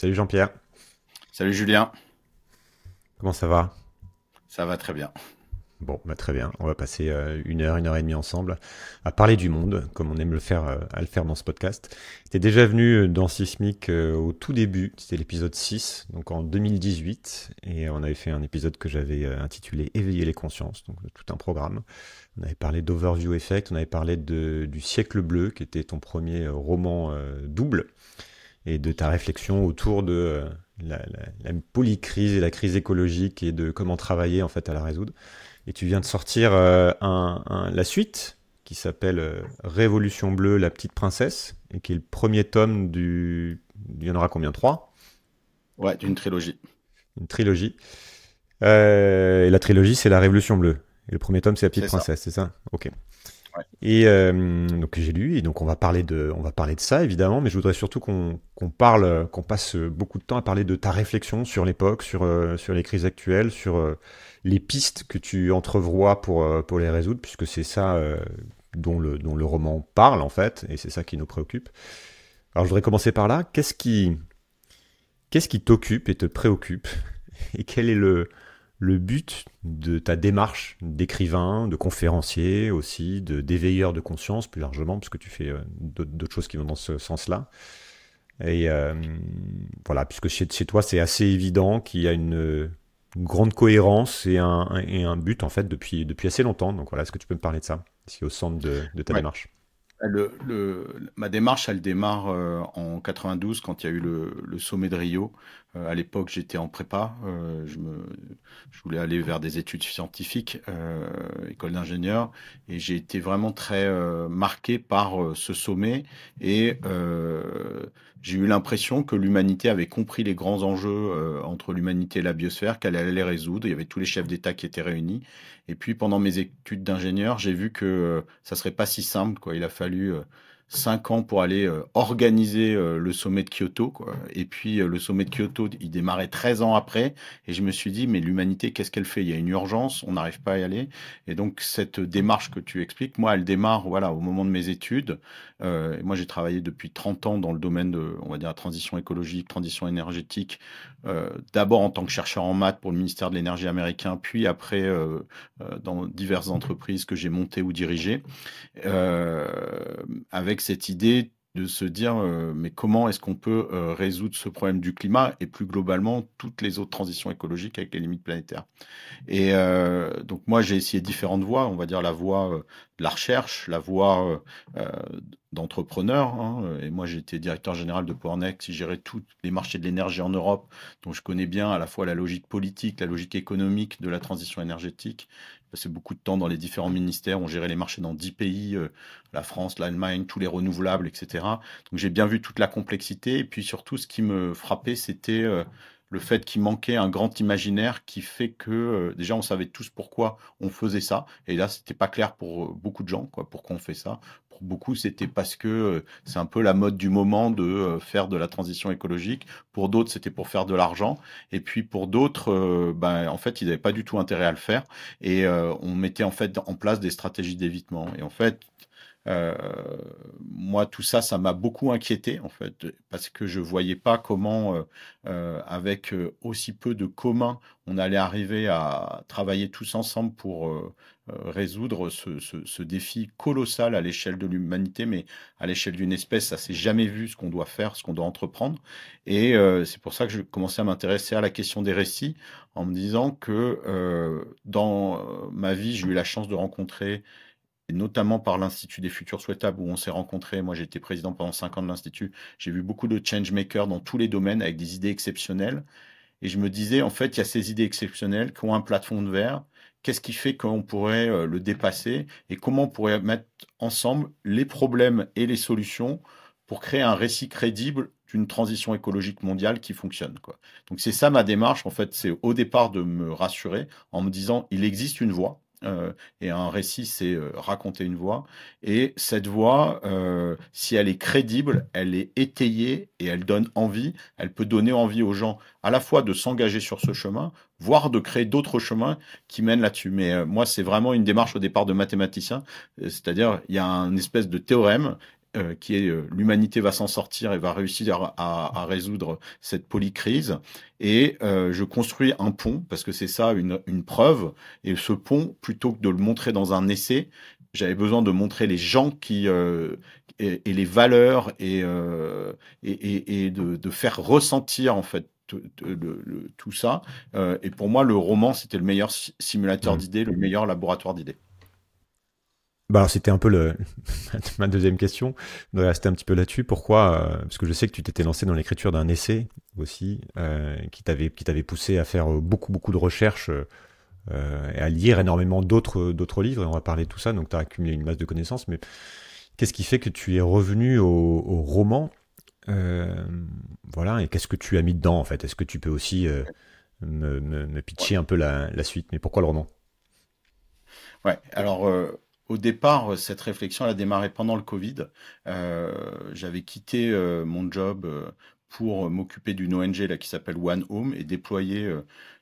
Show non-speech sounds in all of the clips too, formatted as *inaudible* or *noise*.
Salut Jean-Pierre. Salut Julien. Comment ça va Ça va très bien. Bon, bah très bien. On va passer euh, une heure, une heure et demie ensemble à parler du monde, comme on aime le faire, euh, à le faire dans ce podcast. es déjà venu euh, dans Sismic au tout début. C'était l'épisode 6, donc en 2018. Et on avait fait un épisode que j'avais intitulé Éveiller les consciences, donc tout un programme. On avait parlé d'Overview Effect, on avait parlé de, du Siècle Bleu, qui était ton premier roman double et de ta réflexion autour de euh, la, polycrise et la crise écologique et de comment travailler en fait à la résoudre. Et tu viens de sortir euh, un, la suite qui s'appelle euh, Révolution bleue, la petite princesse, et qui est le premier tome du... Il y en aura combien Trois Ouais, d'une trilogie. Une trilogie. et la trilogie, c'est la Révolution bleue. Et le premier tome, c'est la petite princesse, c'est ça Ok. Et euh, donc j'ai lu, et donc on va parler de, on va parler de ça évidemment, mais je voudrais surtout qu'on parle, qu'on passe euh, beaucoup de temps à parler de ta réflexion sur l'époque, sur euh, sur les crises actuelles, sur les pistes que tu entrevois pour pour les résoudre, puisque c'est ça dont le, dont le roman parle en fait, et c'est ça qui nous préoccupe. Alors je voudrais commencer par là. Qu'est-ce qui, qu'est-ce qui t'occupe et te préoccupe Et quel est le, le but de ta démarche d'écrivain, de conférencier aussi, de d'éveilleur de conscience plus largement, puisque tu fais euh, d'autres choses qui vont dans ce sens-là. Et euh, voilà, puisque chez, toi, c'est assez évident qu'il y a une, euh, grande cohérence et un, but, en fait, depuis, depuis assez longtemps. Donc voilà, est-ce que tu peux me parler de ça, si au centre de, ta démarche bah, ma démarche, elle démarre en 92 quand il y a eu le sommet de Rio. Euh, à l'époque, j'étais en prépa. Euh, je, me, je voulais aller vers des études scientifiques, euh, école d'ingénieur, et j'ai été vraiment très marqué par ce sommet. Et j'ai eu l'impression que l'humanité avait compris les grands enjeux entre l'humanité et la biosphère, qu'elle allait les résoudre. Il y avait tous les chefs d'État qui étaient réunis. Et puis, pendant mes études d'ingénieur, j'ai vu que ça serait pas si simple. Quoi. Il a fallu cinq ans pour aller euh, organiser euh, le sommet de Kyoto. Quoi. Et puis euh, le sommet de Kyoto, il démarrait 13 ans après. Et je me suis dit, mais l'humanité, qu'est-ce qu'elle fait Il y a une urgence, on n'arrive pas à y aller. Et donc cette démarche que tu expliques, moi, elle démarre voilà, au moment de mes études. Euh, moi, j'ai travaillé depuis 30 ans dans le domaine de, on va dire, la transition écologique, transition énergétique, euh, d'abord en tant que chercheur en maths pour le ministère de l'énergie américain, puis après euh, dans diverses entreprises que j'ai montées ou dirigées, avec cette idée de se dire euh, mais comment est-ce qu'on peut euh, résoudre ce problème du climat et plus globalement toutes les autres transitions écologiques avec les limites planétaires. Et euh, donc moi j'ai essayé différentes voies, on va dire la voie de la recherche, la voie d'entrepreneur. Hein, et moi j'étais directeur général de PowerNex, j'ai gérait tous les marchés de l'énergie en Europe, donc je connais bien à la fois la logique politique, la logique économique de la transition énergétique passé beaucoup de temps dans les différents ministères, on gérait les marchés dans dix pays, euh, la France, l'Allemagne, tous les renouvelables, etc. Donc j'ai bien vu toute la complexité. Et puis surtout, ce qui me frappait, c'était euh, le fait qu'il manquait un grand imaginaire qui fait que euh, déjà on savait tous pourquoi on faisait ça et là c'était pas clair pour euh, beaucoup de gens quoi pourquoi on fait ça pour beaucoup c'était parce que euh, c'est un peu la mode du moment de faire de la transition écologique pour d'autres c'était pour faire de l'argent et puis pour d'autres ben, en fait ils n'avaient pas du tout intérêt à le faire et on mettait en fait en place des stratégies d'évitement et en fait euh, moi, tout ça, ça m'a beaucoup inquiété, en fait, parce que je ne voyais pas comment, euh, euh, avec aussi peu de commun, on allait arriver à travailler tous ensemble pour résoudre ce, défi colossal à l'échelle de l'humanité, mais à l'échelle d'une espèce, ça s'est jamais vu ce qu'on doit faire, ce qu'on doit entreprendre. Et c'est pour ça que je commençais à m'intéresser à la question des récits, en me disant que dans ma vie, j'ai eu la chance de rencontrer et notamment par l'Institut des futurs souhaitables où on s'est rencontrés. Moi, j'étais président pendant cinq ans de l'Institut. J'ai vu beaucoup de changemakers dans tous les domaines avec des idées exceptionnelles. Et je me disais, en fait, il y a ces idées exceptionnelles qui ont un plafond de verre. Qu'est-ce qui fait qu'on pourrait euh, le dépasser et comment on pourrait mettre ensemble les problèmes et les solutions pour créer un récit crédible d'une transition écologique mondiale qui fonctionne. Quoi. Donc c'est ça ma démarche, en fait, c'est au départ de me rassurer en me disant, il existe une voie, euh, et un récit, c'est euh, raconter une voix. Et cette voix, euh, si elle est crédible, elle est étayée et elle donne envie. Elle peut donner envie aux gens à la fois de s'engager sur ce chemin, voire de créer d'autres chemins qui mènent là-dessus. Mais moi, c'est vraiment une démarche au départ de mathématicien. C'est-à-dire, il y a une espèce de théorème euh, qui est euh, l'humanité va s'en sortir et va réussir à, résoudre cette polycrise. Et euh, je construis un pont, parce que c'est ça une, preuve. Et ce pont, plutôt que de le montrer dans un essai, j'avais besoin de montrer les gens qui et, les valeurs et, et, de, faire ressentir en fait tout ça. et pour moi, le roman, c'était le meilleur simulateur mmh. d'idées, le meilleur laboratoire d'idées bah c'était un peu le... *laughs* ma deuxième question. C'était rester un petit peu là-dessus. Pourquoi euh, Parce que je sais que tu t'étais lancé dans l'écriture d'un essai aussi, euh, qui t'avait qui t'avait poussé à faire euh, beaucoup beaucoup de recherches euh, euh, et à lire énormément d'autres d'autres livres. Et on va parler de tout ça. Donc tu as accumulé une masse de connaissances. Mais qu'est-ce qui fait que tu es revenu au, au roman Voilà. Et qu'est-ce que tu as mis dedans en fait Est-ce que tu peux aussi me, me, me, pitcher un peu la, la suite Mais pourquoi le roman Ouais. Alors au départ, euh, cette réflexion elle a démarré pendant le Covid. Euh, J'avais quitté euh, mon job euh, pour m'occuper d'une ONG là, qui s'appelle One Home et déployer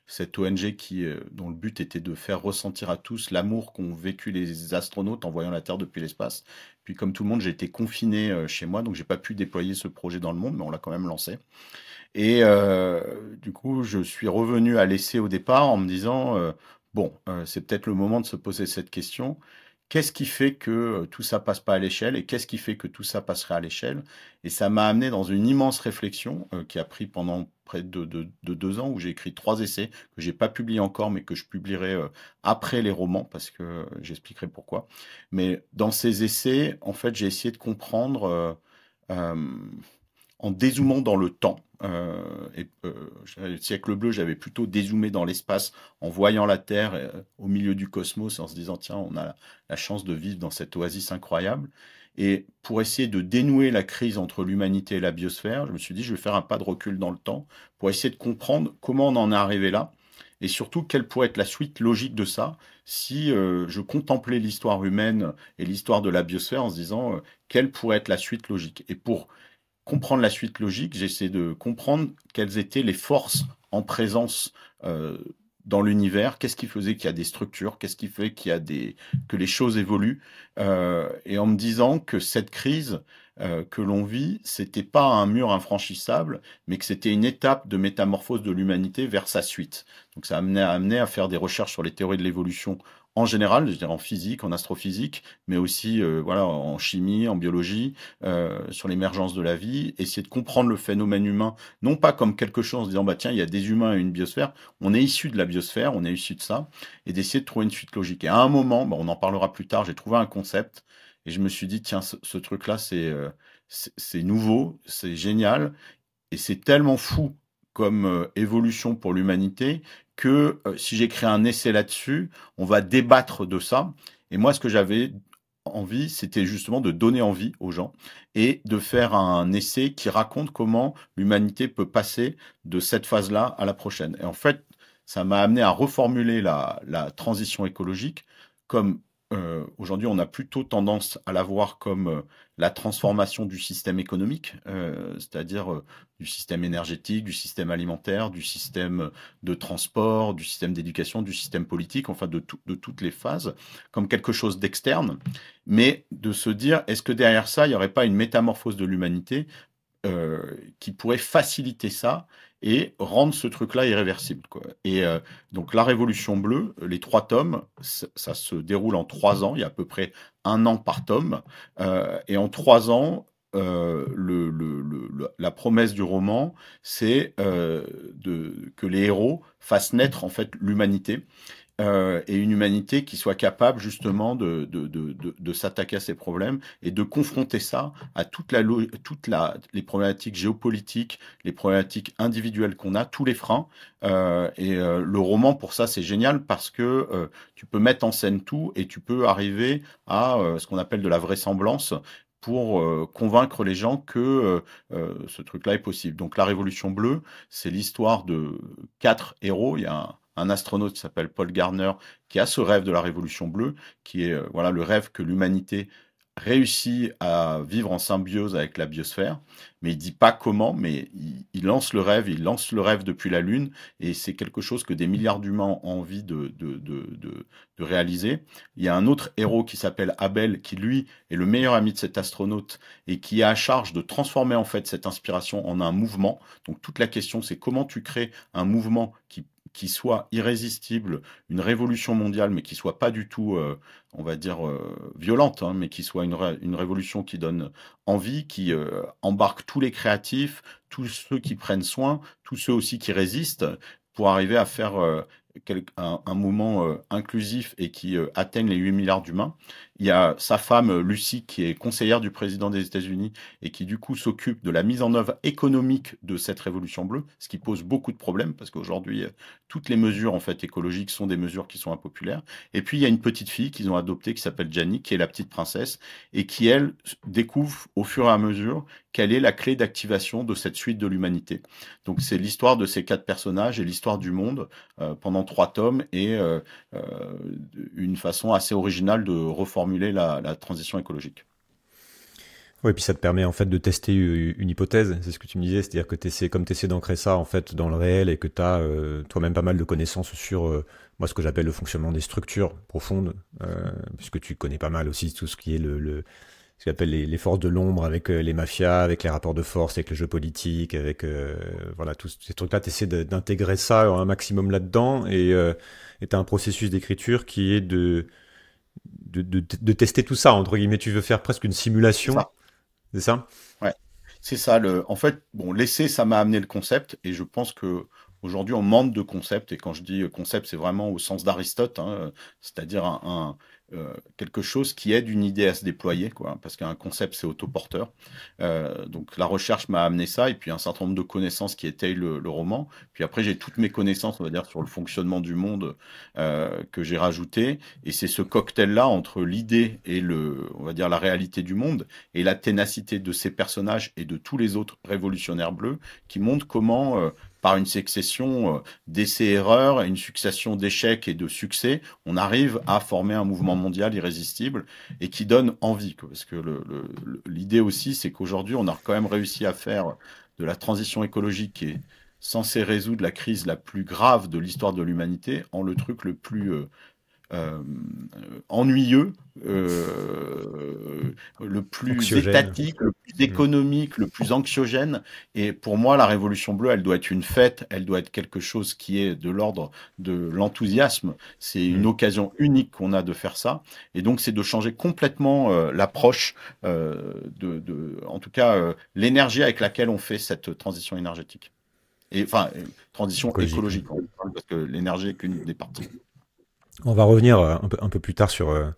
cette ONG qui, dont le but était de faire ressentir à tous l'amour qu'ont vécu les astronautes en voyant la Terre depuis l'espace. Puis comme tout le monde, j'ai été confiné chez moi, donc j'ai pas pu déployer ce projet dans le monde, mais on l'a quand même lancé. Et du coup, je suis revenu à l'essai au départ en me disant, bon, c'est peut-être le moment de se poser cette question. Qu'est-ce qui fait que euh, tout ça passe pas à l'échelle et qu'est-ce qui fait que tout ça passerait à l'échelle Et ça m'a amené dans une immense réflexion euh, qui a pris pendant près de, deux ans où j'ai écrit trois essais que j'ai pas publiés encore mais que je publierai euh, après les romans parce que j'expliquerai pourquoi. Mais dans ces essais, en fait, j'ai essayé de comprendre en dézoomant dans le temps. Euh, et euh, le siècle bleu, j'avais plutôt dézoomé dans l'espace en voyant la Terre euh, au milieu du cosmos et en se disant tiens, on a la chance de vivre dans cette oasis incroyable. Et pour essayer de dénouer la crise entre l'humanité et la biosphère, je me suis dit je vais faire un pas de recul dans le temps pour essayer de comprendre comment on en est arrivé là et surtout quelle pourrait être la suite logique de ça si euh, je contemplais l'histoire humaine et l'histoire de la biosphère en se disant quelle pourrait être la suite logique. Et pour comprendre la suite logique, j'essaie de comprendre quelles étaient les forces en présence euh, dans l'univers, qu'est-ce qui faisait qu'il y a des structures, qu'est-ce qui fait qu'il y a des que les choses évoluent, euh, et en me disant que cette crise euh, que l'on vit, c'était pas un mur infranchissable, mais que c'était une étape de métamorphose de l'humanité vers sa suite. Donc ça a amené à, amené à faire des recherches sur les théories de l'évolution en général, je dire en physique, en astrophysique, mais aussi euh, voilà, en chimie, en biologie, euh, sur l'émergence de la vie, essayer de comprendre le phénomène humain, non pas comme quelque chose en disant bah tiens, il y a des humains et une biosphère, on est issu de la biosphère, on est issu de ça, et d'essayer de trouver une suite logique. Et à un moment, bah, on en parlera plus tard, j'ai trouvé un concept, et je me suis dit, tiens, ce, truc-là, euh, c'est c'est nouveau, c'est génial, et c'est tellement fou comme euh, évolution pour l'humanité que euh, si j'écris un essai là-dessus, on va débattre de ça. Et moi, ce que j'avais envie, c'était justement de donner envie aux gens et de faire un essai qui raconte comment l'humanité peut passer de cette phase-là à la prochaine. Et en fait, ça m'a amené à reformuler la, la transition écologique comme euh, aujourd'hui, on a plutôt tendance à la voir comme euh, la transformation du système économique, euh, c'est-à-dire du système énergétique, du système alimentaire, du système de transport, du système d'éducation, du système politique, enfin de toutes les phases, comme quelque chose d'externe, mais de se dire, est-ce que derrière ça, il n'y aurait pas une métamorphose de l'humanité qui pourrait faciliter ça et rendre ce truc-là irréversible. Quoi. Et euh, donc la Révolution bleue, euh, les trois tomes, ça se déroule en trois ans, il y a à peu près un an par tome, euh, et en trois ans, le, la promesse du roman, c'est que les héros fassent naître en fait l'humanité euh, et une humanité qui soit capable justement de, de, de, de, s'attaquer à ces problèmes et de confronter ça à toute la, toute la, les problématiques géopolitiques, les problématiques individuelles qu'on a, tous les freins. Euh, et euh, le roman pour ça c'est génial parce que tu peux mettre en scène tout et tu peux arriver à ce qu'on appelle de la vraisemblance pour convaincre les gens que ce truc-là est possible. Donc la Révolution bleue, c'est l'histoire de quatre héros. Il y a un, un astronaute qui s'appelle Paul Garner, qui a ce rêve de la révolution bleue, qui est euh, voilà le rêve que l'humanité réussit à vivre en symbiose avec la biosphère, mais il dit pas comment, mais il, lance le rêve, il lance le rêve depuis la Lune, et c'est quelque chose que des milliards d'humains ont envie de, de, réaliser. Il y a un autre héros qui s'appelle Abel, qui lui est le meilleur ami de cet astronaute, et qui a à charge de transformer en fait cette inspiration en un mouvement. Donc toute la question c'est comment tu crées un mouvement qui qui soit irrésistible, une révolution mondiale, mais qui soit pas du tout, euh, on va dire, euh, violente, hein, mais qui soit une, révolution qui donne envie, qui euh, embarque tous les créatifs, tous ceux qui prennent soin, tous ceux aussi qui résistent, pour arriver à faire un, un, mouvement inclusif et qui atteigne les 8 milliards d'humains. Il y a sa femme Lucie qui est conseillère du président des États-Unis et qui du coup s'occupe de la mise en œuvre économique de cette révolution bleue, ce qui pose beaucoup de problèmes parce qu'aujourd'hui euh, toutes les mesures en fait écologiques sont des mesures qui sont impopulaires. Et puis il y a une petite fille qu'ils ont adoptée qui s'appelle Janie, qui est la petite princesse et qui elle découvre au fur et à mesure quelle est la clé d'activation de cette suite de l'humanité. Donc c'est l'histoire de ces quatre personnages et l'histoire du monde euh, pendant trois tomes et euh, une façon assez originale de reformer formuler la, transition écologique. Oui, et puis ça te permet en fait de tester une hypothèse, c'est ce que tu me disais, c'est-à-dire que t'essaies, comme tu essaies d'ancrer ça en fait dans le réel et que tu as euh, toi-même pas mal de connaissances sur euh, moi ce que j'appelle le fonctionnement des structures profondes, euh, puisque tu connais pas mal aussi tout ce qui est le, ce qu'on appelle les, forces de l'ombre avec les mafias, avec les rapports de force, avec le jeu politique, avec voilà tous ces trucs-là, tu essaies d'intégrer ça un maximum là-dedans et tu as un processus d'écriture qui est de de, tester tout ça, entre guillemets. Tu veux faire presque une simulation. C'est ça, Ouais. C'est ça. Le... En fait, bon, l'essai, ça m'a amené le concept. Et je pense que aujourd'hui, on manque de concept. Et quand je dis concept, c'est vraiment au sens d'Aristote, hein, c'est-à-dire un, euh, quelque chose qui aide une idée à se déployer, quoi, parce qu'un concept c'est autoporteur. Euh, donc la recherche m'a amené ça, et puis un certain nombre de connaissances qui étaient le, le roman. Puis après j'ai toutes mes connaissances, on va dire, sur le fonctionnement du monde euh, que j'ai rajouté, et c'est ce cocktail-là entre l'idée et le, on va dire, la réalité du monde et la ténacité de ces personnages et de tous les autres révolutionnaires bleus qui montrent comment euh, par une succession euh, d'essais-erreurs, une succession d'échecs et de succès, on arrive à former un mouvement mmh. mondial irrésistible et qui donne envie. Parce que l'idée aussi, c'est qu'aujourd'hui, on a quand même réussi à faire de la transition écologique qui est censée résoudre la crise la plus grave de l'histoire de l'humanité en le truc le plus euh, euh, ennuyeux, euh, le plus étatique, le plus mm. économique, le plus anxiogène. Et pour moi, la Révolution bleue, elle doit être une fête, elle doit être quelque chose qui est de l'ordre de l'enthousiasme. C'est une mm. occasion unique qu'on a de faire ça. Et donc, c'est de changer complètement euh, l'approche, de, en tout cas, l'énergie avec laquelle on fait cette transition énergétique. Et enfin, transition écologique, écologique parce que l'énergie est qu'une des parties. On va revenir euh, un peu, un peu plus tard sur euh,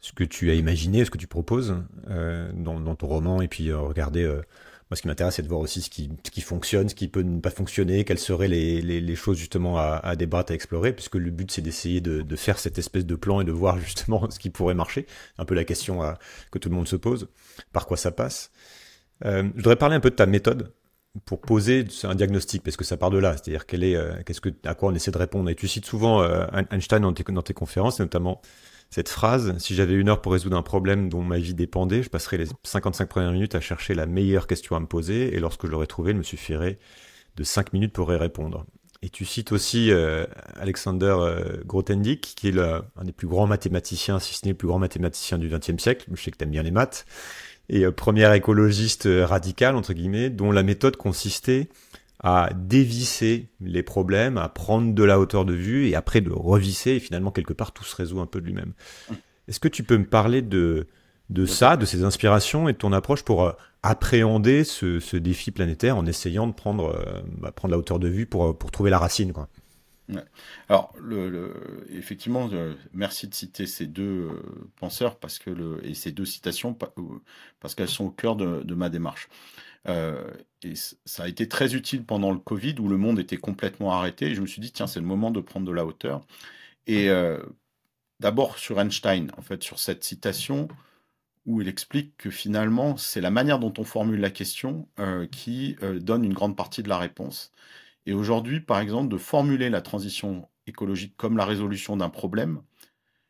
ce que tu as imaginé, ce que tu proposes euh, dans, ton roman, et puis regarder. moi, ce qui m'intéresse, c'est de voir aussi ce qui, ce qui, fonctionne, ce qui peut ne pas fonctionner, quelles seraient les, choses justement à, à, débattre, à explorer, puisque le but, c'est d'essayer de, de, faire cette espèce de plan et de voir justement *laughs* ce qui pourrait marcher. Un peu la question que tout le monde se pose, par quoi ça passe. je voudrais parler un peu de ta méthode, pour poser un diagnostic, parce que ça part de là, c'est-à-dire quelle est, euh, qu'est-ce que, à quoi on essaie de répondre. Et tu cites souvent euh, Einstein dans tes, conférences, notamment cette phrase si j'avais une heure pour résoudre un problème dont ma vie dépendait, je passerais les 55 premières minutes à chercher la meilleure question à me poser, et lorsque je l'aurais trouvée, il me suffirait de 5 minutes pour y répondre. Et tu cites aussi euh, Alexander Grothendieck, qui est un des plus grands mathématiciens, si ce n'est le plus grand mathématicien du XXe siècle. Je sais que tu aimes bien les maths et euh, première écologiste euh, radicale, entre guillemets, dont la méthode consistait à dévisser les problèmes, à prendre de la hauteur de vue et après de revisser et finalement quelque part tout se résout un peu de lui-même. Mmh. Est-ce que tu peux me parler de, de ça, de ces inspirations et de ton approche pour euh, appréhender ce, défi planétaire en essayant de prendre, bah, prendre la hauteur de vue pour, pour trouver la racine quoi alors, effectivement, euh, merci de citer ces deux euh, penseurs parce que et ces deux citations euh, parce qu'elles sont au cœur de, ma démarche. et ça a été très utile pendant le Covid où le monde était complètement arrêté. Et je me suis dit tiens, c'est le moment de prendre de la hauteur. Et d'abord sur Einstein, en fait, sur cette citation où il explique que finalement, c'est la manière dont on formule la question qui donne une grande partie de la réponse. Et aujourd'hui, par exemple, de formuler la transition écologique comme la résolution d'un problème,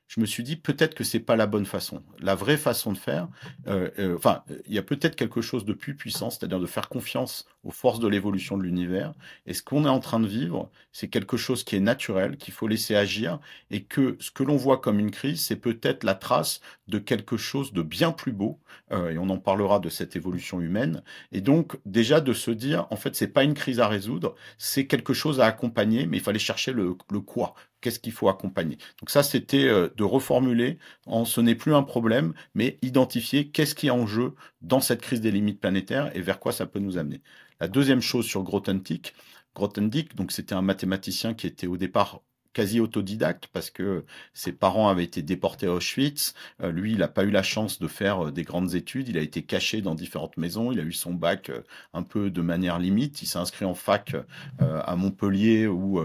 je me suis dit peut-être que c'est pas la bonne façon. La vraie façon de faire, euh, euh, enfin, il y a peut-être quelque chose de plus puissant, c'est-à-dire de faire confiance aux forces de l'évolution de l'univers. Et ce qu'on est en train de vivre, c'est quelque chose qui est naturel, qu'il faut laisser agir, et que ce que l'on voit comme une crise, c'est peut-être la trace de quelque chose de bien plus beau. Euh, et on en parlera de cette évolution humaine. Et donc déjà de se dire, en fait, c'est pas une crise à résoudre, c'est quelque chose à accompagner, mais il fallait chercher le quoi, qu'est-ce qu'il faut accompagner. Donc ça, c'était euh, de reformuler en ce n'est plus un problème, mais identifier qu'est-ce qui est en jeu dans cette crise des limites planétaires et vers quoi ça peut nous amener. La deuxième chose sur Grothendieck, Grothendieck, donc c'était un mathématicien qui était au départ quasi autodidacte parce que ses parents avaient été déportés à Auschwitz. Euh, lui, il n'a pas eu la chance de faire euh, des grandes études. Il a été caché dans différentes maisons. Il a eu son bac un peu de manière limite. Il s'est inscrit en fac à Montpellier où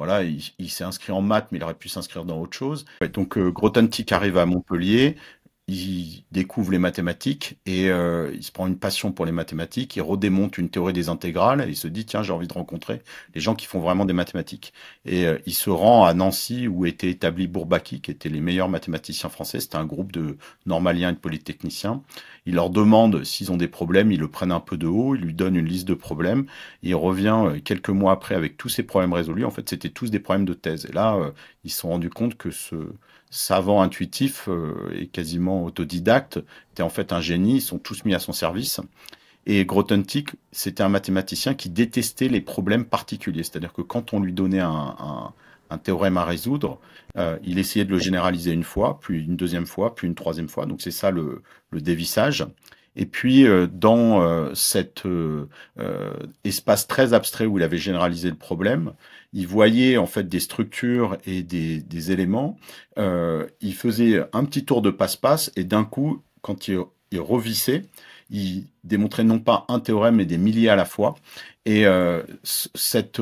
voilà, il, s'est inscrit en maths, mais il aurait pu s'inscrire dans autre chose. donc, euh, Groton arrive à Montpellier, il découvre les mathématiques et euh, il se prend une passion pour les mathématiques, il redémonte une théorie des intégrales, et il se dit tiens j'ai envie de rencontrer les gens qui font vraiment des mathématiques. Et euh, il se rend à Nancy où était établi Bourbaki, qui était les meilleurs mathématiciens français, c'était un groupe de normaliens et de polytechniciens. Il leur demande s'ils ont des problèmes, ils le prennent un peu de haut, il lui donne une liste de problèmes, il revient euh, quelques mois après avec tous ces problèmes résolus. En fait c'était tous des problèmes de thèse. Et là ils se sont rendus compte que ce savant intuitif euh, et quasiment autodidacte, était en fait un génie, ils sont tous mis à son service. Et Grothendieck, c'était un mathématicien qui détestait les problèmes particuliers, c'est-à-dire que quand on lui donnait un, théorème à résoudre, euh, il essayait de le généraliser une fois, puis une deuxième fois, puis une troisième fois, donc c'est ça le, le dévissage. Et puis euh, dans euh, cet euh, espace très abstrait où il avait généralisé le problème, il voyait en fait des structures et des, des éléments. il faisait un petit tour de passe-passe et d'un coup, quand il, il revissait, il démontrait non pas un théorème mais des milliers à la fois. Et euh, cette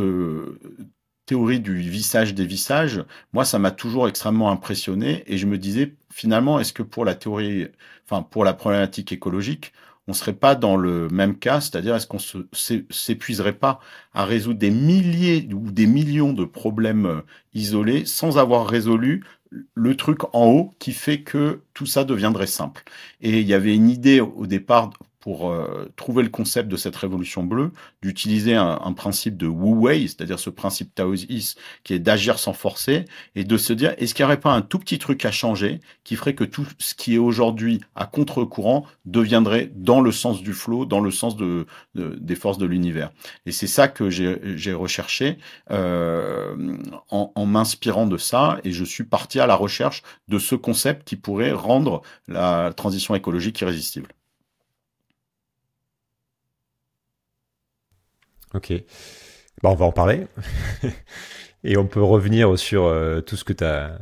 théorie du vissage des vissages, moi, ça m'a toujours extrêmement impressionné et je me disais, finalement, est-ce que pour la théorie, enfin, pour la problématique écologique, on serait pas dans le même cas, c'est-à-dire est-ce qu'on s'épuiserait pas à résoudre des milliers ou des millions de problèmes euh, isolés sans avoir résolu le truc en haut qui fait que tout ça deviendrait simple. Et il y avait une idée au départ pour euh, trouver le concept de cette révolution bleue, d'utiliser un, un, principe de Wu Wei, c'est-à-dire ce principe is qui est d'agir sans forcer, et de se dire est-ce qu'il n'y aurait pas un tout petit truc à changer qui ferait que tout ce qui est aujourd'hui à contre-courant deviendrait dans le sens du flot, dans le sens de, des forces de l'univers. Et c'est ça que j'ai recherché euh, en, en m'inspirant de ça, et je suis parti à la recherche de ce concept qui pourrait rendre la transition écologique irrésistible. Ok. Bah, on va en parler. *laughs* Et on peut revenir sur euh, tout ce que tu as,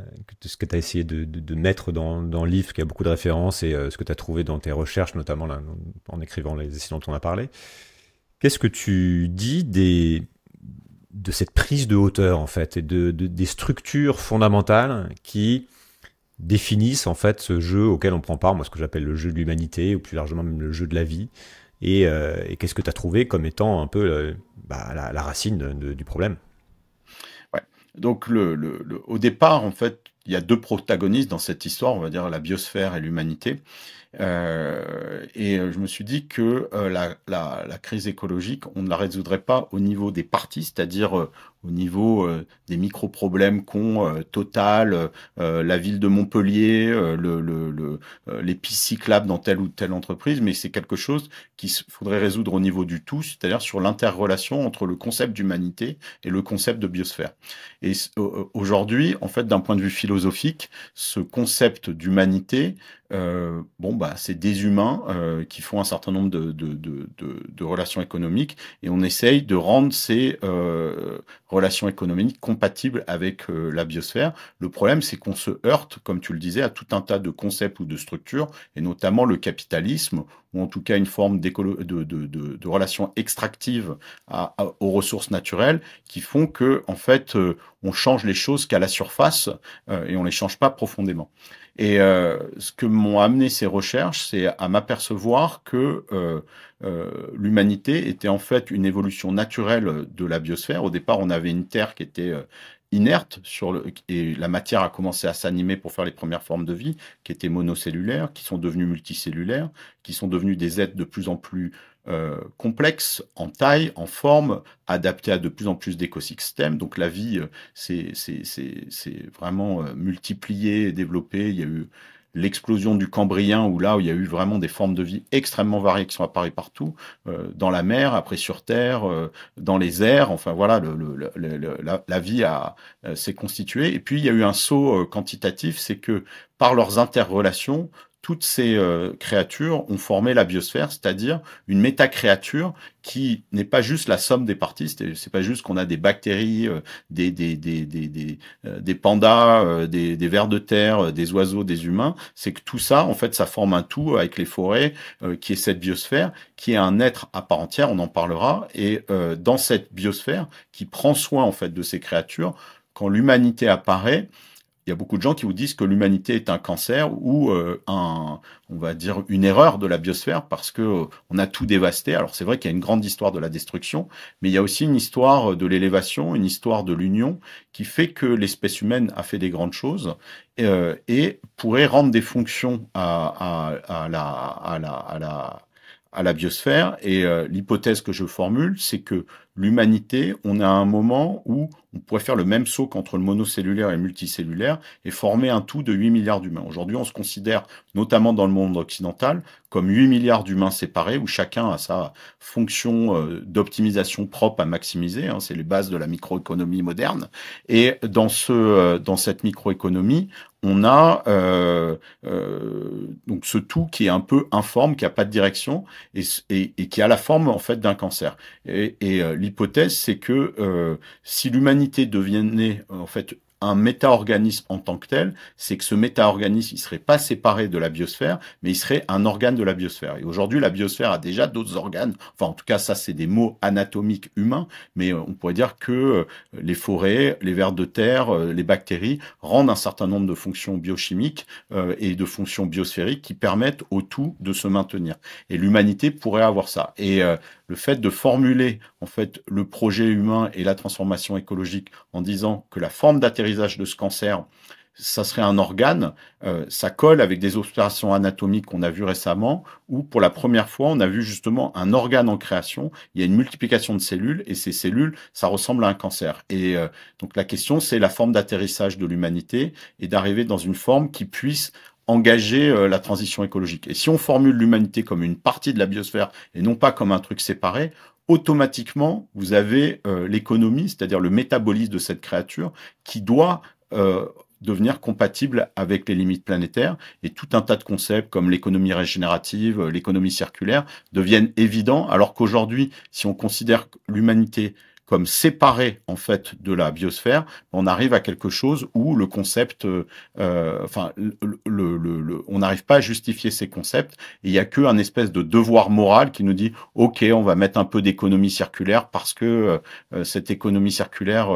essayé de, mettre dans, dans, le livre, qui a beaucoup de références, et euh, ce que tu as trouvé dans tes recherches, notamment en écrivant les essais dont on a parlé. Qu'est-ce que tu dis des, de cette prise de hauteur, en fait, et de, des structures fondamentales qui définissent, en fait, ce jeu auquel on prend part, moi, ce que j'appelle le jeu de l'humanité, ou plus largement même le jeu de la vie, euh, et, qu'est-ce que tu as trouvé comme étant un peu euh, bah, la, racine du problème Donc le, au départ, en fait, il y a deux protagonistes dans cette histoire, on va dire la biosphère et l'humanité. Euh, et je me suis dit que la, crise écologique, on ne la résoudrait pas au niveau des partis, c'est-à-dire au niveau euh, des micro-problèmes qu'ont euh, Total, euh, la ville de Montpellier, le, le, les pistes cyclables dans telle ou telle entreprise, mais c'est quelque chose qu'il faudrait résoudre au niveau du tout, c'est-à-dire sur l'interrelation entre le concept d'humanité et le concept de biosphère. Et aujourd'hui, en fait, d'un point de vue philosophique, ce concept d'humanité, bon bah c'est des humains qui font un certain nombre de, de, relations économiques et on essaye de rendre ces euh, relations économiques compatibles avec euh, la biosphère. Le problème, c'est qu'on se heurte, comme tu le disais, à tout un tas de concepts ou de structures, et notamment le capitalisme, ou en tout cas une forme de, de, de, relation extractive aux ressources naturelles, qui font que, en fait, euh, on change les choses qu'à la surface euh, et on les change pas profondément. Et euh, ce que m'ont amené ces recherches, c'est à m'apercevoir que euh, euh, l'humanité était en fait une évolution naturelle de la biosphère. Au départ, on avait une Terre qui était inerte sur le, et la matière a commencé à s'animer pour faire les premières formes de vie qui étaient monocellulaires, qui sont devenues multicellulaires, qui sont devenues des êtres de plus en plus euh, complexes en taille, en forme, adaptés à de plus en plus d'écosystèmes. Donc la vie, c'est euh, vraiment euh, multiplié, développé. Il y a eu l'explosion du Cambrien, où là, où il y a eu vraiment des formes de vie extrêmement variées qui sont apparues partout, euh, dans la mer, après sur Terre, euh, dans les airs, enfin voilà, le, la, la, vie euh, s'est constituée. Et puis, il y a eu un saut quantitatif, c'est que par leurs interrelations, toutes ces euh, créatures ont formé la biosphère, c'est-à-dire une métacréature qui n'est pas juste la somme des parties, c'est pas juste qu'on a des bactéries, euh, des, des, euh, pandas, des, des vers de terre, des oiseaux, des humains, c'est que tout ça, en fait, ça forme un tout avec les forêts, qui est cette biosphère, qui est un être à part entière, on en parlera, et dans cette biosphère, qui prend soin, en fait, de ces créatures, quand l'humanité apparaît, il y a beaucoup de gens qui vous disent que l'humanité est un cancer ou euh, un, on va dire, une erreur de la biosphère parce que euh, on a tout dévasté. Alors c'est vrai qu'il y a une grande histoire de la destruction, mais il y a aussi une histoire euh, de l'élévation, une histoire de l'union qui fait que l'espèce humaine a fait des grandes choses et, pourrait rendre des fonctions à, à, la, à la, à la biosphère. Et l'hypothèse que je formule, c'est que l'humanité, on est à un moment où on pourrait faire le même saut qu'entre le monocellulaire et le multicellulaire et former un tout de 8 milliards d'humains. Aujourd'hui, on se considère, notamment dans le monde occidental, comme 8 milliards d'humains séparés, où chacun a sa fonction euh, d'optimisation propre à maximiser. Hein. c'est les bases de la microéconomie moderne. Et dans, ce, euh, dans cette microéconomie, on a euh, euh, donc ce tout qui est un peu informe, qui n'a pas de direction et, qui a la forme en fait d'un cancer. Et, et euh, l'hypothèse, c'est que euh, si l'humanité devenait en fait un méta-organisme en tant que tel, c'est que ce méta-organisme, il serait pas séparé de la biosphère, mais il serait un organe de la biosphère. Et aujourd'hui, la biosphère a déjà d'autres organes. Enfin, en tout cas, ça, c'est des mots anatomiques humains, mais euh, on pourrait dire que euh, les forêts, les vers de terre, euh, les bactéries rendent un certain nombre de fonctions biochimiques et de fonctions biosphériques qui permettent au tout de se maintenir. Et l'humanité pourrait avoir ça. Et le fait de formuler, en fait, le projet humain et la transformation écologique en disant que la forme d'atterrissage de ce cancer, ça serait un organe, euh, ça colle avec des observations anatomiques qu'on a vu récemment, où pour la première fois, on a vu justement un organe en création, il y a une multiplication de cellules, et ces cellules, ça ressemble à un cancer. Et euh, donc la question, c'est la forme d'atterrissage de l'humanité, et d'arriver dans une forme qui puisse engager euh, la transition écologique. Et si on formule l'humanité comme une partie de la biosphère, et non pas comme un truc séparé, automatiquement, vous avez euh, l'économie, c'est-à-dire le métabolisme de cette créature qui doit euh, devenir compatible avec les limites planétaires et tout un tas de concepts comme l'économie régénérative, euh, l'économie circulaire deviennent évidents alors qu'aujourd'hui, si on considère l'humanité comme séparé en fait de la biosphère, on arrive à quelque chose où le concept, euh, euh enfin, le, le, le, on n'arrive pas à justifier ces concepts. il n'y a un espèce de devoir moral qui nous dit, ok, on va mettre un peu d'économie circulaire parce que euh, euh, cette économie circulaire,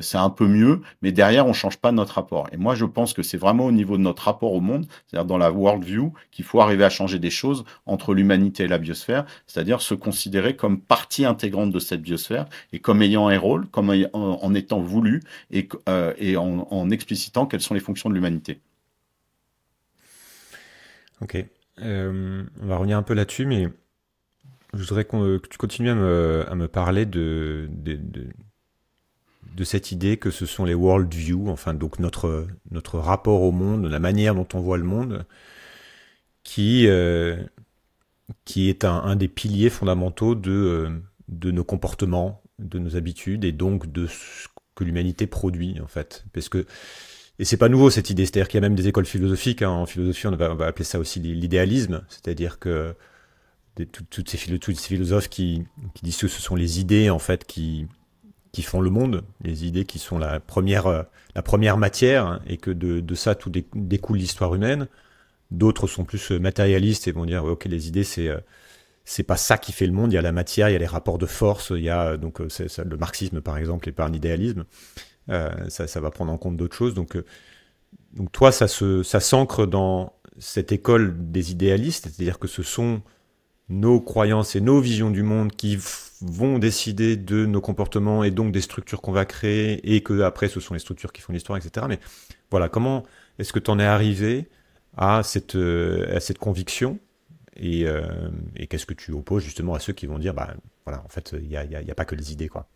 c'est un peu mieux, mais derrière, on change pas notre rapport. Et moi, je pense que c'est vraiment au niveau de notre rapport au monde, c'est-à-dire dans la worldview, qu'il faut arriver à changer des choses entre l'humanité et la biosphère, c'est-à-dire se considérer comme partie intégrante de cette biosphère et comme ayant un rôle, comme en, étant voulu et, euh, en, explicitant quelles sont les fonctions de l'humanité. Ok. Euh, on va revenir un peu là-dessus, mais je voudrais euh, que tu continues à me, parler de, cette idée que ce sont les world view, enfin, donc notre, rapport au monde, la manière dont on voit le monde, qui, est un, des piliers fondamentaux de, de nos comportements, de nos habitudes et donc de ce que l'humanité produit en fait. Parce que et c'est pas nouveau cette idée, c'est-à-dire qu'il y a même des écoles philosophiques. Hein. En philosophie, on va, appeler ça aussi l'idéalisme, c'est-à-dire que toutes, ces ces philosophes qui, qui, disent que ce sont les idées en fait qui, qui font le monde, les idées qui sont la première, la première matière, hein, et que de, de, ça tout découle l'histoire humaine. D'autres sont plus matérialistes et vont dire ok les idées c'est euh, c'est pas ça qui fait le monde. Il y a la matière, il y a les rapports de force, il y a euh, donc euh, le marxisme par exemple et pas un idéalisme, euh, ça, ça, va prendre en compte d'autres choses. Donc, donc toi, ça se, ça s'ancre dans cette école des idéalistes, c'est-à-dire que ce sont nos croyances et nos visions du monde qui vont décider de nos comportements et donc des structures qu'on va créer et que après ce sont les structures qui font l'histoire, etc. Mais voilà, comment est-ce que tu en es arrivé à cette, à cette conviction euh, et, qu'est-ce que tu opposes justement à ceux qui vont dire, bah voilà, en fait, il n'y a, a, pas que les idées, quoi.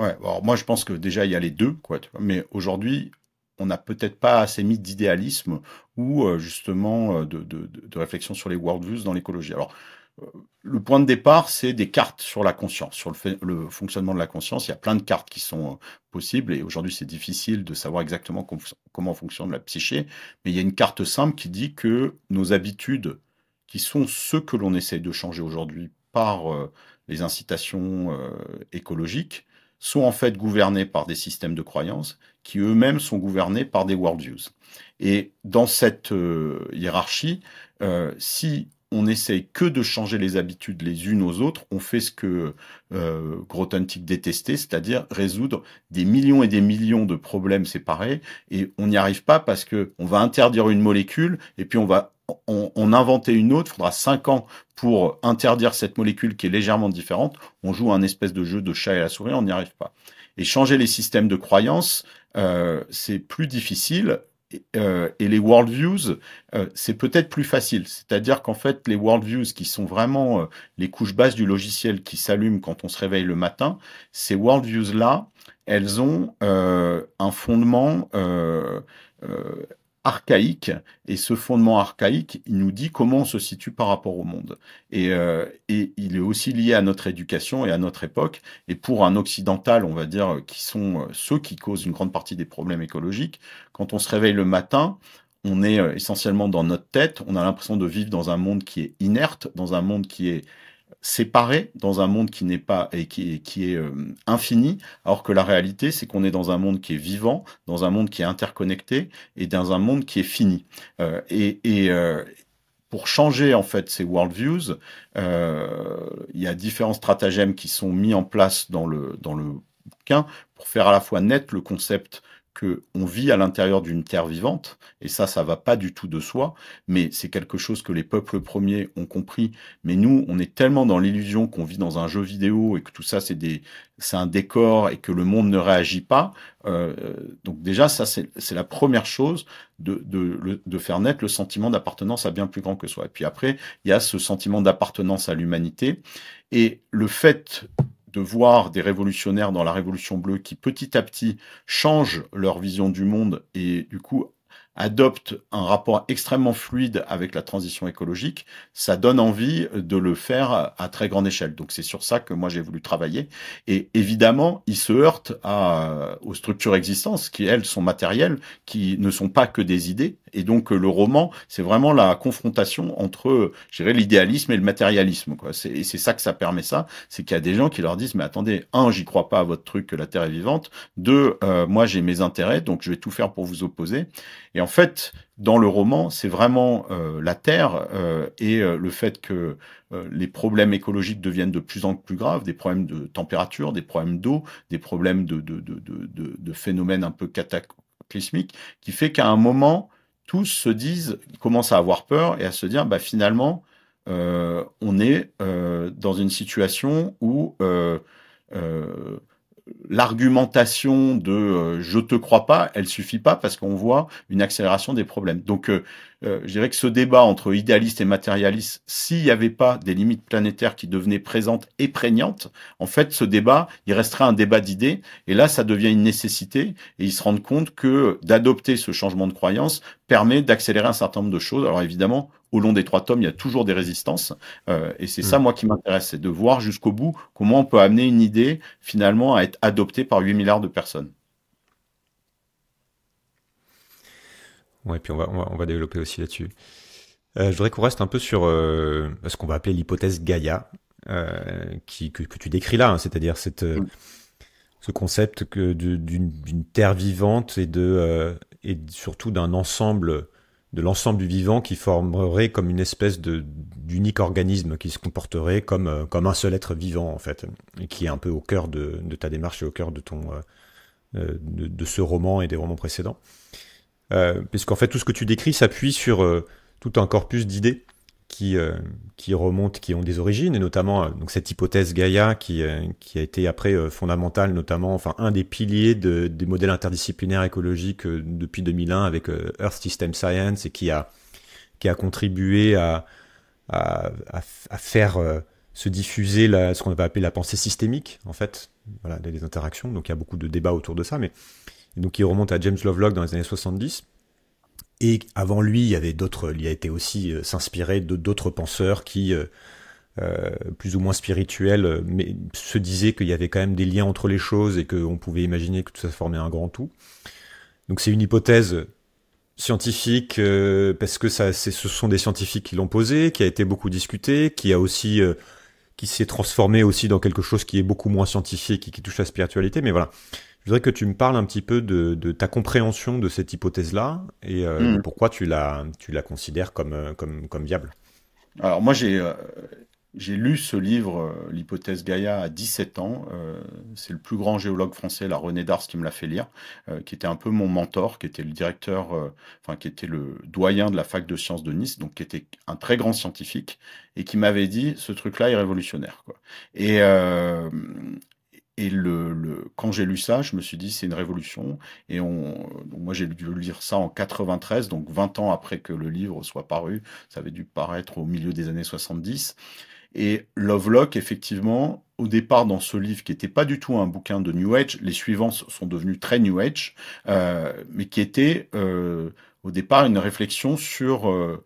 Ouais, alors moi je pense que déjà il y a les deux, quoi, mais aujourd'hui, on n'a peut-être pas assez mis d'idéalisme ou euh, justement euh, de, réflexion sur les worldviews dans l'écologie. Alors, le point de départ, c'est des cartes sur la conscience, sur le, fonctionnement de la conscience. Il y a plein de cartes qui sont possibles et aujourd'hui, c'est difficile de savoir exactement comment fonctionne la psyché. Mais il y a une carte simple qui dit que nos habitudes qui sont ceux que l'on essaye de changer aujourd'hui par euh, les incitations euh, écologiques, sont en fait gouvernés par des systèmes de croyances qui eux-mêmes sont gouvernés par des worldviews. Et dans cette euh, hiérarchie, si on essaye que de changer les habitudes les unes aux autres, on fait ce que euh, détestait, c'est-à-dire résoudre des millions et des millions de problèmes séparés, et on n'y arrive pas parce que on va interdire une molécule, et puis on va on, inventait une autre, il faudra cinq ans pour interdire cette molécule qui est légèrement différente. On joue un espèce de jeu de chat et la souris, on n'y arrive pas. Et changer les systèmes de croyance, euh, c'est plus difficile. Euh, et, les worldviews, euh, c'est peut-être plus facile. C'est-à-dire qu'en fait, les worldviews qui sont vraiment euh, les couches basses du logiciel qui s'allument quand on se réveille le matin, ces worldviews-là, elles ont un fondement archaïque, et ce fondement archaïque, il nous dit comment on se situe par rapport au monde. Et, euh, et il est aussi lié à notre éducation et à notre époque. Et pour un occidental, on va dire, qui sont euh, ceux qui causent une grande partie des problèmes écologiques, quand on se réveille le matin, on est euh, essentiellement dans notre tête, on a l'impression de vivre dans un monde qui est inerte, dans un monde qui est séparés dans un monde qui n'est pas et qui est, qui euh, infini, alors que la réalité, c'est qu'on est dans un monde qui est vivant, dans un monde qui est interconnecté et dans un monde qui est fini. Euh, et, et euh, pour changer en fait ces worldviews, il y a différents stratagèmes qui sont mis en place dans le dans le bouquin pour faire à la fois net le concept que on vit à l'intérieur d'une terre vivante, et ça, ça va pas du tout de soi, mais c'est quelque chose que les peuples premiers ont compris. Mais nous, on est tellement dans l'illusion qu'on vit dans un jeu vidéo et que tout ça, c'est des, c'est un décor et que le monde ne réagit pas. Euh, donc déjà, ça, c'est, c'est la première chose de, de, de faire naître le sentiment d'appartenance à bien plus grand que soi. Et puis après, il y a ce sentiment d'appartenance à l'humanité et le fait de voir des révolutionnaires dans la Révolution bleue qui petit à petit changent leur vision du monde et du coup adoptent un rapport extrêmement fluide avec la transition écologique, ça donne envie de le faire à très grande échelle. Donc c'est sur ça que moi j'ai voulu travailler. Et évidemment, ils se heurtent à, aux structures existantes qui, elles, sont matérielles, qui ne sont pas que des idées, et donc euh, le roman, c'est vraiment la confrontation entre, je dirais, l'idéalisme et le matérialisme. Quoi. C'est, et c'est ça que ça permet ça, c'est qu'il y a des gens qui leur disent, mais attendez, un, j'y crois pas à votre truc que la Terre est vivante. Deux, euh, moi j'ai mes intérêts, donc je vais tout faire pour vous opposer. Et en fait, dans le roman, c'est vraiment euh, la terre et le fait que les problèmes écologiques deviennent de plus en plus graves, des problèmes de température, des problèmes d'eau, des problèmes de, de, de, de, de phénomènes un peu cataclysmiques, qui fait qu'à un moment, tous se disent, commencent à avoir peur et à se dire, bah, finalement, euh, on est euh, dans une situation où euh, l'argumentation de euh, je te crois pas, elle suffit pas parce qu'on voit une accélération des problèmes. Donc, euh, euh, je dirais que ce débat entre idéalistes et matérialistes, s'il n'y avait pas des limites planétaires qui devenaient présentes et prégnantes, en fait, ce débat, il resterait un débat d'idées. Et là, ça devient une nécessité. Et ils se rendent compte que d'adopter ce changement de croyance permet d'accélérer un certain nombre de choses. Alors évidemment, au long des trois tomes, il y a toujours des résistances. Euh, et c'est ça, mm. moi, qui m'intéresse, c'est de voir jusqu'au bout comment on peut amener une idée, finalement, à être adoptée par 8 milliards de personnes. Ouais, puis on va, on va, développer aussi là-dessus. Euh, je voudrais qu'on reste un peu sur euh, ce qu'on va appeler l'hypothèse Gaïa, qui, que, tu décris là, hein, c'est-à-dire cette, ce concept d'une terre vivante et, de, et surtout d'un ensemble de l'ensemble du vivant qui formerait comme une espèce de d'unique organisme qui se comporterait comme euh, comme un seul être vivant en fait et qui est un peu au cœur de, ta démarche et au cœur de ton euh, euh, de, ce roman et des romans précédents puisqu'en fait tout ce que tu décris s'appuie sur tout un corpus d'idées qui, euh, qui remontent, qui ont des origines, et notamment euh, donc cette hypothèse Gaïa qui, euh, qui a été après fondamentale, notamment enfin un des piliers de, des modèles interdisciplinaires écologiques depuis 2001 avec Earth System Science et qui a, qui a contribué à, à, à, faire se diffuser la, ce qu'on va appeler la pensée systémique, en fait, voilà, des interactions. Donc il y a beaucoup de débats autour de ça, mais donc il remonte à James Lovelock dans les années 70. Et avant lui, il y avait d'autres, il a été aussi euh, s'inspirer de d'autres penseurs qui, euh, euh, plus ou moins spirituels, mais se disaient qu'il y avait quand même des liens entre les choses et qu'on pouvait imaginer que tout ça formait un grand tout. Donc c'est une hypothèse scientifique parce que ça, ce sont des scientifiques qui l'ont posée, qui a été beaucoup discutée, qui a aussi, qui s'est transformée aussi dans quelque chose qui est beaucoup moins scientifique et qui touche à la spiritualité. Mais voilà, je voudrais que tu me parles un petit peu de, ta compréhension de cette hypothèse-là et euh, hmm. pourquoi tu la, tu la considères comme, euh, comme, viable. Alors moi, j'ai euh, lu ce livre, l'hypothèse Gaïa, à 17 ans. C'est le plus grand géologue français, la René Dars, qui me l'a fait lire, qui était un peu mon mentor, qui était le directeur, enfin qui était le doyen de la fac de sciences de Nice, donc qui était un très grand scientifique et qui m'avait dit ce truc-là est révolutionnaire. Quoi. Et et le, le, quand j'ai lu ça, je me suis dit, c'est une révolution. Et on, moi, j'ai dû lire ça en 93, donc 20 ans après que le livre soit paru. Ça avait dû paraître au milieu des années 70. Et Lovelock, effectivement, au départ dans ce livre qui était pas du tout un bouquin de New Age, les suivants sont devenus très New Age, euh, mais qui était euh, au départ une réflexion sur euh,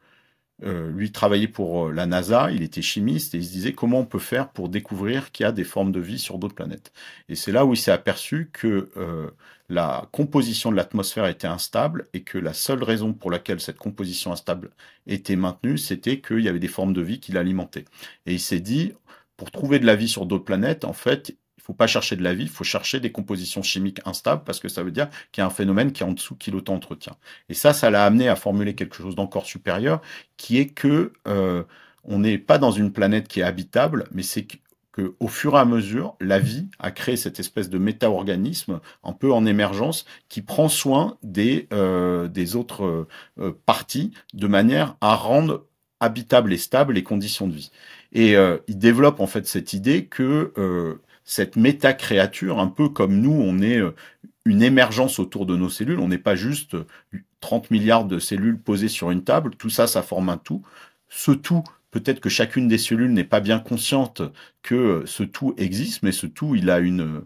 euh, lui travaillait pour euh, la NASA, il était chimiste et il se disait comment on peut faire pour découvrir qu'il y a des formes de vie sur d'autres planètes. Et c'est là où il s'est aperçu que euh, la composition de l'atmosphère était instable et que la seule raison pour laquelle cette composition instable était maintenue, c'était qu'il y avait des formes de vie qui l'alimentaient. Et il s'est dit, pour trouver de la vie sur d'autres planètes, en fait, faut pas chercher de la vie, il faut chercher des compositions chimiques instables parce que ça veut dire qu'il y a un phénomène qui est en dessous qui l'auto-entretient. Et ça, ça l'a amené à formuler quelque chose d'encore supérieur, qui est que euh, on n'est pas dans une planète qui est habitable, mais c'est que, au fur et à mesure, la vie a créé cette espèce de méta-organisme un peu en émergence qui prend soin des, euh, des autres euh, parties de manière à rendre habitable et stable les conditions de vie. Et il développe en fait cette idée que cette méta-créature, un peu comme nous, on est euh, une émergence autour de nos cellules, on n'est pas juste 30 euh, milliards de cellules posées sur une table, tout ça, ça forme un tout. Ce tout, peut-être que chacune des cellules n'est pas bien consciente que euh, ce tout existe, mais ce tout, il a une,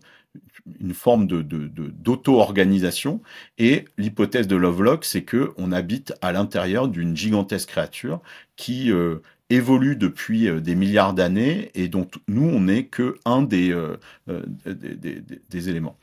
une forme de, d'auto-organisation. Et l'hypothèse de Lovelock, c'est que habite à l'intérieur d'une gigantesque créature qui évolue depuis euh, des milliards d'années et dont nous, on n'est que un euh, euh, des, des, éléments.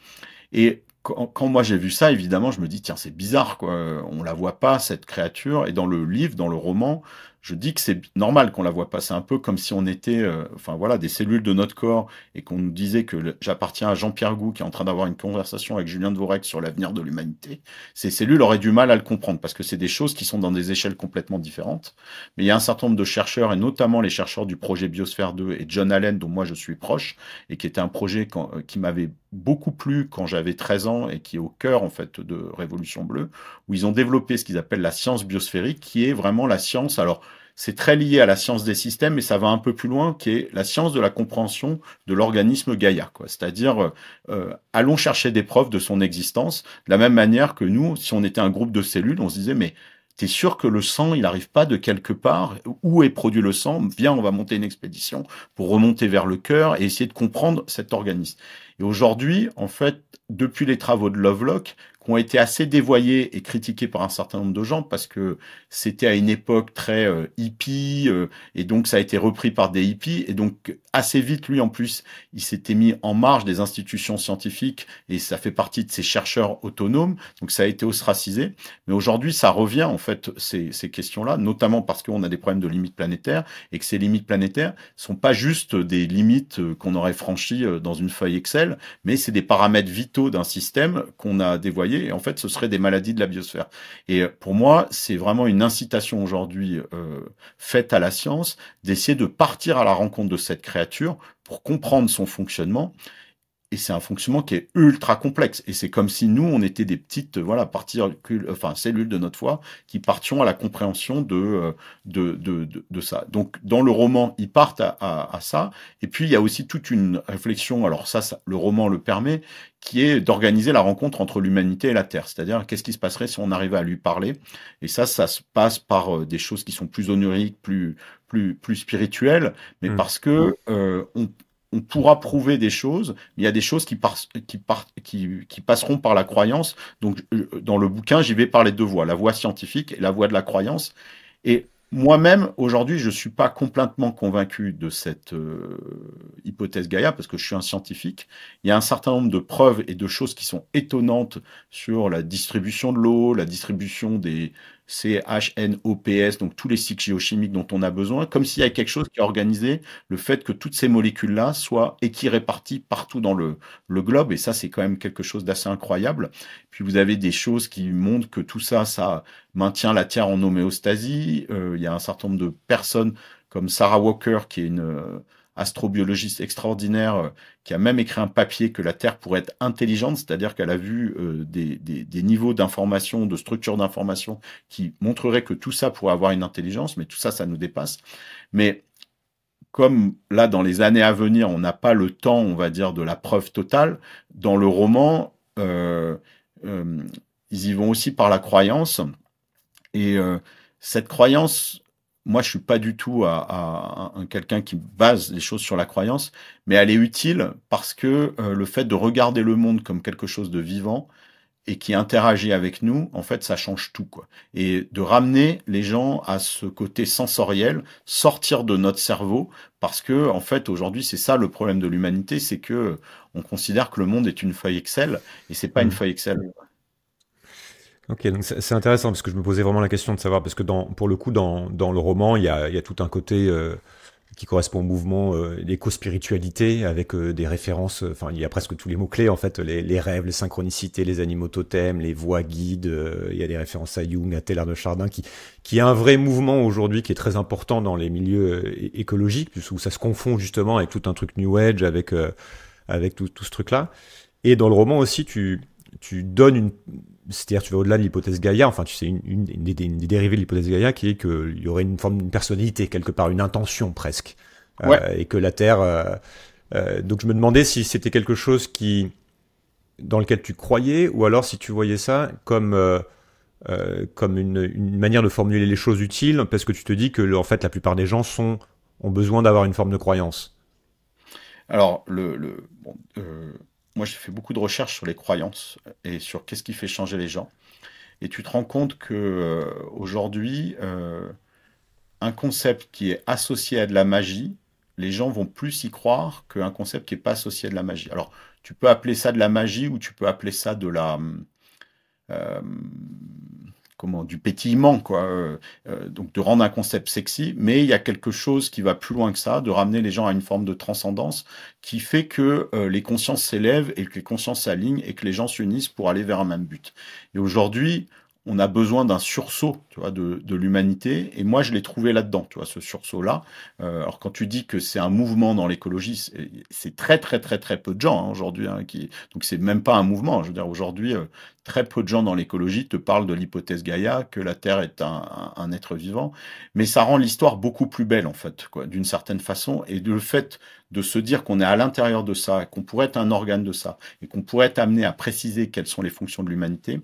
Et quand, quand moi j'ai vu ça, évidemment, je me dis, tiens, c'est bizarre, quoi. on la voit pas, cette créature. Et dans le livre, dans le roman, je dis que c'est normal qu'on la voit passer un peu comme si on était, euh, enfin voilà, des cellules de notre corps et qu'on nous disait que j'appartiens à Jean-Pierre Gou qui est en train d'avoir une conversation avec Julien Dvorek sur l'avenir de l'humanité. Ces cellules auraient du mal à le comprendre parce que c'est des choses qui sont dans des échelles complètement différentes. Mais il y a un certain nombre de chercheurs et notamment les chercheurs du projet Biosphère 2 et John Allen dont moi je suis proche et qui était un projet euh, qui m'avait beaucoup plu quand j'avais 13 ans et qui est au cœur en fait de Révolution Bleue où ils ont développé ce qu'ils appellent la science biosphérique qui est vraiment la science alors c'est très lié à la science des systèmes, mais ça va un peu plus loin, qui est la science de la compréhension de l'organisme Gaïa. C'est-à-dire, euh, euh, allons chercher des preuves de son existence, de la même manière que nous, si on était un groupe de cellules, on se disait, mais t'es sûr que le sang, il n'arrive pas de quelque part Où est produit le sang Viens, on va monter une expédition pour remonter vers le cœur et essayer de comprendre cet organisme. Et aujourd'hui, en fait, depuis les travaux de Lovelock, qui ont été assez dévoyés et critiqués par un certain nombre de gens parce que c'était à une époque très euh, hippie euh, et donc ça a été repris par des hippies et donc assez vite lui en plus il s'était mis en marge des institutions scientifiques et ça fait partie de ses chercheurs autonomes donc ça a été ostracisé mais aujourd'hui ça revient en fait ces, ces questions-là notamment parce qu'on a des problèmes de limites planétaires et que ces limites planétaires sont pas juste des limites euh, qu'on aurait franchies dans une feuille Excel mais c'est des paramètres vitaux d'un système qu'on a dévoyé et en fait, ce serait des maladies de la biosphère. Et euh, pour moi, c'est vraiment une incitation aujourd'hui euh, faite à la science d'essayer de partir à la rencontre de cette créature pour comprendre son fonctionnement et c'est un fonctionnement qui est ultra complexe. Et c'est comme si nous, on était des petites euh, voilà, particules, enfin, cellules de notre foi qui partions à la compréhension de, euh, de, de, de, de ça. Donc, dans le roman, ils partent à, à, à, ça. Et puis, il y a aussi toute une réflexion, alors ça, ça le roman le permet, qui est d'organiser la rencontre entre l'humanité et la Terre. C'est-à-dire, qu'est-ce qui se passerait si on arrivait à lui parler Et ça, ça se passe par euh, des choses qui sont plus honoriques, plus, plus, plus spirituelles, mais mmh. parce que on on pourra prouver des choses, mais il y a des choses qui, qui, qui, passeront par la croyance. Donc, euh, dans le bouquin, j'y vais par les deux voies, la voie scientifique et la voie de la croyance. Et moi-même, aujourd'hui, je ne suis pas complètement convaincu de cette euh, hypothèse Gaïa, parce que je suis un scientifique. Il y a un certain nombre de preuves et de choses qui sont étonnantes sur la distribution de l'eau, la distribution des, C-H-N-O-P-S, donc tous les cycles géochimiques dont on a besoin, comme s'il y a quelque chose qui a organisé le fait que toutes ces molécules-là soient équiréparties partout dans le, le globe. Et ça, c'est quand même quelque chose d'assez incroyable. Puis vous avez des choses qui montrent que tout ça, ça maintient la Terre en homéostasie. Euh, il y a un certain nombre de personnes comme Sarah Walker, qui est une euh, astrobiologiste extraordinaire euh, qui a même écrit un papier que la Terre pourrait être intelligente, c'est-à-dire qu'elle a vu euh, des, niveaux d'information, de structures d'information qui montreraient que tout ça pourrait avoir une intelligence, mais tout ça, ça nous dépasse. Mais comme là, dans les années à venir, on n'a pas le temps, on va dire, de la preuve totale, dans le roman, euh, ils y vont aussi par la croyance. Et cette croyance, moi, je suis pas du tout à, quelqu'un qui base les choses sur la croyance, mais elle est utile parce que euh, le fait de regarder le monde comme quelque chose de vivant et qui interagit avec nous, en fait, ça change tout, quoi. Et de ramener les gens à ce côté sensoriel, sortir de notre cerveau, parce que, en fait, aujourd'hui, c'est ça le problème de l'humanité, c'est que on considère que le monde est une feuille Excel, et c'est pas une mmh. feuille Excel. Ok, donc c'est intéressant parce que je me posais vraiment la question de savoir, parce que dans, pour le coup, dans, dans le roman, il y a, il y a tout un côté euh, qui correspond au mouvement euh, l'éco-spiritualité avec euh, des références, euh, enfin, il y a presque tous les mots-clés en fait, les, les, rêves, les synchronicités, les animaux totems, les voix guides, il y a des références à Jung, à Teller de Chardin, qui, qui est un vrai mouvement aujourd'hui qui est très important dans les milieux écologiques, où ça se confond justement avec tout un truc New Age, avec, avec tout, tout ce truc-là. Et dans le roman aussi, tu, tu donnes une, c'est-à-dire tu vas au-delà de l'hypothèse Gaïa, enfin tu sais, une, une, une, des, dérivées de l'hypothèse Gaïa qui est qu'il y aurait une forme d'une personnalité quelque part, une intention presque, euh, ouais. et que la Terre... Euh, euh, donc je me demandais si c'était quelque chose qui dans lequel tu croyais, ou alors si tu voyais ça comme euh, comme une, une, manière de formuler les choses utiles, parce que tu te dis que en fait la plupart des gens sont ont besoin d'avoir une forme de croyance. Alors le, le bon, moi j'ai fait beaucoup de recherches sur les croyances et sur qu'est-ce qui fait changer les gens. Et tu te rends compte que euh, aujourd'hui, euh, un concept qui est associé à de la magie, les gens vont plus y croire qu'un concept qui n'est pas associé à de la magie. Alors, tu peux appeler ça de la magie ou tu peux appeler ça de la euh, comment du pétillement quoi euh, euh, donc de rendre un concept sexy mais il y a quelque chose qui va plus loin que ça de ramener les gens à une forme de transcendance qui fait que euh, les consciences s'élèvent et que les consciences s'alignent et que les gens s'unissent pour aller vers un même but et aujourd'hui on a besoin d'un sursaut tu vois, de, de l'humanité. Et moi, je l'ai trouvé là-dedans, tu vois, ce sursaut-là. Euh, alors, quand tu dis que c'est un mouvement dans l'écologie, c'est très, très, très, très peu de gens hein, aujourd'hui. Hein, qui... Donc, c'est même pas un mouvement. Je veux dire, aujourd'hui, euh, très peu de gens dans l'écologie te parlent de l'hypothèse Gaïa, que la Terre est un, un, être vivant. Mais ça rend l'histoire beaucoup plus belle, en fait, d'une certaine façon. Et le fait de se dire qu'on est à l'intérieur de ça, qu'on pourrait être un organe de ça, et qu'on pourrait être amené à préciser quelles sont les fonctions de l'humanité,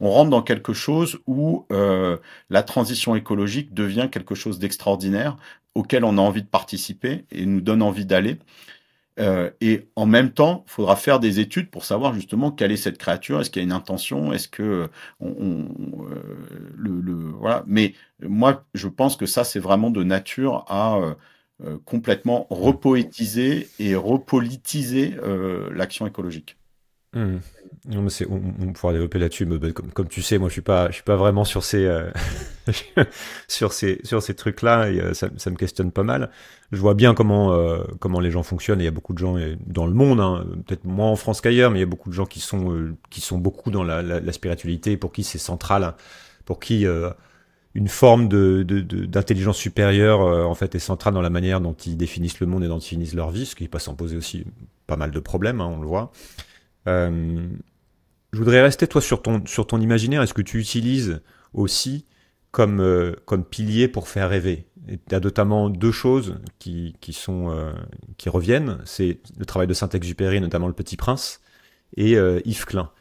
on rentre dans quelque chose où euh, la transition écologique devient quelque chose d'extraordinaire auquel on a envie de participer et nous donne envie d'aller. Euh, et en même temps, il faudra faire des études pour savoir justement quelle est cette créature, est-ce qu'il y a une intention, est-ce que on, euh, le, le, voilà. Mais moi, je pense que ça, c'est vraiment de nature à complètement repoétiser et repolitiser l'action écologique. Mmh. Non, c'est, on, on, pourra développer là-dessus, mais ben, comme, tu sais, moi, je suis pas, je suis pas vraiment sur ces, euh, *laughs* sur ces, sur ces trucs-là, et, euh, ça, ça, me questionne pas mal. Je vois bien comment, euh, comment les gens fonctionnent, et il y a beaucoup de gens euh, dans le monde, hein, peut-être moins en France qu'ailleurs, mais il y a beaucoup de gens qui sont, qui sont beaucoup dans la, la, spiritualité, pour qui c'est central, pour qui une forme de, de, d'intelligence supérieure, en fait, est centrale dans la manière dont ils définissent le monde et dont ils finissent leur vie, ce qui passe en poser aussi pas mal de problèmes, hein, on le voit. Euh, je voudrais rester, toi, sur ton, sur ton imaginaire. Est-ce que tu utilises aussi comme, euh, comme pilier pour faire rêver y a notamment deux choses qui, qui sont, euh, qui reviennent. C'est le travail de Saint-Exupéry, notamment Le Petit Prince, et Yves Klein.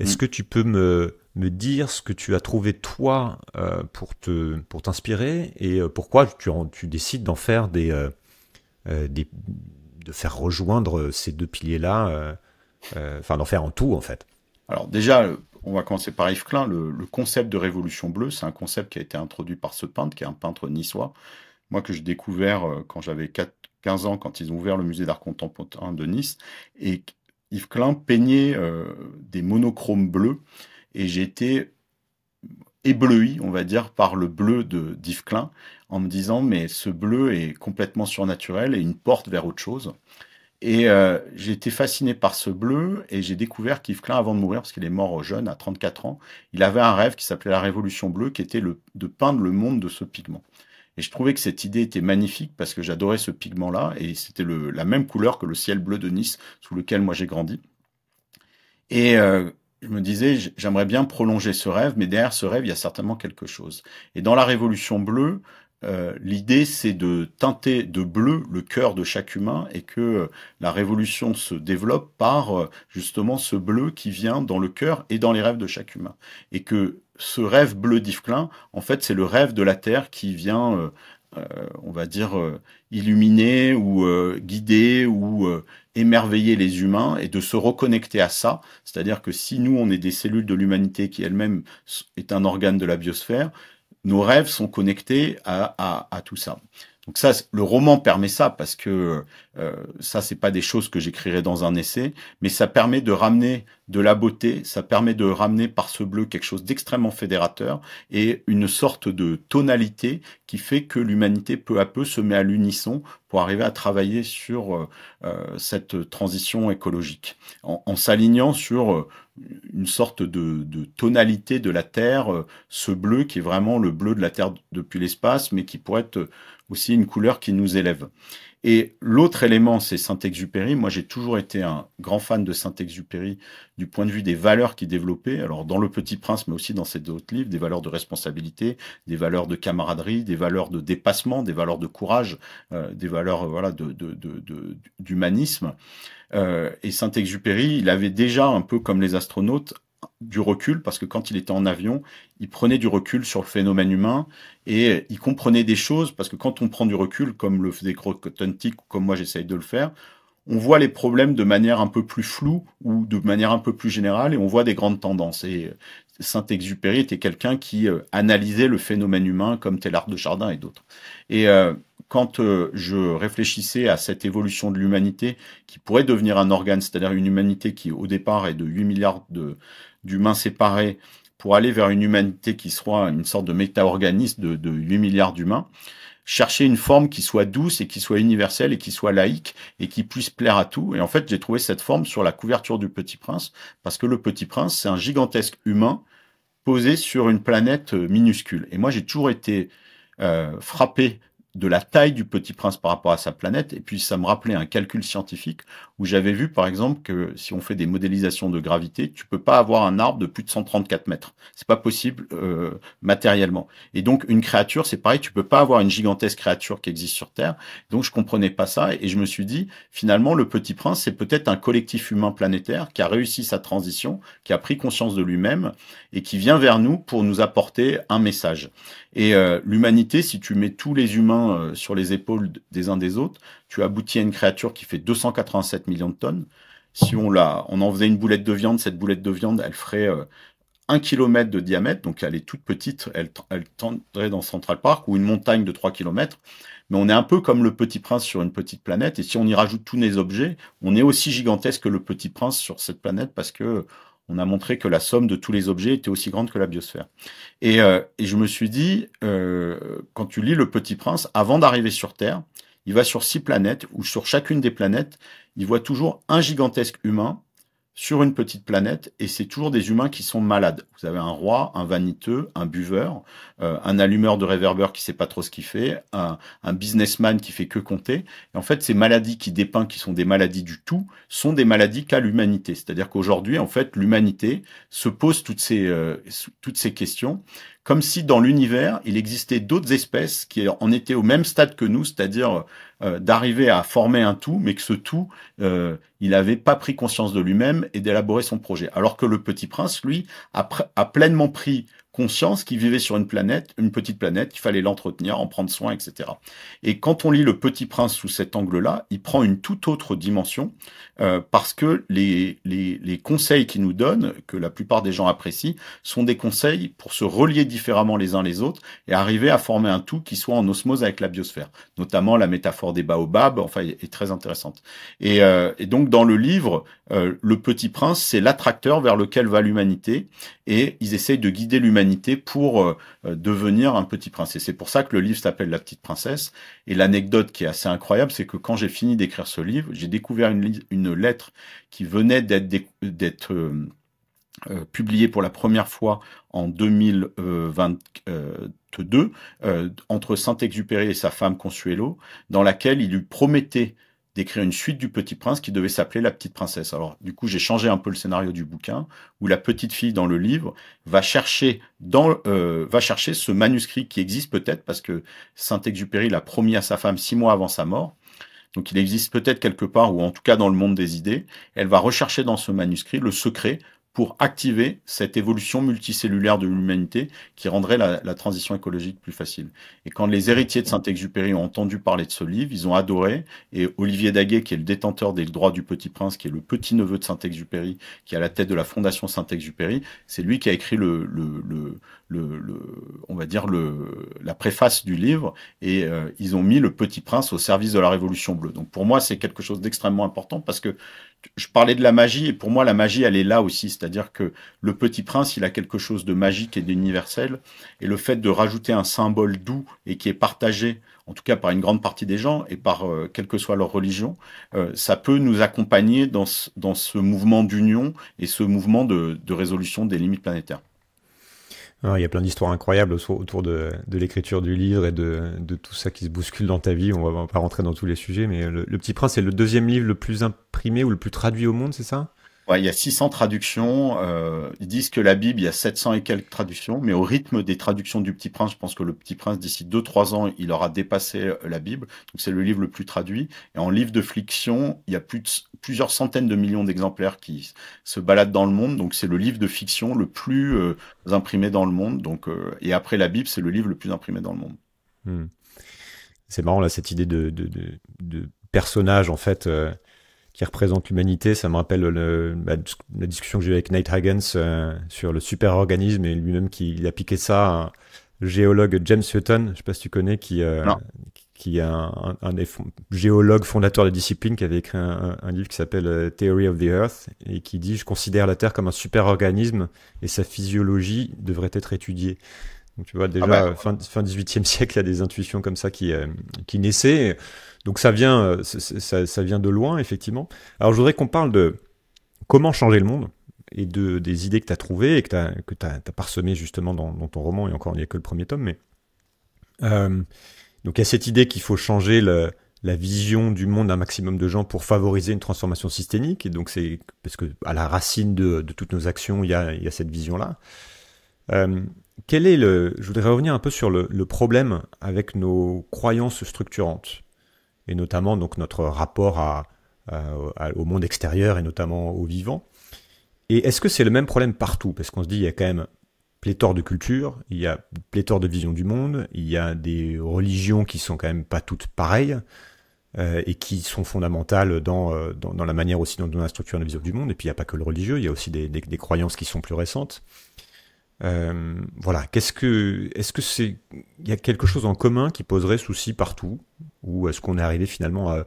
Est-ce mm. que tu peux me, me dire ce que tu as trouvé toi pour te pour t'inspirer et pourquoi tu, tu décides d'en faire des, des, de faire rejoindre ces deux piliers là euh, enfin d'en faire en tout en fait. Alors déjà, on va commencer par Yves Klein. Le, concept de Révolution bleue, c'est un concept qui a été introduit par ce peintre, qui est un peintre niçois, moi que j'ai découvert euh, quand j'avais 15 ans, quand ils ont ouvert le musée d'art contemporain de Nice. Et Yves Klein peignait euh, des monochromes bleus, et j'ai été ébloui, on va dire, par le bleu de d'Yves Klein, en me disant, mais ce bleu est complètement surnaturel et une porte vers autre chose. Et euh, j'ai été fasciné par ce bleu et j'ai découvert qu'Yves Klein, avant de mourir, parce qu'il est mort euh, jeune, à 34 ans, il avait un rêve qui s'appelait la Révolution bleue, qui était le, de peindre le monde de ce pigment. Et je trouvais que cette idée était magnifique parce que j'adorais ce pigment-là et c'était la même couleur que le ciel bleu de Nice sous lequel moi j'ai grandi. Et euh, je me disais, j'aimerais bien prolonger ce rêve, mais derrière ce rêve, il y a certainement quelque chose. Et dans la Révolution bleue, euh, l'idée c'est de teinter de bleu le cœur de chaque humain et que euh, la révolution se développe par euh, justement ce bleu qui vient dans le cœur et dans les rêves de chaque humain. Et que ce rêve bleu d'Yves en fait, c'est le rêve de la Terre qui vient, on va dire, illuminer ou guider ou émerveiller les humains et de se reconnecter à ça. C'est-à-dire que si nous, on est des cellules de l'humanité qui elle-même est un organe de la biosphère, nos rêves sont connectés à, tout ça. Donc ça, le roman permet ça parce que euh, ça, c'est pas des choses que j'écrirai dans un essai, mais ça permet de ramener de la beauté, ça permet de ramener par ce bleu quelque chose d'extrêmement fédérateur et une sorte de tonalité qui fait que l'humanité peu à peu se met à l'unisson pour arriver à travailler sur euh, euh, cette transition écologique en s'alignant sur une sorte de, de, tonalité de la Terre, euh, ce bleu qui est vraiment le bleu de la Terre depuis l'espace, mais qui pourrait être aussi une couleur qui nous élève. Et l'autre élément, c'est Saint-Exupéry. Moi, j'ai toujours été un grand fan de Saint-Exupéry du point de vue des valeurs qu'il développait. Alors, dans Le Petit Prince, mais aussi dans ses autres livres, des valeurs de responsabilité, des valeurs de camaraderie, des valeurs de dépassement, des valeurs de courage, euh, des valeurs, euh, voilà, de, de, d'humanisme. Euh, et Saint-Exupéry, il avait déjà, un peu comme les astronautes, du recul parce que quand il était en avion, il prenait du recul sur le phénomène humain et il comprenait des choses parce que quand on prend du recul, comme le faisait Tic ou comme moi j'essaye de le faire, on voit les problèmes de manière un peu plus floue ou de manière un peu plus générale et on voit des grandes tendances. Et Saint-Exupéry était quelqu'un qui euh, analysait le phénomène humain comme Tellard de Chardin et d'autres. Et euh, quand euh, je réfléchissais à cette évolution de l'humanité qui pourrait devenir un organe, c'est-à-dire une humanité qui au départ est de 8 milliards de d'humains séparés pour aller vers une humanité qui soit une sorte de méta-organisme de, de 8 milliards d'humains, chercher une forme qui soit douce et qui soit universelle et qui soit laïque et qui puisse plaire à tout. Et en fait, j'ai trouvé cette forme sur la couverture du Petit Prince parce que le Petit Prince, c'est un gigantesque humain posé sur une planète minuscule. Et moi, j'ai toujours été euh, frappé de la taille du petit prince par rapport à sa planète. Et puis ça me rappelait un calcul scientifique où j'avais vu par exemple que si on fait des modélisations de gravité, tu peux pas avoir un arbre de plus de 134 mètres. C'est pas possible euh, matériellement. Et donc une créature, c'est pareil, tu peux pas avoir une gigantesque créature qui existe sur Terre. Donc je comprenais pas ça et je me suis dit finalement le petit prince c'est peut-être un collectif humain planétaire qui a réussi sa transition, qui a pris conscience de lui-même et qui vient vers nous pour nous apporter un message. Et euh, l'humanité, si tu mets tous les humains euh, sur les épaules des uns des autres, tu aboutis à une créature qui fait 287 millions de tonnes. Si on, la, on en faisait une boulette de viande, cette boulette de viande, elle ferait euh, un kilomètre de diamètre, donc elle est toute petite, elle, elle tendrait dans Central Park ou une montagne de 3 kilomètres. Mais on est un peu comme le Petit Prince sur une petite planète, et si on y rajoute tous les objets, on est aussi gigantesque que le Petit Prince sur cette planète parce que on a montré que la somme de tous les objets était aussi grande que la biosphère. Et, euh, je me suis dit, euh, quand tu lis Le Petit Prince, avant d'arriver sur Terre, il va sur six planètes, où sur chacune des planètes, il voit toujours un gigantesque humain sur une petite planète et c'est toujours des humains qui sont malades. Vous avez un roi, un vaniteux, un buveur, euh, un allumeur de réverbère qui sait pas trop ce qu'il fait, un, businessman qui fait que compter. en fait, ces maladies qui dépeint, qui sont des maladies du tout, sont des maladies qu'a l'humanité. C'est-à-dire qu'aujourd'hui, en fait, l'humanité se pose toutes ces euh, toutes ces questions comme si dans l'univers, il existait d'autres espèces qui en étaient au même stade que nous, c'est-à-dire euh, d'arriver à former un tout, mais que ce tout, euh, il n'avait pas pris conscience de lui-même et d'élaborer son projet. Alors que le petit prince, lui, a pleinement pris conscience qui vivait sur une planète, une petite planète, qu'il fallait l'entretenir, en prendre soin, etc. Et quand on lit Le Petit Prince sous cet angle-là, il prend une toute autre dimension euh, parce que les, les, les conseils qu'il nous donne, que la plupart des gens apprécient, sont des conseils pour se relier différemment les uns les autres et arriver à former un tout qui soit en osmose avec la biosphère. Notamment la métaphore des baobabs, enfin, est très intéressante. Et, euh, et donc dans le livre, euh, Le Petit Prince, c'est l'attracteur vers lequel va l'humanité et ils essayent de guider l'humanité pour euh, euh, devenir un petit prince. Et c'est pour ça que le livre s'appelle La petite princesse. Et l'anecdote qui est assez incroyable, c'est que quand j'ai fini d'écrire ce livre, j'ai découvert une, lettre qui venait d'être euh, publiée publié pour la première fois en 2022 entre Saint-Exupéry et sa femme Consuelo, dans laquelle il lui promettait d'écrire une suite du Petit Prince qui devait s'appeler La Petite Princesse. Alors du coup, j'ai changé un peu le scénario du bouquin où la petite fille dans le livre va chercher dans euh, va chercher ce manuscrit qui existe peut-être parce que Saint-Exupéry l'a promis à sa femme six mois avant sa mort. Donc il existe peut-être quelque part ou en tout cas dans le monde des idées. Elle va rechercher dans ce manuscrit le secret pour activer cette évolution multicellulaire de l'humanité qui rendrait la, transition écologique plus facile. Et quand les héritiers de Saint-Exupéry ont entendu parler de ce livre, ils ont adoré, et Olivier Daguet, qui est le détenteur des droits du Petit Prince, qui est le petit-neveu de Saint-Exupéry, qui est à la tête de la Fondation Saint-Exupéry, c'est lui qui a écrit le, le, on va dire le, la préface du livre, et euh, ils ont mis le Petit Prince au service de la Révolution bleue. Donc pour moi, c'est quelque chose d'extrêmement important parce que je parlais de la magie, et pour moi, la magie, elle est là aussi. C'est-à-dire que le petit prince, il a quelque chose de magique et d'universel. Et le fait de rajouter un symbole doux et qui est partagé, en tout cas par une grande partie des gens, et par euh, quelle que soit leur religion, euh, ça peut nous accompagner dans ce, dans ce mouvement d'union et ce mouvement de résolution des limites planétaires. Hein, il y a plein d'histoires incroyables autour de, l'écriture du livre et de, tout ça qui se bouscule dans ta vie. On va pas rentrer dans tous les sujets, mais le Petit Prince est le deuxième livre le plus imprimé ou le plus traduit au monde, c'est ça il y a 600 traductions. Euh, ils disent que la Bible, il y a 700 et quelques traductions, mais au rythme des traductions du Petit Prince, je pense que le Petit Prince, d'ici 2-3 ans, il aura dépassé euh, la Bible. Donc c'est le livre le plus traduit. Et en livre de fiction, il y a plus de, plusieurs centaines de millions d'exemplaires qui se baladent dans le monde. Donc c'est le livre de fiction le plus euh, imprimé dans le monde. Donc, et après la Bible, c'est le livre le plus imprimé dans le monde. Hmm. C'est marrant, là, cette idée de, de, de personnage, en fait qui représente l'humanité. Ça me rappelle le, la, discussion que j'ai eu avec Nate Higgins euh, sur le super-organisme et lui-même qui a piqué ça à un géologue James Hutton, je ne sais pas si tu connais, qui, euh, qui est un, géologue des géologues fondateurs de discipline qui avait écrit un, livre qui s'appelle euh, Theory of the Earth et qui dit Je considère la Terre comme un super-organisme et sa physiologie devrait être étudiée. Donc tu vois, déjà, ah ben. fin, fin 18e siècle, il y a des intuitions comme ça qui, qui naissaient. Donc ça vient, euh, ça, vient de loin, effectivement. Alors je voudrais qu'on parle de comment changer le monde et de, des idées que tu as trouvées et que tu as, que parsemées justement dans, ton roman, et encore il n'y a que le premier tome, mais... Euh, donc il y a cette idée qu'il faut changer la vision du monde d'un maximum de gens pour favoriser une transformation systémique, et donc c'est parce que à la racine de, toutes nos actions, il y a, cette vision-là. Euh, quel est le, je voudrais revenir un peu sur le problème avec nos croyances structurantes et notamment donc notre rapport à, au monde extérieur et notamment au vivant. Et est-ce que c'est le même problème partout Parce qu'on se dit, il y a quand même pléthore de cultures, il y a pléthore de visions du monde, il y a des religions qui sont quand même pas toutes pareilles euh, et qui sont fondamentales dans, euh, dans, dans, la manière aussi dont on a structuré la vision du monde. Et puis il n'y a pas que le religieux, il y a aussi des, des croyances qui sont plus récentes. Euh, voilà, qu'est-ce que, est-ce que c'est, il y a quelque chose en commun qui poserait souci partout, ou est-ce qu'on est arrivé finalement à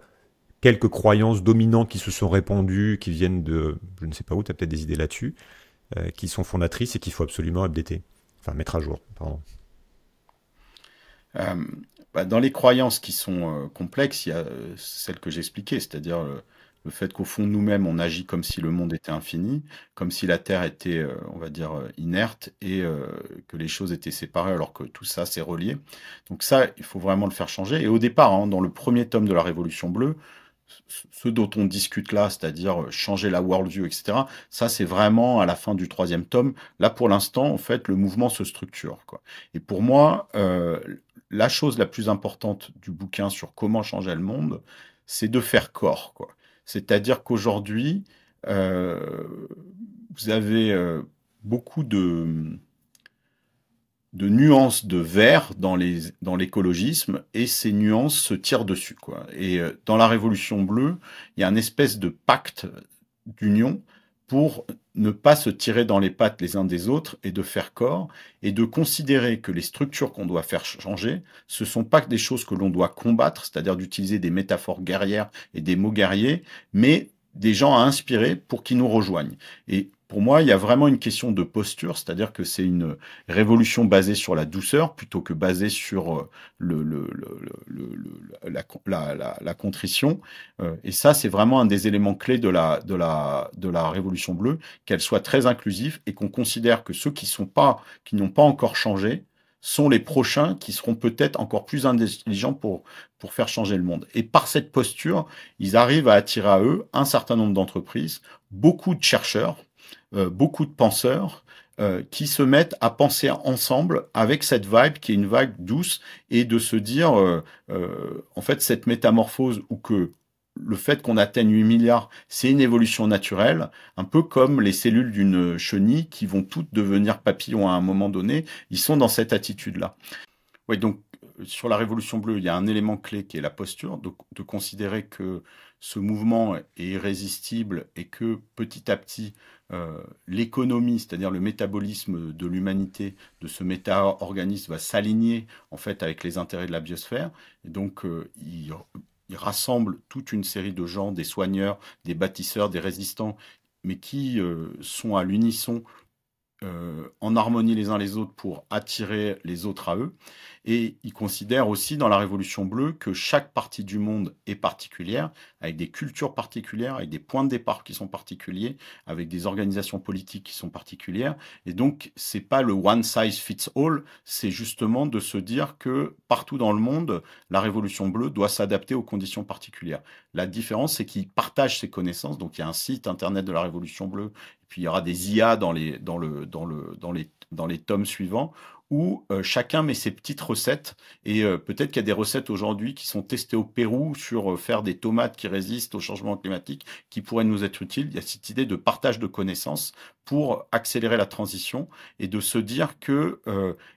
quelques croyances dominantes qui se sont répandues, qui viennent de, je ne sais pas où, tu as peut-être des idées là-dessus, euh, qui sont fondatrices et qu'il faut absolument updater, enfin mettre à jour, pardon. Euh, bah dans les croyances qui sont euh, complexes, il y a euh, celles que j'expliquais, c'est-à-dire le fait qu'au fond, nous-mêmes, on agit comme si le monde était infini, comme si la Terre était, euh, on va dire, euh, inerte et euh, que les choses étaient séparées alors que tout ça, c'est relié. Donc ça, il faut vraiment le faire changer. Et au départ, hein, dans le premier tome de la Révolution bleue, ce dont on discute là, c'est-à-dire changer la worldview, etc., ça c'est vraiment à la fin du troisième tome. Là pour l'instant, en fait, le mouvement se structure. Quoi. Et pour moi, la chose la plus importante du bouquin sur comment changer le monde, c'est de faire corps. Quoi. C'est-à-dire qu'aujourd'hui, euh, vous avez euh, beaucoup de, de nuances de vert dans dans l'écologisme et ces nuances se tirent dessus quoi. Et euh, dans la révolution bleue, il y a un espèce de pacte d'union pour ne pas se tirer dans les pattes les uns des autres et de faire corps, et de considérer que les structures qu'on doit faire changer, ce sont pas que des choses que l'on doit combattre, c'est-à-dire d'utiliser des métaphores guerrières et des mots guerriers, mais des gens à inspirer pour qu'ils nous rejoignent. Et pour moi, il y a vraiment une question de posture, c'est-à-dire que c'est une révolution basée sur la douceur plutôt que basée sur euh, le, la, contrition. Euh, et ça, c'est vraiment un des éléments clés de la, de la, de la révolution bleue, qu'elle soit très inclusive et qu'on considère que ceux qui sont pas, qui n'ont pas encore changé, sont les prochains qui seront peut-être encore plus intelligents pour, pour faire changer le monde. Et par cette posture, ils arrivent à attirer à eux un certain nombre d'entreprises, beaucoup de chercheurs, euh, beaucoup de penseurs euh, qui se mettent à penser ensemble avec cette vibe qui est une vague douce et de se dire, euh, en fait, cette métamorphose ou que le fait qu'on atteigne 8 milliards, c'est une évolution naturelle, un peu comme les cellules d'une chenille qui vont toutes devenir papillons à un moment donné, ils sont dans cette attitude-là. Oui, donc sur la révolution bleue, il y a un élément clé qui est la posture, de considérer que ce mouvement est irrésistible et que petit à petit, euh, l'économie, c'est-à-dire le métabolisme de l'humanité, de ce méta-organisme, va s'aligner en fait avec les intérêts de la biosphère. Et donc, euh, il, rassemble toute une série de gens, des soigneurs, des bâtisseurs, des résistants, mais qui euh, sont à l'unisson, en harmonie les uns les autres pour attirer les autres à eux. Et il considère aussi dans la Révolution bleue que chaque partie du monde est particulière, avec des cultures particulières, avec des points de départ qui sont particuliers, avec des organisations politiques qui sont particulières. Et donc, c'est pas le one size fits all, c'est justement de se dire que partout dans le monde, la Révolution bleue doit s'adapter aux conditions particulières. La différence, c'est qu'il partage ses connaissances. Donc, il y a un site internet de la Révolution bleue, et puis il y aura des IA dans les, dans le, dans le, dans les, dans les tomes suivants où euh, chacun met ses petites recettes. Et euh, peut-être qu'il y a des recettes aujourd'hui qui sont testées au Pérou sur euh, faire des tomates qui résistent au changement climatique, qui pourraient nous être utiles. Il y a cette idée de partage de connaissances pour accélérer la transition et de se dire que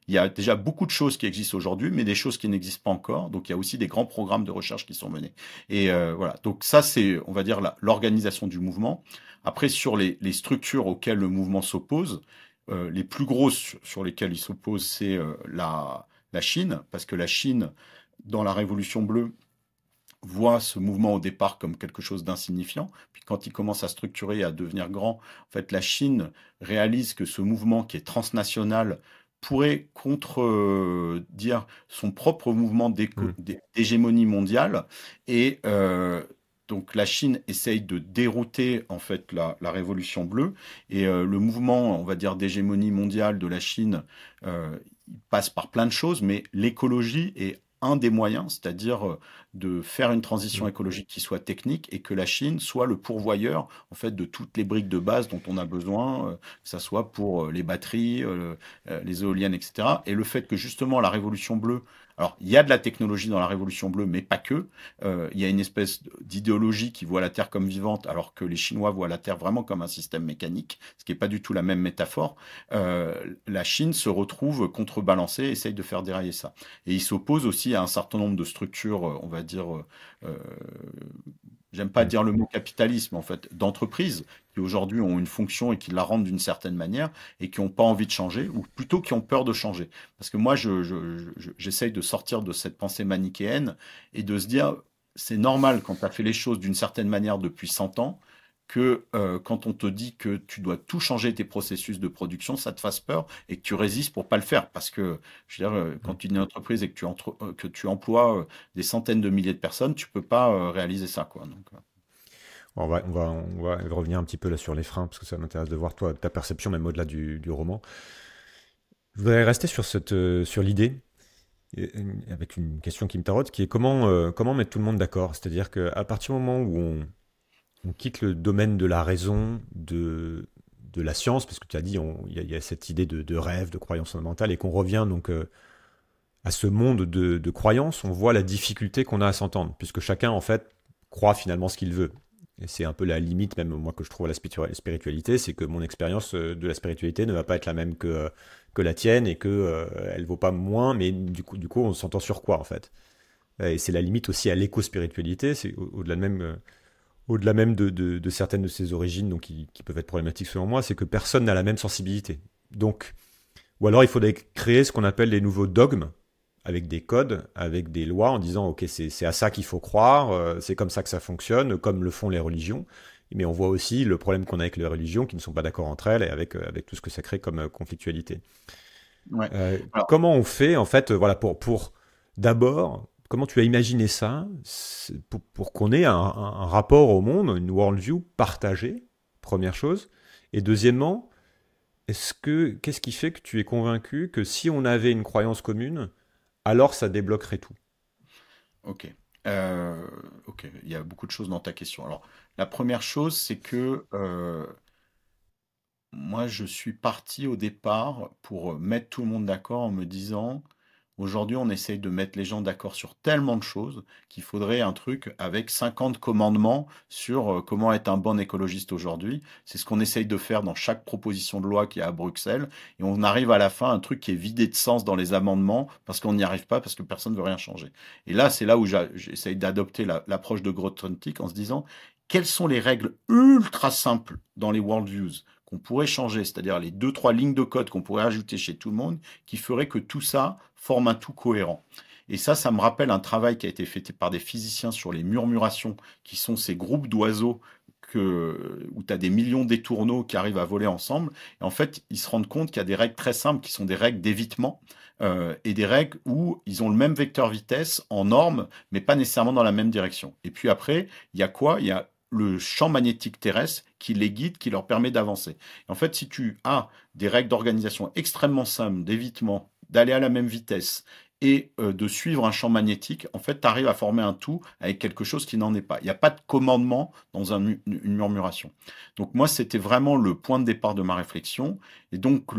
il y a déjà beaucoup de choses qui existent aujourd'hui, mais des choses qui n'existent pas encore. Donc il y a aussi des grands programmes de recherche qui sont menés. Et voilà. Donc ça c'est, on va dire, l'organisation du mouvement. Après sur les, les structures auxquelles le mouvement s'oppose. Euh, les plus grosses sur lesquelles il s'opposent, c'est euh, la, la, Chine, parce que la Chine, dans la Révolution bleue, voit ce mouvement au départ comme quelque chose d'insignifiant, puis quand il commence à structurer et à devenir grand, en fait, la Chine réalise que ce mouvement qui est transnational pourrait contredire euh, son propre mouvement mm. d'hégémonie mondiale et donc la Chine essaye de dérouter en fait la, révolution bleue et euh, le mouvement, on va dire, d'hégémonie mondiale de la Chine euh, passe par plein de choses, mais l'écologie est un des moyens, c'est-à-dire euh, de faire une transition mm. écologique qui soit technique et que la Chine soit le pourvoyeur en fait de toutes les briques de base dont on a besoin, que ça soit pour les batteries, les éoliennes, etc. Et le fait que justement la révolution bleue alors, il y a de la technologie dans la Révolution bleue, mais pas que. Euh, il y a une espèce d'idéologie qui voit la Terre comme vivante, alors que les Chinois voient la Terre vraiment comme un système mécanique, ce qui n'est pas du tout la même métaphore. Euh, la Chine se retrouve contrebalancée, essaye de faire dérailler ça. Et il s'oppose aussi à un certain nombre de structures, euh, on va dire, euh, j'aime pas mm. dire le mot capitalisme en fait, d'entreprises qui aujourd'hui ont une fonction et qui la rendent d'une certaine manière et qui n'ont pas envie de changer ou plutôt qui ont peur de changer. Parce que moi, j'essaye de sortir de cette pensée manichéenne et de se dire c'est normal quand tu as fait les choses d'une certaine manière depuis 100 ans que euh, quand on te dit que tu dois tout changer tes processus de production, ça te fasse peur et que tu résistes pour pas le faire. Parce que, je veux dire, euh, mmh. quand tu es une entreprise et que tu, euh, emploies des centaines de milliers de personnes, tu peux pas réaliser ça. Quoi. on va, on, va, revenir un petit peu là sur les freins, parce que ça m'intéresse de voir toi, ta perception, même au-delà du, roman. Je voudrais rester sur, cette, sur l'idée avec une question qui me tarote, qui est comment, comment mettre tout le monde d'accord C'est-à-dire qu'à partir du moment où on, on quitte le domaine de la raison, de, de la science, parce que tu as dit, il y, a cette idée de, rêve, de croyance fondamentale, et qu'on revient donc euh, à ce monde de, de croyances, on voit la difficulté qu'on a à s'entendre, puisque chacun, en fait, croit finalement ce qu'il veut. Et c'est un peu la limite, même moi, que je trouve à la spiritualité, c'est que mon expérience euh, de la spiritualité ne va pas être la même que, euh, que la tienne et que elle vaut pas moins, mais du coup, du coup on s'entend sur quoi, en fait Et c'est la limite aussi à l'éco-spiritualité, c'est au-delà de même au-delà même de, certaines de ses origines, donc qui, peuvent être problématiques selon moi, c'est que personne n'a la même sensibilité. Donc, ou alors il faudrait créer ce qu'on appelle les nouveaux dogmes, avec des codes, avec des lois, en disant ok c'est à ça qu'il faut croire, euh, c'est comme ça que ça fonctionne, comme le font les religions. Mais on voit aussi le problème qu'on a avec les religions qui ne sont pas d'accord entre elles et avec, euh, avec tout ce que ça crée comme euh, conflictualité. Comment on fait en fait, voilà pour pour d'abord comment tu as imaginé ça pour, qu'on ait un, rapport au monde, une worldview partagée, première chose. Et deuxièmement, est-ce que qu'est-ce qui fait que tu es convaincu que si on avait une croyance commune, alors ça débloquerait tout Ok. Euh, ok, il y a beaucoup de choses dans ta question. Alors, la première chose, c'est que euh, moi, je suis parti au départ pour mettre tout le monde d'accord en me disant Aujourd'hui, on essaye de mettre les gens d'accord sur tellement de choses qu'il faudrait un truc avec 50 commandements sur euh, comment être un bon écologiste aujourd'hui. C'est ce qu'on essaye de faire dans chaque proposition de loi qu'il y a à Bruxelles. Et on arrive à la fin à un truc qui est vidé de sens dans les amendements parce qu'on n'y arrive pas, parce que personne ne veut rien changer. Et là, c'est là où j'essaye d'adopter l'approche de Grothendieck en se disant quelles sont les règles ultra simples dans les worldviews qu'on pourrait changer, c'est-à-dire les deux, trois lignes de code qu'on pourrait ajouter chez tout le monde, qui ferait que tout ça forme un tout cohérent. Et ça, ça me rappelle un travail qui a été fait par des physiciens sur les murmurations, qui sont ces groupes d'oiseaux que, où tu as des millions d'étourneaux qui arrivent à voler ensemble. Et en fait, ils se rendent compte qu'il y a des règles très simples qui sont des règles d'évitement euh, et des règles où ils ont le même vecteur vitesse en norme, mais pas nécessairement dans la même direction. Et puis après, il y a quoi Il y a le champ magnétique terrestre qui les guide, qui leur permet d'avancer. En fait, si tu as des règles d'organisation extrêmement simples, d'évitement, d'aller à la même vitesse et euh, de suivre un champ magnétique, en fait, tu arrives à former un tout avec quelque chose qui n'en est pas. Il n'y a pas de commandement dans une murmuration. Donc moi, c'était vraiment le point de départ de ma réflexion. Et donc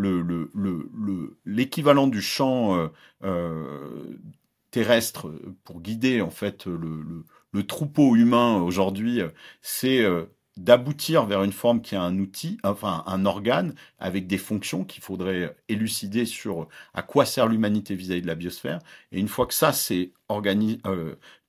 l'équivalent du champ euh, euh, terrestre pour guider en fait le, le troupeau humain aujourd'hui, euh, c'est euh, d'aboutir vers une forme qui a un outil, enfin un organe avec des fonctions qu'il faudrait élucider sur euh, à quoi sert l'humanité vis-à-vis de la biosphère. Et une fois que ça c'est organisé,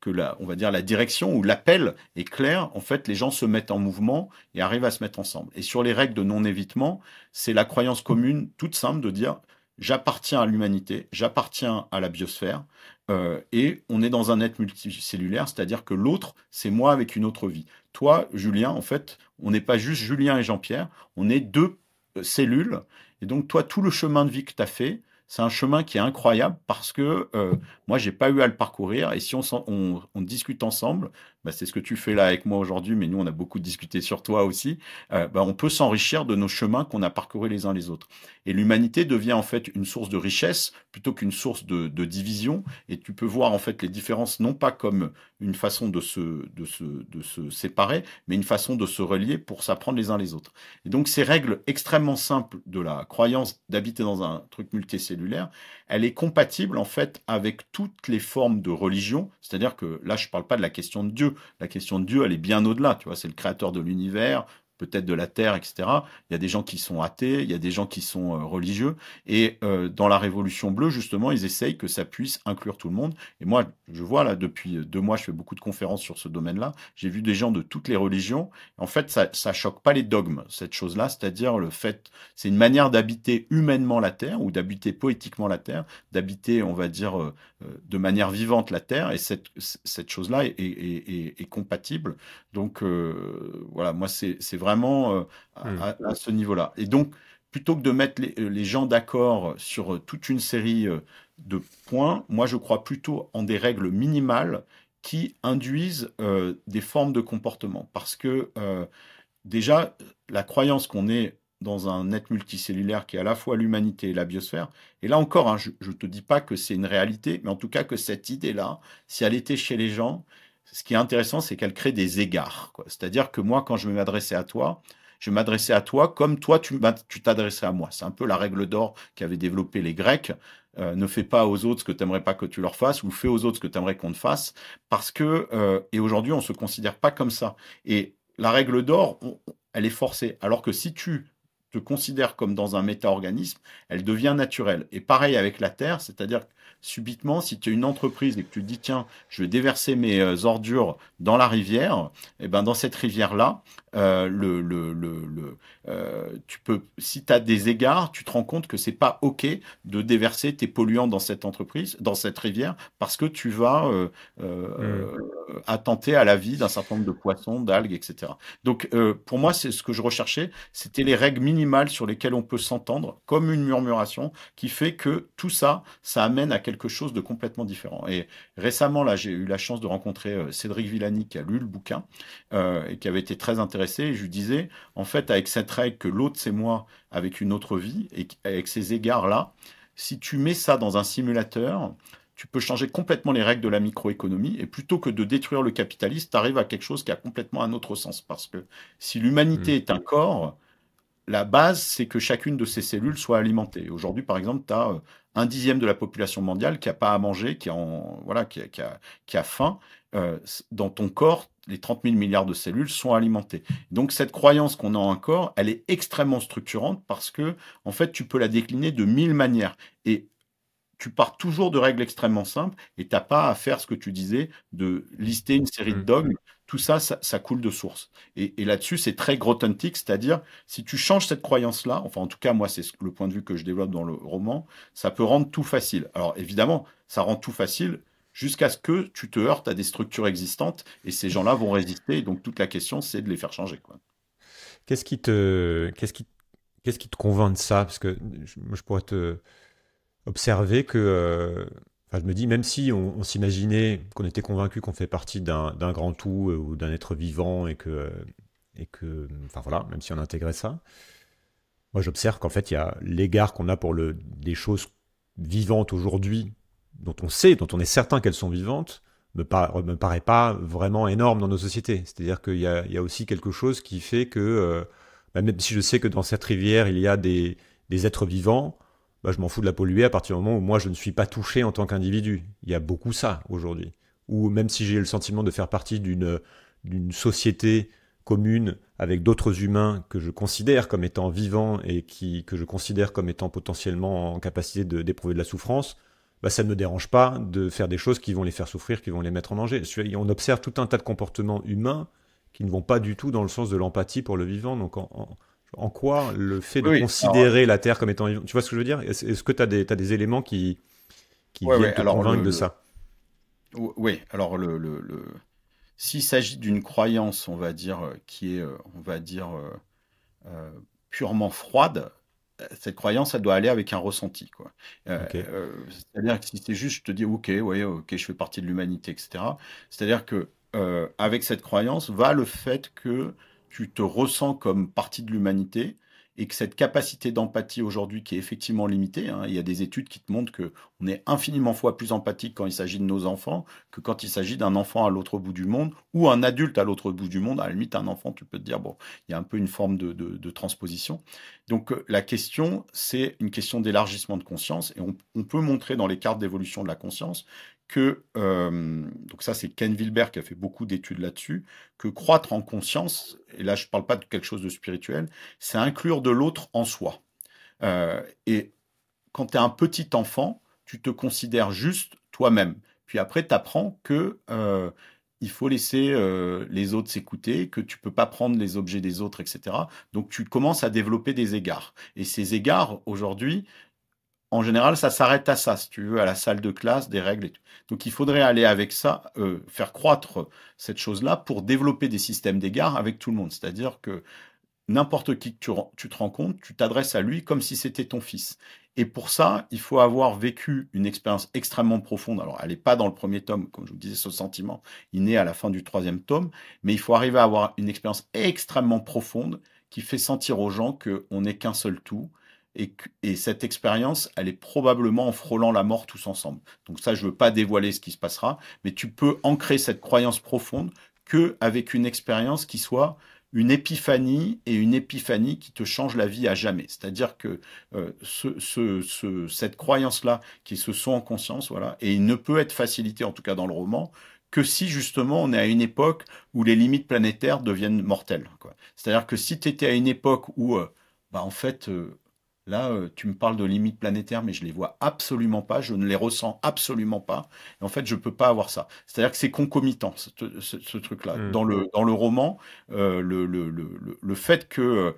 que la, on va dire la direction ou l'appel est clair, en fait les gens se mettent en mouvement et arrivent à se mettre ensemble. Et sur les règles de non évitement, c'est la croyance commune toute simple de dire j'appartiens à l'humanité, j'appartiens à la biosphère, euh, et on est dans un être multicellulaire, c'est-à-dire que l'autre, c'est moi avec une autre vie. Toi, Julien, en fait, on n'est pas juste Julien et Jean-Pierre, on est deux euh, cellules, et donc toi, tout le chemin de vie que tu as fait, c'est un chemin qui est incroyable parce que euh, moi, j'ai pas eu à le parcourir. Et si on, on, on discute ensemble, bah, c'est ce que tu fais là avec moi aujourd'hui, mais nous, on a beaucoup discuté sur toi aussi, euh, bah, on peut s'enrichir de nos chemins qu'on a parcourus les uns les autres. Et l'humanité devient en fait une source de richesse plutôt qu'une source de, de, division. Et tu peux voir en fait les différences non pas comme une façon de se, de se, de se séparer, mais une façon de se relier pour s'apprendre les uns les autres. Et donc ces règles extrêmement simples de la croyance d'habiter dans un truc multicellulaire, elle est compatible en fait avec toutes les formes de religion. C'est-à-dire que là, je ne parle pas de la question de Dieu, la question de Dieu, elle est bien au-delà, tu vois, c'est le créateur de l'univers, peut-être de la terre, etc. Il y a des gens qui sont athées, il y a des gens qui sont euh, religieux. Et euh, dans la Révolution bleue, justement, ils essayent que ça puisse inclure tout le monde. Et moi, je vois là, depuis deux mois, je fais beaucoup de conférences sur ce domaine-là. J'ai vu des gens de toutes les religions. En fait, ça, ça choque pas les dogmes, cette chose-là. C'est-à-dire le fait, c'est une manière d'habiter humainement la terre ou d'habiter poétiquement la terre, d'habiter, on va dire, euh, euh, de manière vivante la terre. Et cette, cette chose-là est, compatible. Donc, euh, voilà, moi, c'est vraiment vraiment euh, hmm. à, ce niveau-là. Et donc, plutôt que de mettre les, euh, gens d'accord sur euh, toute une série de points, moi je crois plutôt en des règles minimales qui induisent des formes de comportement. Parce que déjà, la croyance qu'on est dans un être multicellulaire qui est à la fois l'humanité et la biosphère, et là encore, hein, je te dis pas que c'est une réalité, mais en tout cas que cette idée-là, si elle était chez les gens, ce qui est intéressant, c'est qu'elle crée des égards. C'est-à-dire que moi, quand je m'adresser à toi, je m'adressais à toi comme toi, tu t'adressais à moi. C'est un peu la règle d'or qu'avaient développée les Grecs. Euh, ne fais pas aux autres ce que tu n'aimerais pas que tu leur fasses, ou fais aux autres ce que tu aimerais qu'on te fasse, parce que, euh, et aujourd'hui, on ne se considère pas comme ça. Et la règle d'or, elle est forcée. Alors que si tu te considères comme dans un méta-organisme, elle devient naturelle. Et pareil avec la Terre, c'est-à-dire subitement, si tu as une entreprise et que tu dis tiens, je vais déverser mes euh, ordures dans la rivière, et eh ben dans cette rivière là, euh, le, le, euh, tu peux, si tu as des égards, tu te rends compte que c'est pas OK de déverser tes polluants dans cette entreprise, dans cette rivière, parce que tu vas euh, mmh. attenter à la vie d'un certain nombre de poissons, d'algues, etc. Donc, pour moi, c'est ce que je recherchais, c'était les règles minimales sur lesquelles on peut s'entendre, comme une murmuration, qui fait que tout ça, ça amène à quelque chose de complètement différent. Et récemment, là, j'ai eu la chance de rencontrer Cédric Villani, qui a lu le bouquin et qui avait été très intéressant et je disais, en fait, avec cette règle que l'autre c'est moi, avec une autre vie, et avec ces égards-là, si tu mets ça dans un simulateur, tu peux changer complètement les règles de la microéconomie, et plutôt que de détruire le capitaliste, tu à quelque chose qui a complètement un autre sens, parce que si l'humanité mmh. est un corps, la base, c'est que chacune de ses cellules soit alimentée. Aujourd'hui, par exemple, tu as euh, un dixième de la population mondiale qui n'a pas à manger, qui a, en, voilà, qui a, qui a, faim. Euh, dans ton corps, les 30 000 milliards de cellules sont alimentées. Donc cette croyance qu'on a en corps, elle est extrêmement structurante parce que, en fait, tu peux la décliner de mille manières. Et tu pars toujours de règles extrêmement simples et tu n'as pas à faire ce que tu disais de lister une série de mm. dogmes. Tout ça, ça, coule de source. Et, là-dessus, c'est très grotentique. c'est-à-dire si tu changes cette croyance-là, enfin en tout cas moi c'est le point de vue que je développe dans le roman, ça peut rendre tout facile. Alors évidemment, ça rend tout facile jusqu'à ce que tu te heurtes à des structures existantes et ces gens-là vont résister. Donc toute la question, c'est de les faire changer. Qu'est-ce qui te, qu'est-ce qui, qu'est-ce qui te convainc de ça Parce que je pourrais te observer que, euh, enfin, je me dis, même si on, s'imaginait qu'on était convaincu qu'on fait partie d'un grand tout euh, ou d'un être vivant et que, et que, enfin voilà, même si on intégrait ça. Moi, j'observe qu'en fait, il y a l'égard qu'on a pour le, des choses vivantes aujourd'hui dont on sait, dont on est certain qu'elles sont vivantes, me, me, paraît pas vraiment énorme dans nos sociétés. C'est-à-dire qu'il y, a aussi quelque chose qui fait que, euh, bah, même si je sais que dans cette rivière, il y a des, êtres vivants, bah je m'en fous de la polluer à partir du moment où moi, je ne suis pas touché en tant qu'individu. Il y a beaucoup ça aujourd'hui. Ou même si j'ai le sentiment de faire partie d'une société commune avec d'autres humains que je considère comme étant vivants et que je considère comme étant potentiellement en capacité d'éprouver de la souffrance, bah, ça ne me dérange pas de faire des choses qui vont les faire souffrir, qui vont les mettre en danger. On observe tout un tas de comportements humains qui ne vont pas du tout dans le sens de l'empathie pour le vivant. Donc, en, quoi le fait de considérer la Terre comme étant vivante, tu vois ce que je veux dire Est-ce que tu as, as, des éléments qui, qui viennent te convaincre de ça Oui, alors le, le, s'il s'agit d'une croyance, on va dire, euh, qui est, euh, on va dire, euh, purement froide, cette croyance, elle doit aller avec un ressenti. Euh, euh, c'est-à-dire que si c'est juste, je te dis, ok, ok, je fais partie de l'humanité, etc. C'est-à-dire que euh, avec cette croyance va le fait que tu te ressens comme partie de l'humanité et que cette capacité d'empathie aujourd'hui qui est effectivement limitée, hein, il y a des études qui te montrent qu'on est infiniment fois plus empathique quand il s'agit de nos enfants que quand il s'agit d'un enfant à l'autre bout du monde ou un adulte à l'autre bout du monde. À la limite, un enfant, tu peux te dire, bon, il y a un peu une forme de, transposition. Donc euh, la question, c'est une question d'élargissement de conscience et on peut montrer dans les cartes d'évolution de la conscience que, euh, donc ça c'est Ken Wilber qui a fait beaucoup d'études là-dessus, que croître en conscience, et là je ne parle pas de quelque chose de spirituel, c'est inclure de l'autre en soi. Euh, et quand tu es un petit enfant, tu te considères juste toi-même. Puis après, tu apprends que euh, il faut laisser les autres s'écouter, que tu peux pas prendre les objets des autres, etc. Donc tu commences à développer des égards. Et ces égards, aujourd'hui, en général, ça s'arrête à ça, si tu veux, à la salle de classe, des règles et tout. Donc il faudrait aller avec ça, euh, faire croître cette chose-là pour développer des systèmes d'égards avec tout le monde. C'est-à-dire que n'importe qui que tu, te rends compte, tu t'adresses à lui comme si c'était ton fils. Et pour ça, il faut avoir vécu une expérience extrêmement profonde. Alors, elle n'est pas dans le premier tome, comme je vous disais, ce sentiment, il naît à la fin du troisième tome, mais il faut arriver à avoir une expérience extrêmement profonde qui fait sentir aux gens qu'on n'est qu'un seul tout, et, cette expérience, elle est probablement en frôlant la mort tous ensemble. Donc ça, je ne veux pas dévoiler ce qui se passera, mais tu peux ancrer cette croyance profonde que avec une expérience qui soit une épiphanie et une épiphanie qui te change la vie à jamais. C'est-à-dire que euh, cette croyance-là, qui se sont en conscience, voilà, et il ne peut être facilité, en tout cas dans le roman, que si justement on est à une époque où les limites planétaires deviennent mortelles. C'est-à-dire que si tu étais à une époque où, euh, bah, en fait, euh, Là, euh, tu me parles de limites planétaires, mais je les vois absolument pas, je ne les ressens absolument pas. Et en fait, je ne peux pas avoir ça. C'est-à-dire que c'est concomitant ce, truc-là. Hmm. Dans le dans le roman, euh, le, le, fait que euh,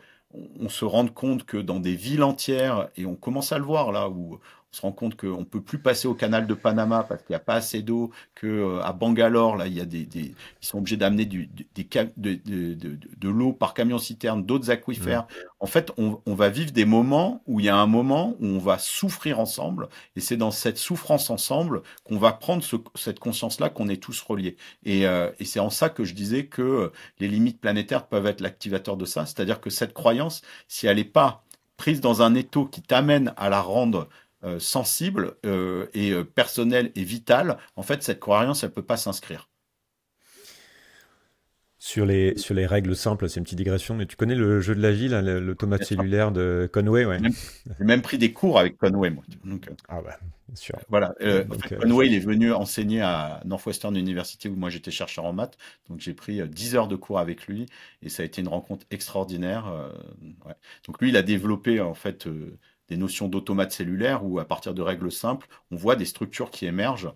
on se rende compte que dans des villes entières, et on commence à le voir là, où on se rend compte qu'on ne peut plus passer au canal de Panama parce qu'il n'y a pas assez d'eau, que euh, à Bangalore, là, il y a des, ils sont obligés d'amener du, des, de, de, de, de l'eau par camion-citerne, d'autres aquifères. Mmh. En fait, on, on, va vivre des moments où il y a un moment où on va souffrir ensemble, et c'est dans cette souffrance ensemble qu'on va prendre ce, cette conscience-là qu'on est tous reliés. Et, euh, et c'est en ça que je disais que euh, les limites planétaires peuvent être l'activateur de ça, c'est-à-dire que cette croyance, si elle n'est pas prise dans un étau qui t'amène à la rendre euh, sensible euh, et euh, personnel et vital, en fait, cette croyance, elle ne peut pas s'inscrire. Sur les, sur les règles simples, c'est une petite digression, mais tu connais le jeu de la vie, le, cellulaire de Conway ouais. J'ai même pris des cours avec Conway, moi. ah bah, bien sûr. Voilà. Conway, il est venu enseigner à Northwestern University, où moi j'étais chercheur en maths. Donc j'ai pris 10 heures de cours avec lui, et ça a été une rencontre extraordinaire. Donc lui, il a développé, en fait, des notions d'automates cellulaires où, à partir de règles simples, on voit des structures qui émergent.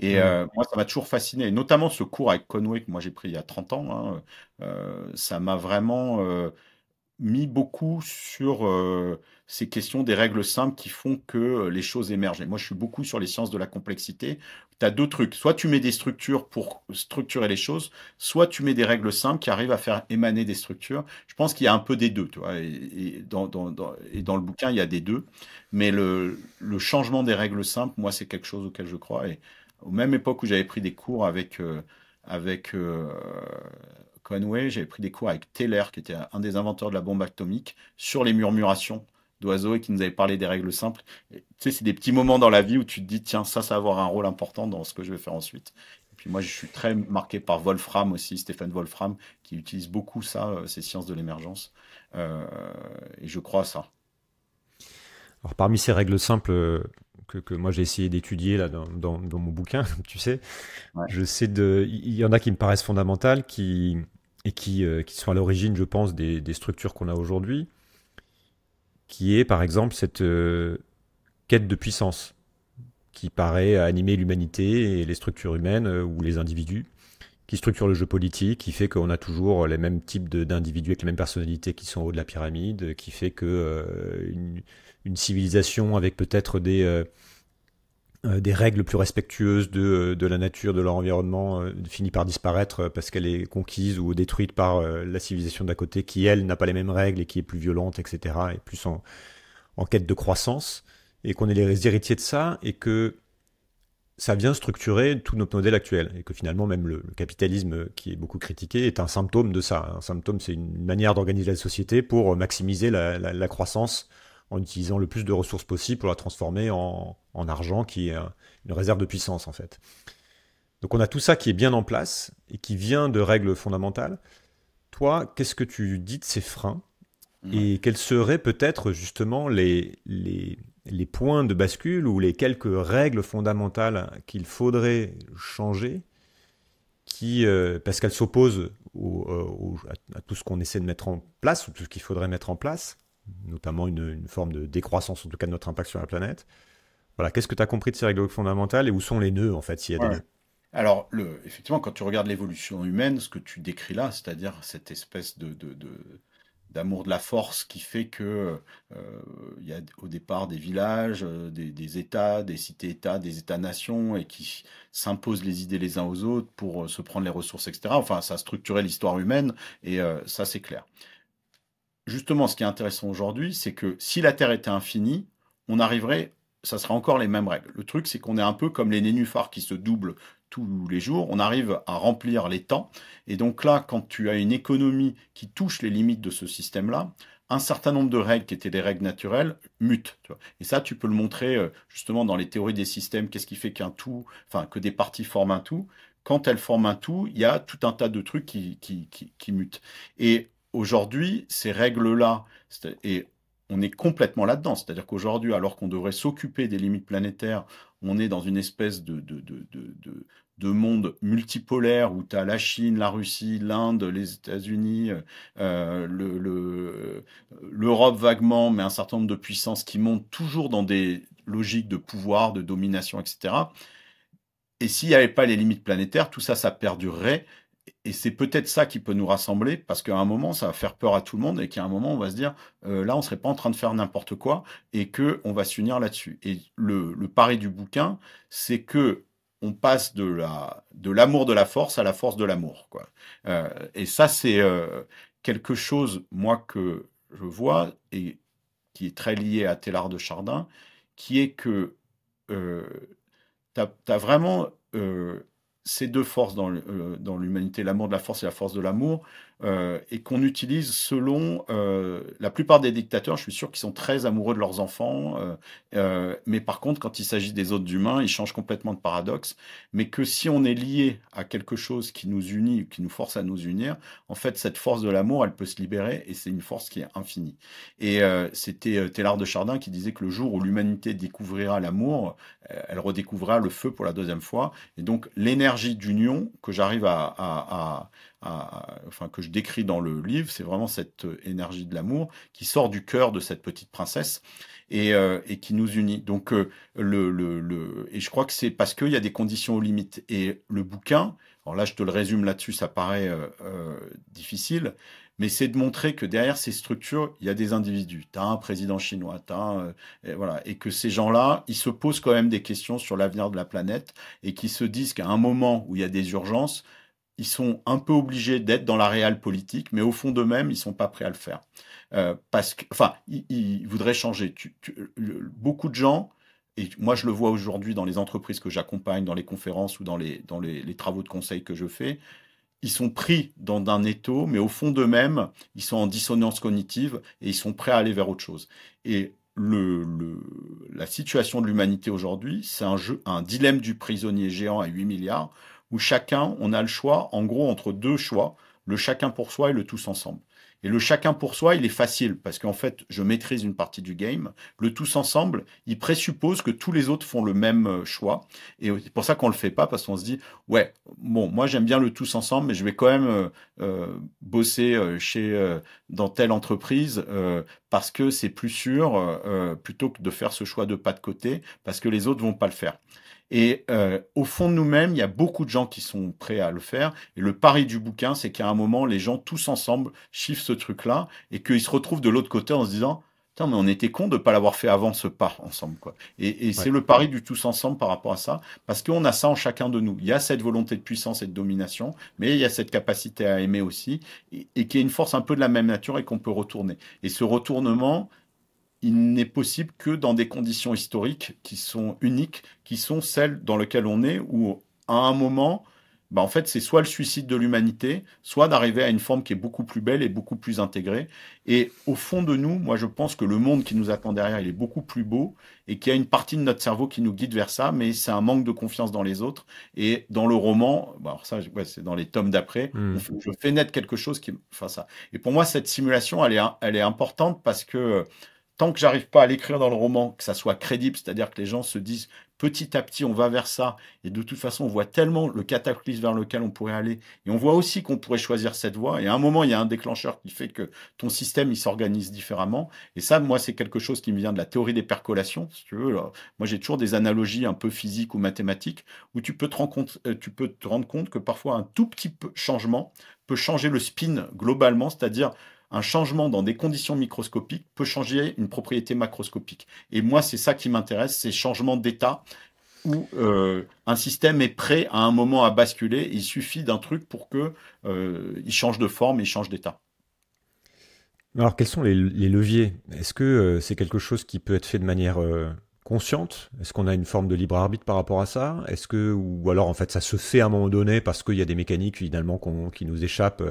Et mmh. euh, moi, ça m'a toujours fasciné, notamment ce cours avec Conway que moi j'ai pris il y a 30 ans. Hein, euh, ça m'a vraiment euh, mis beaucoup sur euh, ces questions des règles simples qui font que euh, les choses émergent. Et moi, je suis beaucoup sur les sciences de la complexité. Tu as deux trucs. Soit tu mets des structures pour structurer les choses, soit tu mets des règles simples qui arrivent à faire émaner des structures. Je pense qu'il y a un peu des deux. Tu vois, et, dans, dans, dans, et, dans, le bouquin, il y a des deux. Mais le, le changement des règles simples, moi, c'est quelque chose auquel je crois. Et au même époque où j'avais pris des cours avec... Euh, avec Conway, j'avais pris des cours avec Taylor, qui était un des inventeurs de la bombe atomique, sur les murmurations d'oiseaux et qui nous avait parlé des règles simples. tu sais, c'est des petits moments dans la vie où tu te dis, tiens, ça, ça va avoir un rôle important dans ce que je vais faire ensuite. Et puis moi, je suis très marqué par Wolfram aussi, Stéphane Wolfram, qui utilise beaucoup ça, euh, ces sciences de l'émergence. Euh, et je crois à ça. Alors, parmi ces règles simples, euh, que, que moi j'ai essayé d'étudier là dans, dans, mon bouquin, *laughs* tu sais. Je sais de, il y en a qui me paraissent fondamentales, qui et qui, euh, qui sont à l'origine, je pense, des, des structures qu'on a aujourd'hui, qui est par exemple cette euh, quête de puissance qui paraît animer l'humanité et les structures humaines euh, ou les individus, qui structure le jeu politique, qui fait qu'on a toujours les mêmes types d'individus avec les mêmes personnalités qui sont au haut de la pyramide, qui fait que une civilisation avec peut-être des, euh, euh, des règles plus respectueuses de, euh, de la nature, de leur environnement, finit par disparaître parce qu'elle est conquise ou détruite par la civilisation d'à côté qui, elle, n'a pas les mêmes règles et qui est plus violente, etc., et plus en, quête de croissance, et qu'on est les héritiers de ça, et que ça vient structurer tous nos modèles actuels, et que finalement même le, capitalisme qui est beaucoup critiqué est un symptôme de ça. Un symptôme, c'est une manière d'organiser la société pour maximiser la, la, la croissance en utilisant le plus de ressources possible pour la transformer en, argent, qui est une réserve de puissance en fait. Donc on a tout ça qui est bien en place et qui vient de règles fondamentales. Toi, qu'est-ce que tu dis de ces freins et quels seraient peut-être justement les, les, points de bascule ou les quelques règles fondamentales qu'il faudrait changer qui, euh, parce qu'elles s'opposent euh, à tout ce qu'on essaie de mettre en place ou tout ce qu'il faudrait mettre en place notamment une, forme de décroissance, en tout cas de notre impact sur la planète. Voilà, qu'est-ce que tu as compris de ces règles fondamentales et où sont les nœuds, en fait, s'il y a des nœuds alors, le, effectivement, quand tu regardes l'évolution humaine, ce que tu décris là, c'est-à-dire cette espèce de, d'amour de la force qui fait que euh, il y a au départ des villages, euh, des, États, des cités-États, des États-nations et qui s'imposent les idées les uns aux autres pour euh, se prendre les ressources, etc. Enfin, ça a structuré l'histoire humaine et ça c'est clair justement, ce qui est intéressant aujourd'hui, c'est que si la Terre était infinie, on arriverait, ça serait encore les mêmes règles. Le truc, c'est qu'on est un peu comme les nénuphars qui se doublent tous les jours, on arrive à remplir les temps. Et donc là, quand tu as une économie qui touche les limites de ce système-là, un certain nombre de règles qui étaient des règles naturelles mutent. Et ça, tu peux le montrer euh, justement dans les théories des systèmes. Qu'est-ce qui fait qu'un tout, enfin que des parties forment un tout Quand elles forment un tout, il y a tout un tas de trucs qui, qui, qui, qui mutent. Et aujourd'hui, ces règles-là, et on est complètement là-dedans, c'est-à-dire qu'aujourd'hui, alors qu'on devrait s'occuper des limites planétaires, on est dans une espèce de, de, monde multipolaire où tu as la Chine, la Russie, l'Inde, les États-Unis, euh, l'Europe vaguement, mais un certain nombre de puissances qui montent toujours dans des logiques de pouvoir, de domination, etc. Et s'il n'y avait pas les limites planétaires, tout ça, ça perdurerait et c'est peut-être ça qui peut nous rassembler, parce qu'à un moment, ça va faire peur à tout le monde, et qu'à un moment, on va se dire, euh, là, on serait pas en train de faire n'importe quoi, et que on va s'unir là-dessus. Et le, le pari du bouquin, c'est que on passe de la de l'amour de la force à la force de l'amour, quoi. Euh, et ça, c'est euh, quelque chose, moi, que je vois et qui est très lié à Télard de Chardin, qui est que tu as, vraiment ces deux forces euh, dans l'humanité, l'amour de la force et la force de l'amour, euh, et qu'on utilise selon euh, la plupart des dictateurs, je suis sûr qu'ils sont très amoureux de leurs enfants, euh, euh, mais par contre, quand il s'agit des autres humains, ils changent complètement de paradoxe, mais que si on est lié à quelque chose qui nous unit, qui nous force à nous unir, en fait, cette force de l'amour, elle peut se libérer, et c'est une force qui est infinie. Et euh, c'était Télard de Chardin qui disait que le jour où l'humanité découvrira l'amour, elle redécouvrira le feu pour la deuxième fois, et donc l'énergie d'union que j'arrive à, à, à enfin, que je décris dans le livre, c'est vraiment cette euh, énergie de l'amour qui sort du cœur de cette petite princesse et, euh, qui nous unit. Donc, euh, le, le, et je crois que c'est parce qu'il y a des conditions aux limites. Et le bouquin, alors là, je te le résume là-dessus, ça paraît difficile, mais c'est de montrer que derrière ces structures, il y a des individus. Tu un président chinois, et voilà. Et que ces gens-là, ils se posent quand même des questions sur l'avenir de la planète et qui se disent qu'à un moment où il y a des urgences, ils sont un peu obligés d'être dans la réelle politique, mais au fond d'eux-mêmes, ils sont pas prêts à le faire. Euh, parce que, enfin, ils, voudraient changer. beaucoup de gens, et moi je le vois aujourd'hui dans les entreprises que j'accompagne, dans les conférences ou dans les, dans les, travaux de conseil que je fais, ils sont pris dans un étau, mais au fond d'eux-mêmes, ils sont en dissonance cognitive et ils sont prêts à aller vers autre chose. Et le, la situation de l'humanité aujourd'hui, c'est un, un dilemme du prisonnier géant à 8 milliards où chacun, on a le choix, en gros, entre deux choix, le chacun pour soi et le tous ensemble. Et le chacun pour soi, il est facile, parce qu'en fait, je maîtrise une partie du game. Le tous ensemble, il présuppose que tous les autres font le même euh, choix. Et c'est pour ça qu'on le fait pas, parce qu'on se dit, ouais, bon, moi j'aime bien le tous ensemble, mais je vais quand même euh, euh, bosser chez dans telle entreprise parce que c'est plus sûr, plutôt que de faire ce choix de pas de côté, parce que les autres vont pas le faire. Et euh, au fond de nous-mêmes, il y a beaucoup de gens qui sont prêts à le faire. Et le pari du bouquin, c'est qu'à un moment, les gens tous ensemble chiffrent ce truc-là et qu'ils se retrouvent de l'autre côté en se disant mais on était con de ne pas l'avoir fait avant ce pas ensemble. Quoi. Et, c'est le pari du tous ensemble par rapport à ça, parce qu'on a ça en chacun de nous. Il y a cette volonté de puissance et de domination, mais il y a cette capacité à aimer aussi, et, et qui est une force un peu de la même nature et qu'on peut retourner. Et ce retournement, il n'est possible que dans des conditions historiques qui sont uniques, qui sont celles dans lesquelles on est, où à un moment, bah en fait, c'est soit le suicide de l'humanité, soit d'arriver à une forme qui est beaucoup plus belle et beaucoup plus intégrée. Et au fond de nous, moi, je pense que le monde qui nous attend derrière, il est beaucoup plus beau et qu'il y a une partie de notre cerveau qui nous guide vers ça, mais c'est un manque de confiance dans les autres. Et dans le roman, bah alors ça, c'est dans les tomes d'après, hmm. je fais naître quelque chose qui, enfin ça. Et pour moi, cette simulation, elle est, elle est importante parce que tant que j'arrive pas à l'écrire dans le roman, que ça soit crédible, c'est-à-dire que les gens se disent petit à petit on va vers ça, et de toute façon on voit tellement le cataclysme vers lequel on pourrait aller, et on voit aussi qu'on pourrait choisir cette voie, et à un moment il y a un déclencheur qui fait que ton système il s'organise différemment, et ça moi c'est quelque chose qui me vient de la théorie des percolations, si tu veux, moi j'ai toujours des analogies un peu physiques ou mathématiques, où tu peux te rendre compte, euh, tu peux te rendre compte que parfois un tout petit changement peut changer le spin globalement, c'est-à-dire un changement dans des conditions microscopiques peut changer une propriété macroscopique. Et moi, c'est ça qui m'intéresse, ces changements d'état où euh, un système est prêt à un moment à basculer. Il suffit d'un truc pour que euh, il change de forme, il change d'état. Alors, quels sont les, leviers Est-ce que euh, c'est quelque chose qui peut être fait de manière consciente Est-ce qu'on a une forme de libre arbitre par rapport à ça Est-ce que ou alors en fait ça se fait à un moment donné parce qu'il y a des mécaniques finalement qui nous échappent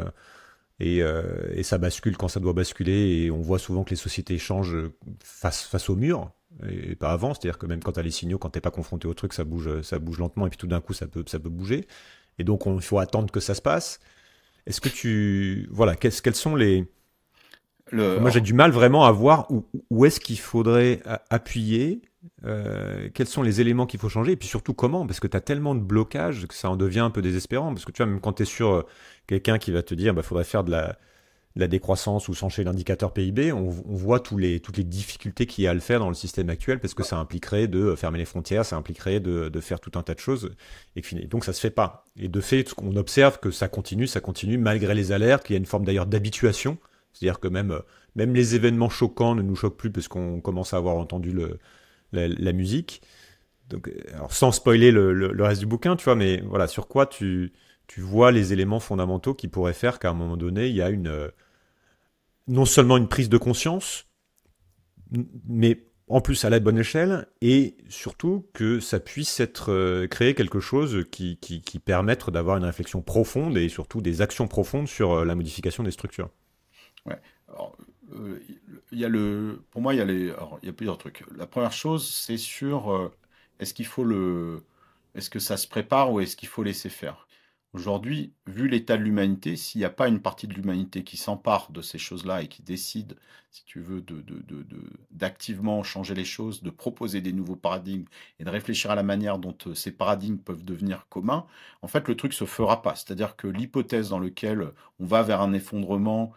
euh, et, ça bascule quand ça doit basculer. Et on voit souvent que les sociétés changent euh, face, au mur et, pas avant. C'est-à-dire que même quand tu as les signaux, quand t'es pas confronté au truc, ça bouge, euh, ça bouge lentement. Et puis tout d'un coup, ça peut, ça peut bouger. Et donc, il faut attendre que ça se passe. Est-ce que tu. Voilà, quels sont les. Moi, j'ai du mal vraiment à voir où, où est-ce qu'il faudrait appuyer euh, quels sont les éléments qu'il faut changer et puis surtout comment parce que tu as tellement de blocages que ça en devient un peu désespérant parce que tu vois même quand tu es sur euh, quelqu'un qui va te dire bah faudrait faire de la, la décroissance ou changer l'indicateur PIB on, voit tous les, toutes les difficultés qu'il y a à le faire dans le système actuel parce que ça impliquerait de euh, fermer les frontières ça impliquerait de, de faire tout un tas de choses et, donc ça se fait pas et de fait on observe que ça continue ça continue malgré les alertes qu'il y a une forme d'ailleurs d'habituation c'est-à-dire que même, même les événements choquants ne nous choquent plus parce qu'on commence à avoir entendu le, la, musique. Donc, sans spoiler le, reste du bouquin, tu vois, mais voilà, sur quoi tu, vois les éléments fondamentaux qui pourraient faire qu'à un moment donné, il y a une euh, non seulement une prise de conscience, mais en plus à la bonne échelle, et surtout que ça puisse être euh, créer quelque chose qui, permette d'avoir une réflexion profonde et surtout des actions profondes sur euh, la modification des structures. Ouais il y a le, pour moi, il y a les, il y a plusieurs trucs. La première chose, c'est sur euh, est-ce qu'il faut le, est-ce que ça se prépare ou est-ce qu'il faut laisser faire. Aujourd'hui, vu l'état de l'humanité, s'il n'y a pas une partie de l'humanité qui s'empare de ces choses-là et qui décide, si tu veux, d'activement de, de, de, changer les choses, de proposer des nouveaux paradigmes et de réfléchir à la manière dont euh, ces paradigmes peuvent devenir communs, en fait, le truc se fera pas. C'est-à-dire que l'hypothèse dans laquelle on va vers un effondrement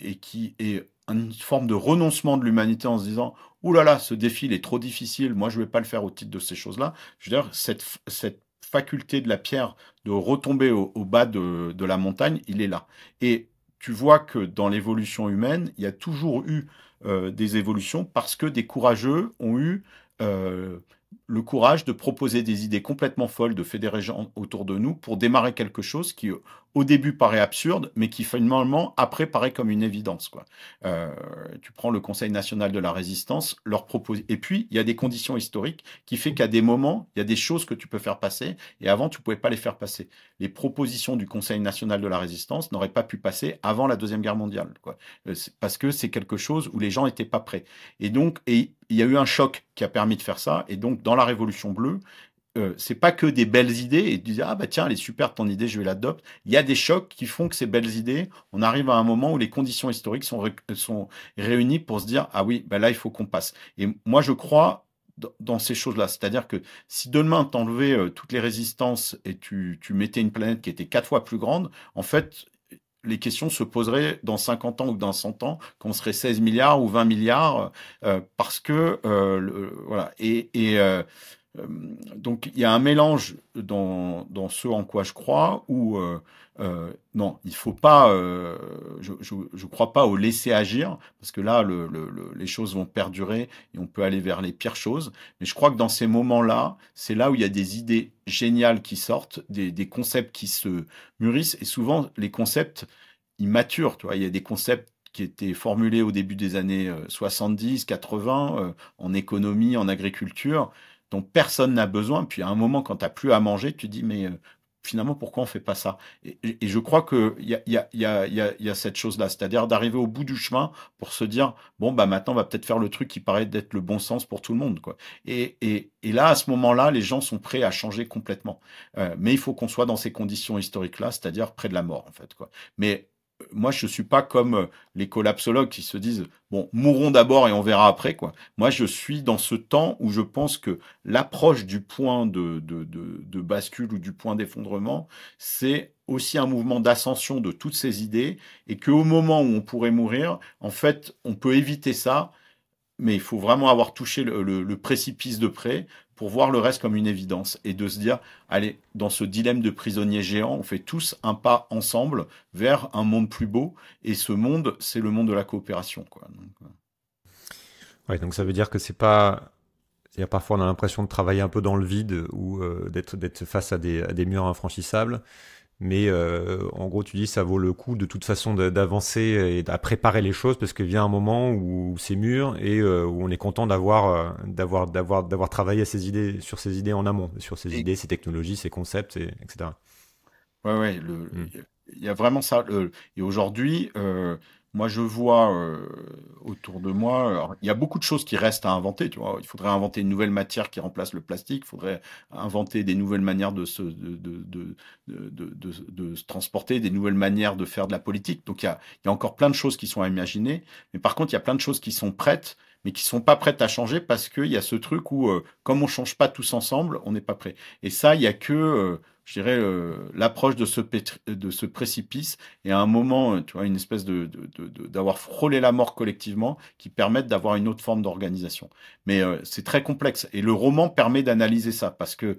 et qui est une forme de renoncement de l'humanité en se disant Ouh là là, ce défi il est trop difficile, moi je ne vais pas le faire au titre de ces choses-là. Je veux dire, cette, faculté de la pierre de retomber au, bas de, la montagne, il est là. Et tu vois que dans l'évolution humaine, il y a toujours eu euh, des évolutions parce que des courageux ont eu euh, le courage de proposer des idées complètement folles, de fédérer autour de nous pour démarrer quelque chose qui au début paraît absurde, mais qui finalement après paraît comme une évidence. Quoi. Euh, tu prends le Conseil national de la résistance, leur propose. Et puis il y a des conditions historiques qui fait qu'à des moments il y a des choses que tu peux faire passer et avant tu pouvais pas les faire passer. Les propositions du Conseil national de la résistance n'auraient pas pu passer avant la deuxième guerre mondiale, quoi. Euh, parce que c'est quelque chose où les gens n'étaient pas prêts. Et donc et il y a eu un choc qui a permis de faire ça. Et donc dans la Révolution bleue, euh, c'est pas que des belles idées et tu dis ah bah tiens elle est super ton idée je vais l'adopter il y a des chocs qui font que ces belles idées on arrive à un moment où les conditions historiques sont, sont réunies pour se dire ah oui bah là il faut qu'on passe et moi je crois dans ces choses-là. C'est-à-dire que si demain t'enlevais euh, toutes les résistances et tu, tu mettais une planète qui était quatre fois plus grande, en fait, les questions se poseraient dans 50 ans ou dans 100 ans, qu'on serait 16 milliards ou 20 milliards, euh, parce que, voilà. Et, et euh, donc il y a un mélange dans, dans, ce en quoi je crois où euh, euh non il faut pas euh, je, je, crois pas au laisser agir parce que là le, le, les choses vont perdurer et on peut aller vers les pires choses mais je crois que dans ces moments là c'est là où il y a des idées géniales qui sortent des, des concepts qui se mûrissent et souvent les concepts ils tu vois il y a des concepts qui étaient formulés au début des années 70, euh, 80, en économie, en agriculture, donc, personne n'a besoin. Puis à un moment, quand tu n'as plus à manger, tu dis, mais euh, finalement, pourquoi on fait pas ça et, je crois qu'il y a, y, a, y, a, y cette chose-là, c'est-à-dire d'arriver au bout du chemin pour se dire, bon, bah maintenant, on va peut-être faire le truc qui paraît d'être le bon sens pour tout le monde. Quoi. Et, et là, à ce moment-là, les gens sont prêts à changer complètement. Euh, mais il faut qu'on soit dans ces conditions historiques-là, c'est-à-dire près de la mort, en fait. Quoi. Mais moi, je ne suis pas comme euh, les collapsologues qui se disent bon, mourons d'abord et on verra après quoi. Moi, je suis dans ce temps où je pense que l'approche du point de, bascule ou du point d'effondrement, c'est aussi un mouvement d'ascension de toutes ces idées et qu'au moment où on pourrait mourir, en fait, on peut éviter ça. Mais il faut vraiment avoir touché le précipice de près pour voir le reste comme une évidence et de se dire, allez, dans ce dilemme de prisonnier géant, on fait tous un pas ensemble vers un monde plus beau, et ce monde, c'est le monde de la coopération. Quoi. Donc, euh. ça veut dire que c'est pas... cest parfois on a l'impression de travailler un peu dans le vide ou euh, d'être face à des murs infranchissables. Mais euh, en gros, tu dis ça vaut le coup de toute façon d'avancer et à préparer les choses parce que vient un moment où c'est mûr et euh, où on est content d'avoir euh, d'avoir d'avoir d'avoir travaillé à ces idées sur ces idées en amont, sur ces idées, ces technologies, ces concepts, etc. Ouais, ouais. Hmm. Il y a vraiment ça. et aujourd'hui, moi, je vois euh, autour de moi, il y a beaucoup de choses qui restent à inventer. Tu vois, il faudrait inventer une nouvelle matière qui remplace le plastique. Il faudrait inventer des nouvelles manières de se, de, de, de, de se transporter, des nouvelles manières de faire de la politique. Donc, il y, a, il y a encore plein de choses qui sont à imaginer. Mais par contre, il y a plein de choses qui sont prêtes mais qui sont pas prêtes à changer parce qu'il y a ce truc où, euh, comme on change pas tous ensemble, on n'est pas prêt. Et ça, il y a que, euh, je dirais, euh, l'approche de ce, de ce précipice et à un moment, tu vois, une espèce de, d'avoir frôlé la mort collectivement qui permettent d'avoir une autre forme d'organisation. Mais c'est très complexe et le roman permet d'analyser ça parce que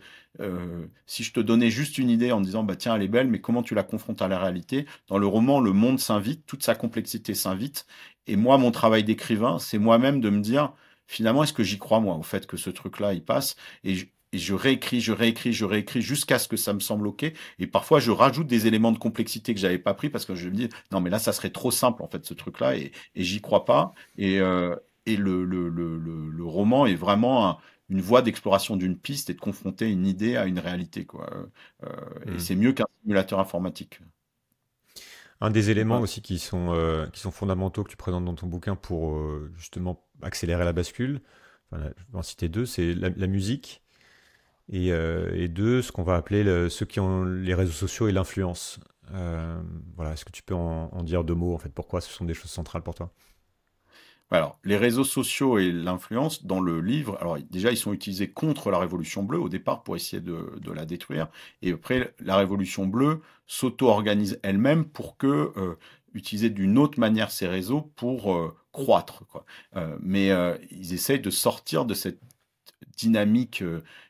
si je te donnais juste une idée en disant, bah tiens, elle est belle, mais comment tu la confrontes à la réalité Dans le roman, le monde s'invite, toute sa complexité s'invite et moi, mon travail d'écrivain, c'est moi-même de me dire, finalement, est-ce que j'y crois, moi, au fait que ce truc-là, il passe et je, je réécris, je réécris, je réécris jusqu'à ce que ça me semble OK. Et parfois, je rajoute des éléments de complexité que j'avais pas pris parce que je me dis, non, mais là, ça serait trop simple, en fait, ce truc-là, et, et j'y crois pas. Et, euh, le, roman est vraiment une voie d'exploration d'une piste et de confronter une idée à une réalité. Quoi. Euh, euh, et mmh. c'est mieux qu'un simulateur informatique. Un des éléments aussi qui sont, euh, qui sont fondamentaux que tu présentes dans ton bouquin pour euh, justement accélérer la bascule, je vais en citer deux, c'est la, musique euh, et, deux, ce qu'on va appeler ceux qui ont les réseaux sociaux et l'influence. voilà, est-ce que tu peux en, en, dire deux mots en fait Pourquoi ce sont des choses centrales pour toi alors, les réseaux sociaux et l'influence dans le livre, alors déjà, ils sont utilisés contre la Révolution bleue au départ pour essayer de, la détruire. Et après, la Révolution bleue s'auto-organise elle-même pour que, euh, utiliser d'une autre manière ces réseaux pour euh, croître. Euh, mais ils essayent de sortir de cette dynamique,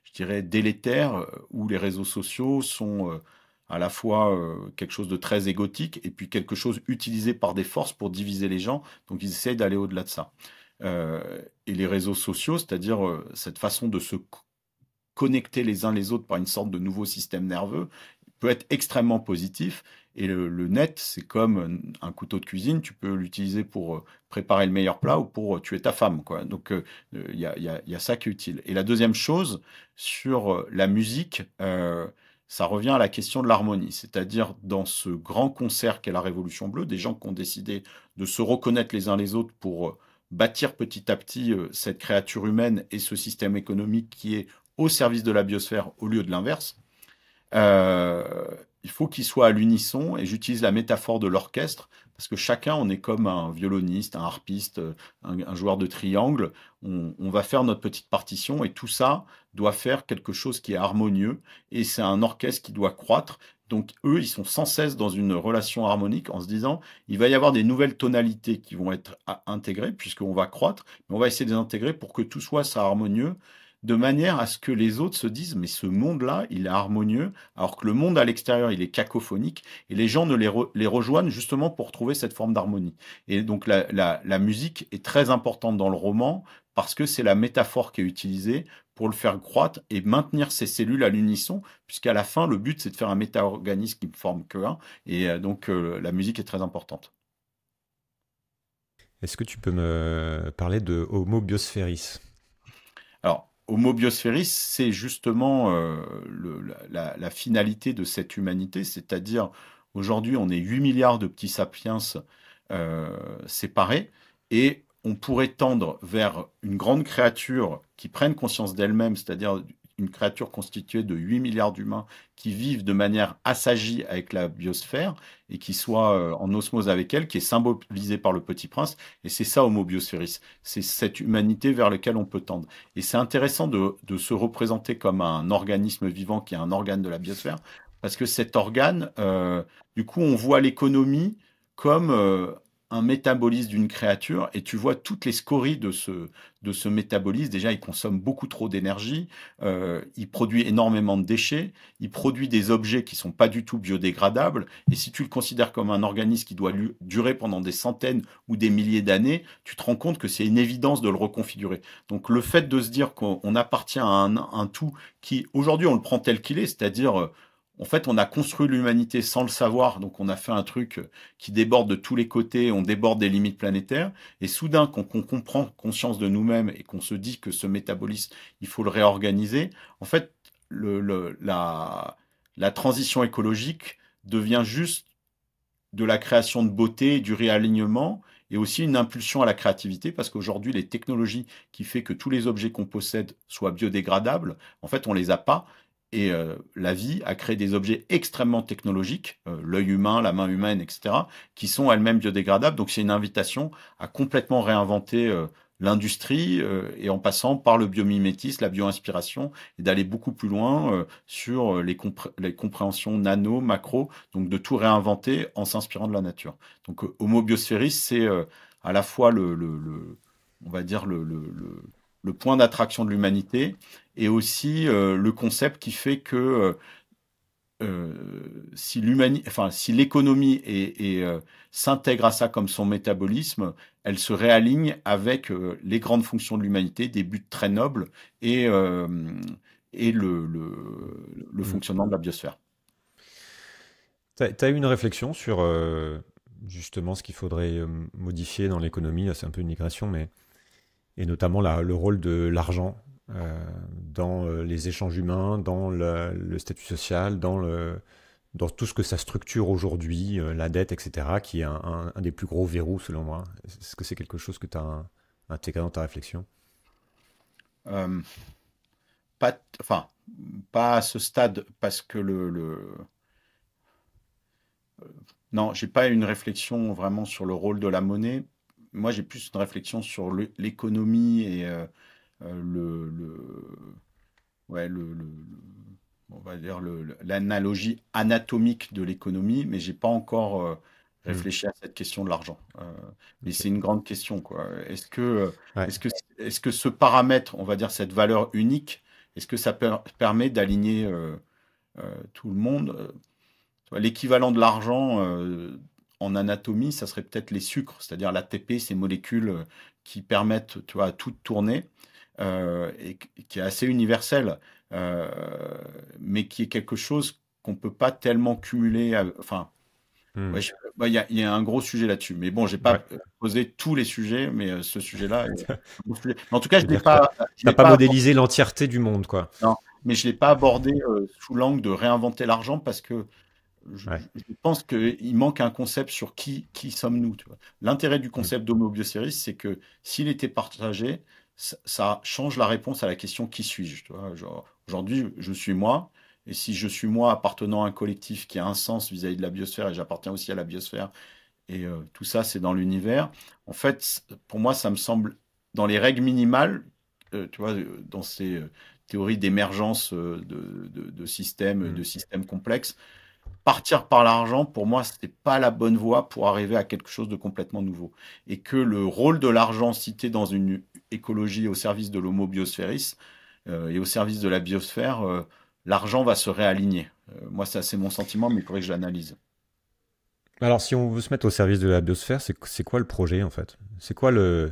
je dirais, délétère où les réseaux sociaux sont à la fois euh, quelque chose de très égotique et puis quelque chose utilisé par des forces pour diviser les gens. Donc ils essayent d'aller au-delà de ça. Euh, et les réseaux sociaux, c'est-à-dire euh, cette façon de se connecter les uns les autres par une sorte de nouveau système nerveux, peut être extrêmement positif. Et le, net, c'est comme un couteau de cuisine, tu peux l'utiliser pour préparer le meilleur plat ou pour tuer ta femme. Quoi. Donc il y a, y, a, ça qui est utile. Et la deuxième chose, sur la musique, ça revient à la question de l'harmonie, c'est-à-dire dans ce grand concert qu'est la Révolution bleue, des gens qui ont décidé de se reconnaître les uns les autres pour euh, bâtir petit à petit euh, cette créature humaine et ce système économique qui est au service de la biosphère au lieu de l'inverse. Euh, il faut qu'ils soient à l'unisson, et j'utilise la métaphore de l'orchestre, parce que chacun, on est comme un violoniste, un harpiste, un, joueur de triangle, on, va faire notre petite partition, et tout ça doit faire quelque chose qui est harmonieux, et c'est un orchestre qui doit croître. Donc eux, ils sont sans cesse dans une relation harmonique en se disant, il va y avoir des nouvelles tonalités qui vont être intégrées, puisqu'on va croître, mais on va essayer de les intégrer pour que tout soit ça harmonieux de manière à ce que les autres se disent mais ce monde-là, il est harmonieux, alors que le monde à l'extérieur, il est cacophonique, et les gens ne les, rejoignent justement pour trouver cette forme d'harmonie. Et donc la, musique est très importante dans le roman parce que c'est la métaphore qui est utilisée pour le faire croître et maintenir ses cellules à l'unisson, puisqu'à la fin, le but, c'est de faire un méta-organisme qui ne forme qu'un, et euh, donc euh, la musique est très importante. Est-ce que tu peux me parler de Homo biospheris Alors, Homo biosphéris, c'est justement euh, la, finalité de cette humanité, c'est-à-dire aujourd'hui on est 8 milliards de petits sapiens euh, séparés et on pourrait tendre vers une grande créature qui prenne conscience d'elle-même, c'est-à-dire une créature constituée de 8 milliards d'humains qui vivent de manière assagie avec la biosphère et qui soit euh, en osmose avec elle, qui est symbolisée par le petit prince. Et c'est ça Homo Biosphéris. C'est cette humanité vers laquelle on peut tendre. Et c'est intéressant de, se représenter comme un organisme vivant qui est un organe de la biosphère, parce que cet organe, euh, du coup, on voit l'économie comme euh, un métabolisme d'une créature et tu vois toutes les scories de ce, de ce métabolisme. Déjà, il consomme beaucoup trop d'énergie, euh, il produit énormément de déchets, il produit des objets qui sont pas du tout biodégradables. Et si tu le considères comme un organisme qui doit durer pendant des centaines ou des milliers d'années, tu te rends compte que c'est une évidence de le reconfigurer. Donc le fait de se dire qu'on appartient à un, un tout qui, aujourd'hui, on le prend tel qu'il est, c'est-à-dire... Euh, en fait, on a construit l'humanité sans le savoir, donc on a fait un truc euh, qui déborde de tous les côtés, on déborde des limites planétaires, et soudain, quand on comprend conscience de nous-mêmes et qu'on se dit que ce métabolisme, il faut le réorganiser, en fait, la, la transition écologique devient juste de la création de beauté, du réalignement, et aussi une impulsion à la créativité, parce qu'aujourd'hui, les technologies qui fait que tous les objets qu'on possède soient biodégradables, en fait, on les a pas, et euh, la vie a créé des objets extrêmement technologiques, euh, l'œil humain, la main humaine, etc., qui sont elles-mêmes biodégradables. Donc c'est une invitation à complètement réinventer euh, l'industrie et en passant par le biomimétisme, la bioinspiration, et d'aller beaucoup plus loin sur les, compréhensions nano, macro, donc de tout réinventer en s'inspirant de la nature. Donc Homo biosphéris c'est à la fois le, on va dire le le point d'attraction de l'humanité, et aussi euh, le concept qui fait que euh, euh, si l'économie s'intègre à ça comme son métabolisme, elle se réaligne avec les grandes fonctions de l'humanité, des buts très nobles et, et le, mmh. fonctionnement de la biosphère. Tu as, eu une réflexion sur justement ce qu'il faudrait modifier dans l'économie. C'est un peu une migration, mais et notamment le rôle de l'argent euh, dans euh, les échanges humains, dans le, statut social, dans, le, dans, tout ce que ça structure aujourd'hui, euh, la dette, etc., qui est un, des plus gros verrous selon moi. Est-ce que c'est quelque chose que tu as intégré dans ta réflexion pas, Enfin, pas à ce stade, parce que le... le... Non, j'ai pas une réflexion vraiment sur le rôle de la monnaie moi, j'ai plus une réflexion sur l'économie et euh, euh, le, ouais, le, l'analogie anatomique de l'économie, mais j'ai pas encore euh, mmh. réfléchi à cette question de l'argent. mais c'est une grande question, quoi. Est-ce que, est-ce que, est-ce que ce paramètre, on va dire cette valeur unique, est-ce que ça permet d'aligner tout le monde L'équivalent de l'argent en anatomie, ça serait peut-être les sucres, c'est-à-dire l'ATP, ces molécules euh, qui permettent tu à tout tourner, euh, et qui est assez universel, euh, mais qui est quelque chose qu'on peut pas tellement cumuler. enfin, hmm. bah, il y, a un gros sujet là-dessus. Mais bon, j'ai pas posé tous les sujets, mais ce sujet-là. *laughs* En tout cas, je n'ai pas. pas, modélisé l'entièreté du monde, quoi. Non, mais je n'ai l'ai pas abordé sous l'angle de réinventer l'argent parce que je, pense qu'il manque un concept sur qui, qui sommes-nous. L'intérêt du concept mm. d'Homo c'est que s'il était partagé, ça, change la réponse à la question qui suis-je. Aujourd'hui, je suis moi, et si je suis moi appartenant à un collectif qui a un sens vis-à-vis de la biosphère, et j'appartiens aussi à la biosphère, et euh, tout ça, c'est dans l'univers, en fait, pour moi, ça me semble, dans les règles minimales, euh, tu vois, euh, dans ces théories d'émergence de, de, systèmes, de systèmes mm. complexes, partir par l'argent, pour moi, ce n'est pas la bonne voie pour arriver à quelque chose de complètement nouveau. Et que le rôle de l'argent cité dans une écologie au service de l'homo biospheris euh, et au service de la biosphère, euh, l'argent va se réaligner. Euh, moi, ça, c'est mon sentiment, mais il faudrait que je l'analyse. Alors, si on veut se mettre au service de la biosphère, c'est quoi le projet, en fait C'est quoi, le,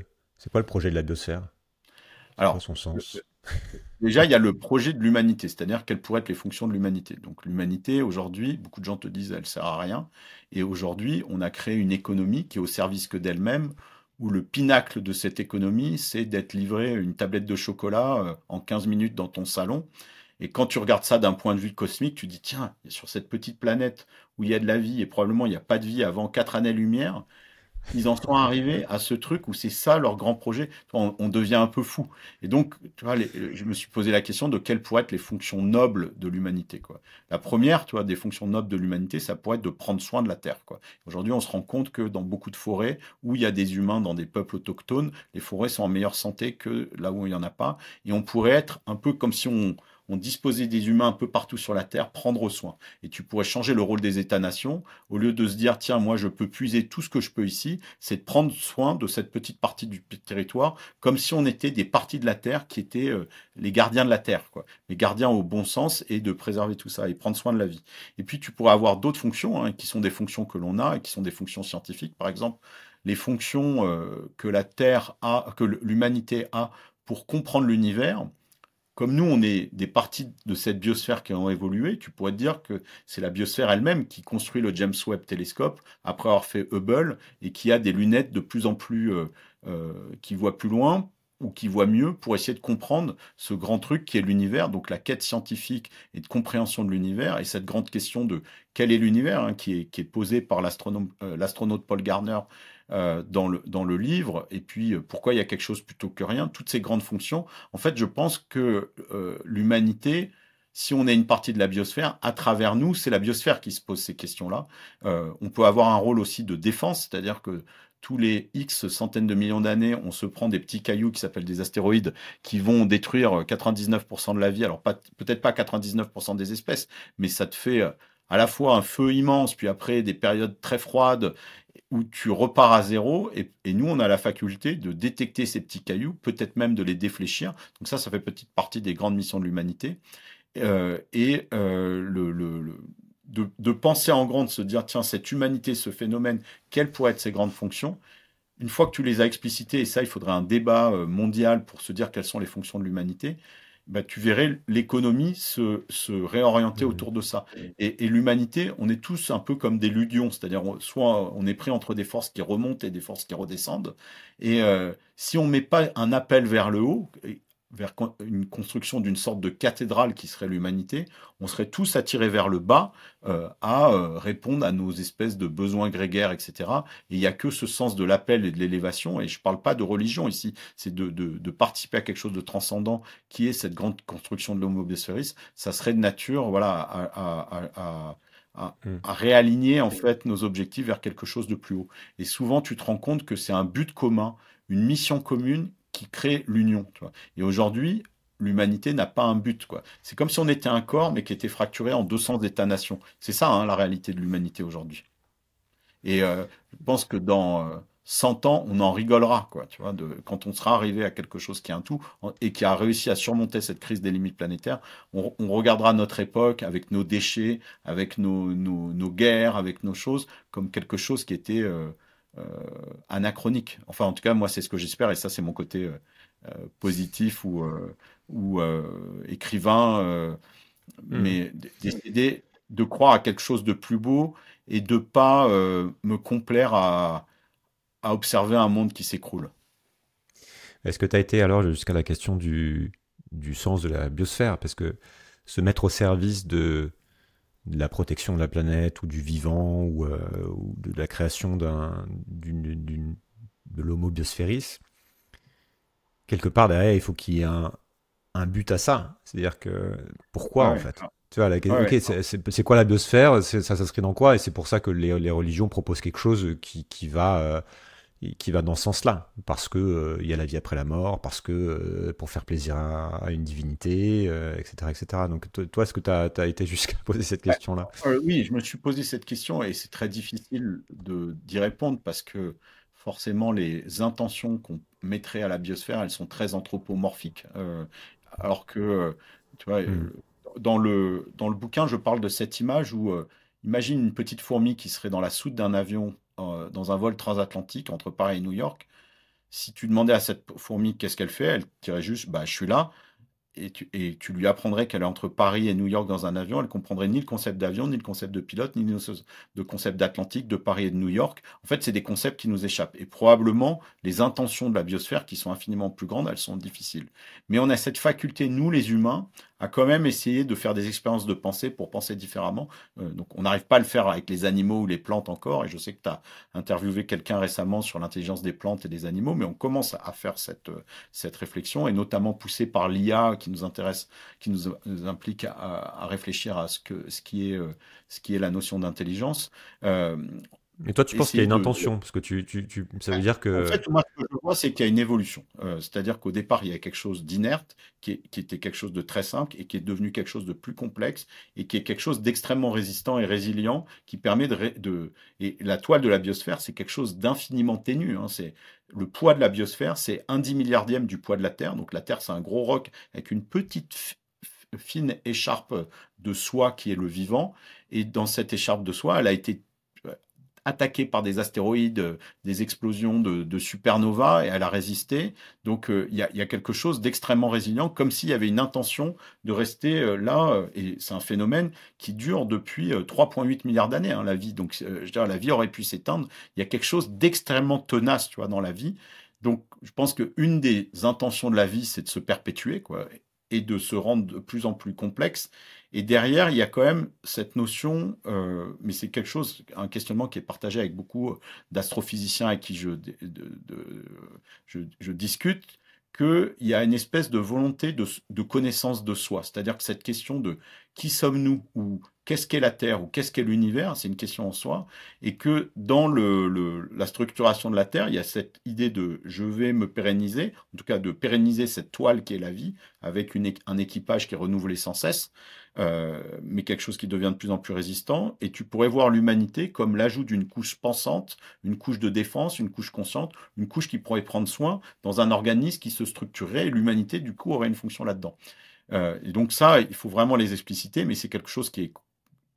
le projet de la biosphère Alors, son sens Déjà, il y a le projet de l'humanité, c'est-à-dire quelles pourraient être les fonctions de l'humanité. Donc l'humanité, aujourd'hui, beaucoup de gens te disent elle sert à rien. Et aujourd'hui, on a créé une économie qui est au service que d'elle-même, où le pinacle de cette économie, c'est d'être livré une tablette de chocolat euh, en 15 minutes dans ton salon. Et quand tu regardes ça d'un point de vue cosmique, tu dis, tiens, sur cette petite planète où il y a de la vie, et probablement il n'y a pas de vie avant 4 années-lumière, ils en sont arrivés à ce truc où c'est ça leur grand projet. On, devient un peu fou. Et donc, tu vois, je me suis posé la question de quelles pourraient être les fonctions nobles de l'humanité. Quoi. La première, tu vois, des fonctions nobles de l'humanité, ça pourrait être de prendre soin de la terre. Quoi. Aujourd'hui, on se rend compte que dans beaucoup de forêts où il y a des humains, dans des peuples autochtones, les forêts sont en meilleure santé que là où il n'y en a pas. Et on pourrait être un peu comme si on, on des humains un peu partout sur la Terre, prendre soin. Et tu pourrais changer le rôle des États-nations. Au lieu de se dire, tiens, moi, je peux puiser tout ce que je peux ici, c'est de prendre soin de cette petite partie du territoire, comme si on était des parties de la Terre qui étaient euh, les gardiens de la Terre, quoi. Les gardiens au bon sens et de préserver tout ça et prendre soin de la vie. Et puis, tu pourrais avoir d'autres fonctions, hein, qui sont des fonctions que l'on a, et qui sont des fonctions scientifiques, par exemple les fonctions euh, que la Terre a, que l'humanité a pour comprendre l'univers, comme nous, on est des parties de cette biosphère qui ont évolué, tu pourrais te dire que c'est la biosphère elle-même qui construit le James Webb télescope après avoir fait Hubble et qui a des lunettes de plus en plus euh, euh, qui voient plus loin ou qui voient mieux pour essayer de comprendre ce grand truc qui est l'univers, donc la quête scientifique et de compréhension de l'univers et cette grande question de quel est l'univers hein, qui, est, posée par euh, l'astronaute Paul Garner euh, dans, le, dans le livre, et puis euh, pourquoi il y a quelque chose plutôt que rien, toutes ces grandes fonctions. En fait, je pense que euh, l'humanité, si on est une partie de la biosphère, à travers nous, c'est la biosphère qui se pose ces questions-là. on peut avoir un rôle aussi de défense, c'est-à-dire que tous les X centaines de millions d'années, on se prend des petits cailloux qui s'appellent des astéroïdes qui vont détruire 99% de la vie. Alors peut-être pas 99% des espèces, mais ça te fait à la fois un feu immense, puis après des périodes très froides, où tu repars à zéro et, nous, on a la faculté de détecter ces petits cailloux, peut-être même de les défléchir. Donc ça, ça fait petite partie des grandes missions de l'humanité. Euh, et euh, de, de, penser en grand, de se dire, tiens, cette humanité, ce phénomène, quelles pourraient être ses grandes fonctions Une fois que tu les as explicitées, et ça, il faudrait un débat euh, mondial pour se dire quelles sont les fonctions de l'humanité, bah, tu verrais l'économie se, réorienter mmh. autour de ça. Mmh. Et, l'humanité, on est tous un peu comme des ludions, c'est-à-dire soit on est pris entre des forces qui remontent et des forces qui redescendent. Et euh, si on ne met pas un appel vers le haut, vers une construction d'une sorte de cathédrale qui serait l'humanité, on serait tous attirés vers le bas euh, à euh, répondre à nos espèces de besoins grégaires, etc. Et il n'y a que ce sens de l'appel et de l'élévation, et je ne parle pas de religion ici, c'est de, de, de, participer à quelque chose de transcendant qui est cette grande construction de l'homo bestiaris, ça serait de nature voilà, à, à, à, à, à, mm. réaligner en fait nos objectifs vers quelque chose de plus haut. Et souvent, tu te rends compte que c'est un but commun, une mission commune qui crée l'union. Et aujourd'hui, l'humanité n'a pas un but. quoi. C'est comme si on était un corps, mais qui était fracturé en 200 États-nations. C'est ça, hein, la réalité de l'humanité aujourd'hui. Et euh, je pense que dans 100 euh, ans, on en rigolera, quoi, tu vois, de, quand on sera arrivé à quelque chose qui est un tout et qui a réussi à surmonter cette crise des limites planétaires, on, regardera notre époque avec nos déchets, avec nos, nos, guerres, avec nos choses, comme quelque chose qui était... Euh, euh, anachronique. Enfin, en tout cas, moi, c'est ce que j'espère, et ça, c'est mon côté euh, euh, positif ou, écrivain. Hmm. Mais décider de croire à quelque chose de plus beau et de pas me complaire à, observer un monde qui s'écroule. Est-ce que tu as été alors jusqu'à la question du, sens de la biosphère Parce que se mettre au service de, de la protection de la planète ou du vivant ou, euh, ou de la création d'un, d'une, de l'homo biosphéris, quelque part derrière, il faut qu'il y ait un, un but à ça. C'est-à-dire que pourquoi en fait Tu vois, la c'est, quoi la biosphère c'est, Ça s'inscrit dans quoi Et c'est pour ça que les, les religions proposent quelque chose qui, qui va. Euh, qui va dans ce sens-là, parce que euh, il y a la vie après la mort, parce que euh, pour faire plaisir à, une divinité, etc., euh, etc. Donc toi, est-ce que tu as, été jusqu'à *laughs* poser cette question-là Oui, je me suis posé cette question et c'est très difficile d'y répondre parce que forcément les intentions qu'on mettrait à la biosphère, elles sont très anthropomorphiques, alors que tu vois, hmm. dans le dans le bouquin, je parle de cette image où Imagine une petite fourmi qui serait dans la soute d'un avion euh, dans un vol transatlantique entre Paris et New York, si tu demandais à cette fourmi qu'est-ce qu'elle fait, elle dirait juste bah, Je suis là. Et tu, lui apprendrais qu'elle est entre Paris et New York dans un avion, elle comprendrait ni le concept d'avion, ni le concept de pilote, ni le concept d'Atlantique, de Paris et de New York. En fait, c'est des concepts qui nous échappent. Et probablement, les intentions de la biosphère, qui sont infiniment plus grandes, elles sont difficiles. Mais on a cette faculté, nous les humains, à quand même essayer de faire des expériences de pensée pour penser différemment. Euh, donc on n'arrive pas à le faire avec les animaux ou les plantes encore, et je sais que tu as interviewé quelqu'un récemment sur l'intelligence des plantes et des animaux, mais on commence à faire cette, euh, cette réflexion, et notamment poussé par l'IA qui nous intéresse, qui nous, euh, implique à, réfléchir à ce, que, ce, qui est, ce qui est la notion d'intelligence. Et toi, tu penses qu'il y a une intention Parce que tu, tu, tu, ça veut dire que. En fait, moi, ce que je vois, c'est qu'il y a une évolution. Euh, c'est-à-dire qu'au départ, il y a quelque chose d'inerte qui, qui, était quelque chose de très simple et qui est devenu quelque chose de plus complexe et qui est quelque chose d'extrêmement résistant et résilient qui permet de. de... Et la toile de la biosphère, c'est quelque chose d'infiniment ténu. Hein. C'est le poids de la biosphère, c'est un dix milliardième du poids de la Terre. Donc la Terre, c'est un gros roc avec une petite fine écharpe de soie qui est le vivant. Et dans cette écharpe de soie, elle a été attaquée par des astéroïdes, euh, des explosions de, de supernovas, et elle a résisté. Donc euh, il y, a quelque chose d'extrêmement résilient, comme s'il y avait une intention de rester euh, là. et c'est un phénomène qui dure depuis 3,8 milliards d'années, hein, la vie. Donc je veux la vie aurait pu s'éteindre. Il y a quelque chose d'extrêmement tenace, tu vois, dans la vie. Donc je pense qu'une des intentions de la vie, c'est de se perpétuer, quoi, et de se rendre de plus en plus complexe. Et derrière, il y a quand même cette notion, euh, mais c'est quelque chose, un questionnement qui est partagé avec beaucoup d'astrophysiciens avec qui je, de, de, je, je discute, qu'il y a une espèce de volonté de, de connaissance de soi. C'est-à-dire que cette question de qui sommes-nous ou qu'est-ce qu'est la Terre ou qu'est-ce qu'est l'univers, c'est une question en soi, et que dans le, la structuration de la Terre, il y a cette idée de je vais me pérenniser, en tout cas de pérenniser cette toile qui est la vie, avec une, un équipage qui est renouvelé sans cesse, euh, mais quelque chose qui devient de plus en plus résistant, et tu pourrais voir l'humanité comme l'ajout d'une couche pensante, une couche de défense, une couche consciente, une couche qui pourrait prendre soin dans un organisme qui se structurerait, et l'humanité, du coup, aurait une fonction là-dedans. Euh, et donc ça, il faut vraiment les expliciter, mais c'est quelque chose qui est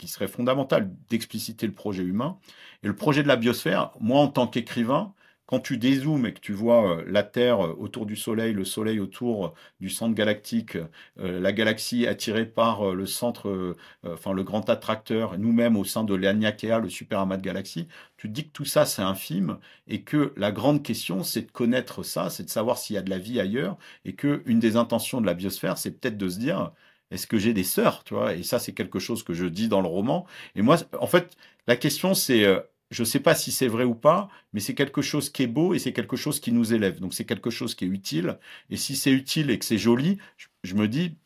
il serait fondamental d'expliciter le projet humain. Et le projet de la biosphère, moi en tant qu'écrivain, quand tu dézoomes et que tu vois euh, la Terre euh, autour du Soleil, le Soleil autour euh, du centre galactique, la galaxie attirée par le centre, enfin le grand attracteur, nous-mêmes au sein de l'Aniakea, le super amas de galaxies, tu dis que tout ça c'est infime et que la grande question c'est de connaître ça, c'est de savoir s'il y a de la vie ailleurs et que une des intentions de la biosphère c'est peut-être de se dire est-ce que j'ai des sœurs, tu Et ça, c'est quelque chose que je dis dans le roman. Et moi, en fait, la question, c'est, euh, je ne sais pas si c'est vrai ou pas, mais c'est quelque chose qui est beau et c'est quelque chose qui nous élève. Donc, c'est quelque chose qui est utile. Et si c'est utile et que c'est joli, je, me dis,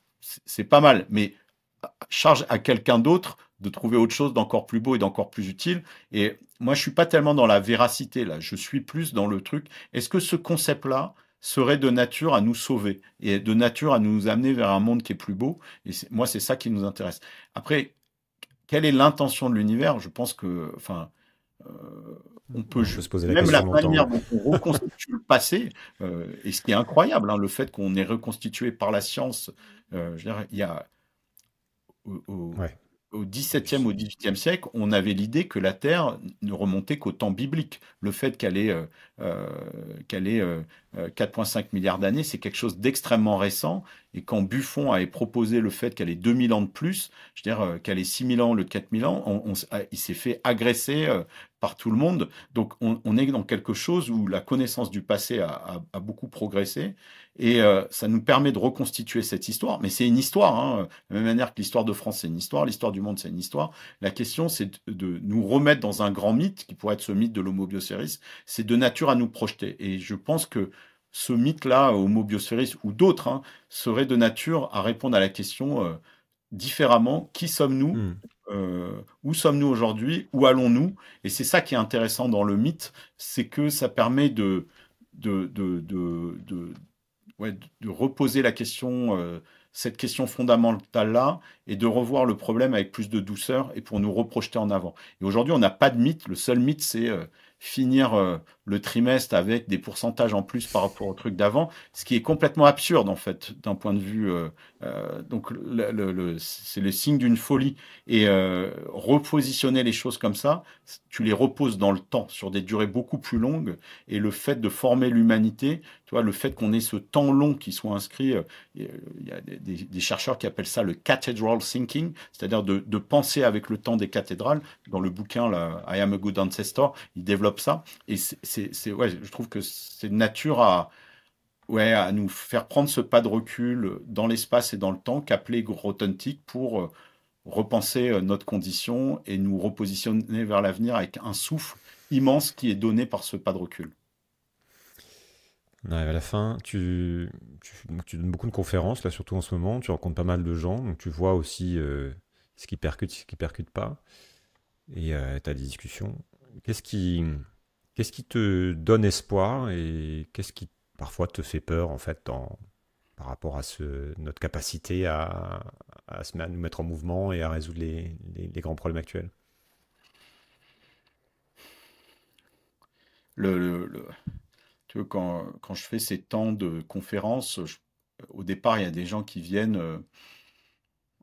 c'est pas mal. Mais charge à quelqu'un d'autre de trouver autre chose d'encore plus beau et d'encore plus utile. Et moi, je suis pas tellement dans la véracité là. Je suis plus dans le truc. Est-ce que ce concept-là, serait de nature à nous sauver et de nature à nous amener vers un monde qui est plus beau. Et moi, c'est ça qui nous intéresse. Après, quelle est l'intention de l'univers Je pense que, enfin, euh, on peut, se poser la même la manière dont on reconstitue le passé euh, et ce qui est incroyable, hein, le fait qu'on est reconstitué par la science. Euh, je veux dire, il y a au, au XVIIe au XVIIIe siècle, on avait l'idée que la Terre ne remontait qu'au temps biblique. Le fait qu'elle ait, euh, euh ait 4,5 euh, euh, milliards d'années, c'est quelque chose d'extrêmement récent. Et quand Buffon avait proposé le fait qu'elle ait 2000 ans de plus, je veux dire qu'elle ait 6000 ans, le 4000 ans, on, ah, il s'est fait agresser par tout le monde. Donc on, est dans quelque chose où la connaissance du passé a beaucoup progressé. Et euh, ça nous permet de reconstituer cette histoire. Mais c'est une histoire. Hein. De la même manière que l'histoire de France, c'est une histoire. L'histoire du monde, c'est une histoire. La question, c'est de nous remettre dans un grand mythe, qui pourrait être ce mythe de l'homo C'est de nature à nous projeter. Et je pense que ce mythe-là, homo biocéris ou d'autres, hein, serait de nature à répondre à la question euh, différemment. Qui sommes-nous hmm. euh, où sommes-nous aujourd'hui, où allons-nous Et c'est ça qui est intéressant dans le mythe, c'est que ça permet de, de, de reposer la question, euh, cette question fondamentale-là, et de revoir le problème avec plus de douceur et pour nous reprojeter en avant. Et aujourd'hui, on n'a pas de mythe. Le seul mythe, c'est euh, finir euh, le trimestre avec des pourcentages en plus par rapport au truc d'avant, ce qui est complètement absurde en fait d'un point de vue. Euh, euh, donc le, le, le, c'est le signe d'une folie et euh, repositionner les choses comme ça, tu les reposes dans le temps sur des durées beaucoup plus longues et le fait de former l'humanité, tu vois, le fait qu'on ait ce temps long qui soit inscrit, euh, il y a des, des, des, chercheurs qui appellent ça le cathedral thinking, c'est-à-dire de, de, penser avec le temps des cathédrales. Dans le bouquin là, I Am a Good Ancestor, il développe ça et c'est ouais, je trouve que c'est nature à, ouais, à nous faire prendre ce pas de recul dans l'espace et dans le temps qu'appelait Grotontic pour euh, repenser euh, notre condition et nous repositionner vers l'avenir avec un souffle immense qui est donné par ce pas de recul. On arrive à la fin. Tu, tu, donnes beaucoup de conférences, là, surtout en ce moment. Tu rencontres pas mal de gens. Donc, tu vois aussi euh, ce qui percute, ce qui percute pas. Et tu as des discussions. Qu'est-ce qui, Qu'est-ce qui te donne espoir et qu'est-ce qui parfois te fait peur en fait par rapport à notre capacité à, nous mettre en mouvement et à résoudre les, grands problèmes actuels quand, je fais ces temps de conférences, au départ, il y a des gens qui viennent euh,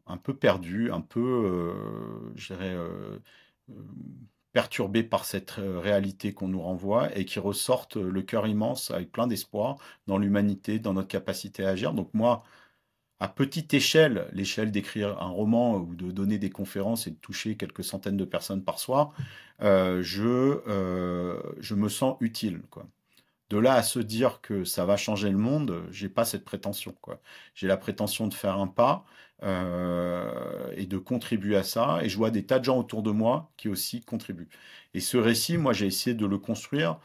un peu perdus, un peu, euh, je dirais, euh, perturbés par cette euh, réalité qu'on nous renvoie et qui ressortent euh, le cœur immense avec plein d'espoir dans l'humanité, dans notre capacité à agir. Donc moi, à petite échelle, l'échelle d'écrire un roman ou de donner des conférences et de toucher quelques centaines de personnes par soir, euh, je, je me sens utile. Quoi de là à se dire que ça va changer le monde, j'ai pas cette prétention. J'ai la prétention de faire un pas euh, et de contribuer à ça. Et je vois des tas de gens autour de moi qui aussi contribuent. Et ce récit, moi, j'ai essayé de le construire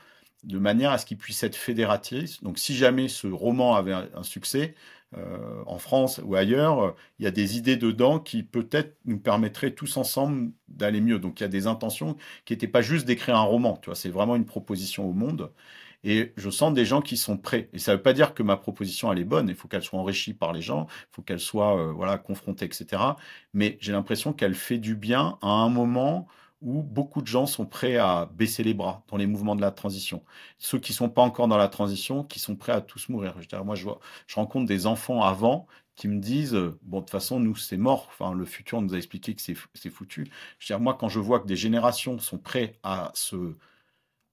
de manière à ce qu'il puisse être fédératif. Donc, si jamais ce roman avait un succès, euh, en France ou ailleurs, il y a des idées dedans qui peut-être nous permettraient tous ensemble d'aller mieux. Donc il y a des intentions qui n'étaient pas juste d'écrire un roman, tu vois, c'est vraiment une proposition au monde et je sens des gens qui sont prêts. Et ça ne veut pas dire que ma proposition elle est bonne. Il faut qu'elle soit enrichie par les gens, il faut qu'elle soit euh, voilà confrontée, etc. Mais j'ai l'impression qu'elle fait du bien à un moment où beaucoup de gens sont prêts à baisser les bras dans les mouvements de la transition. Ceux qui sont pas encore dans la transition, qui sont prêts à tous mourir. Je moi, je, vois, je rencontre des enfants avant qui me disent euh, bon de toute façon nous c'est mort enfin le futur nous a expliqué que c'est foutu je dire moi quand je vois que des générations sont prêtes à se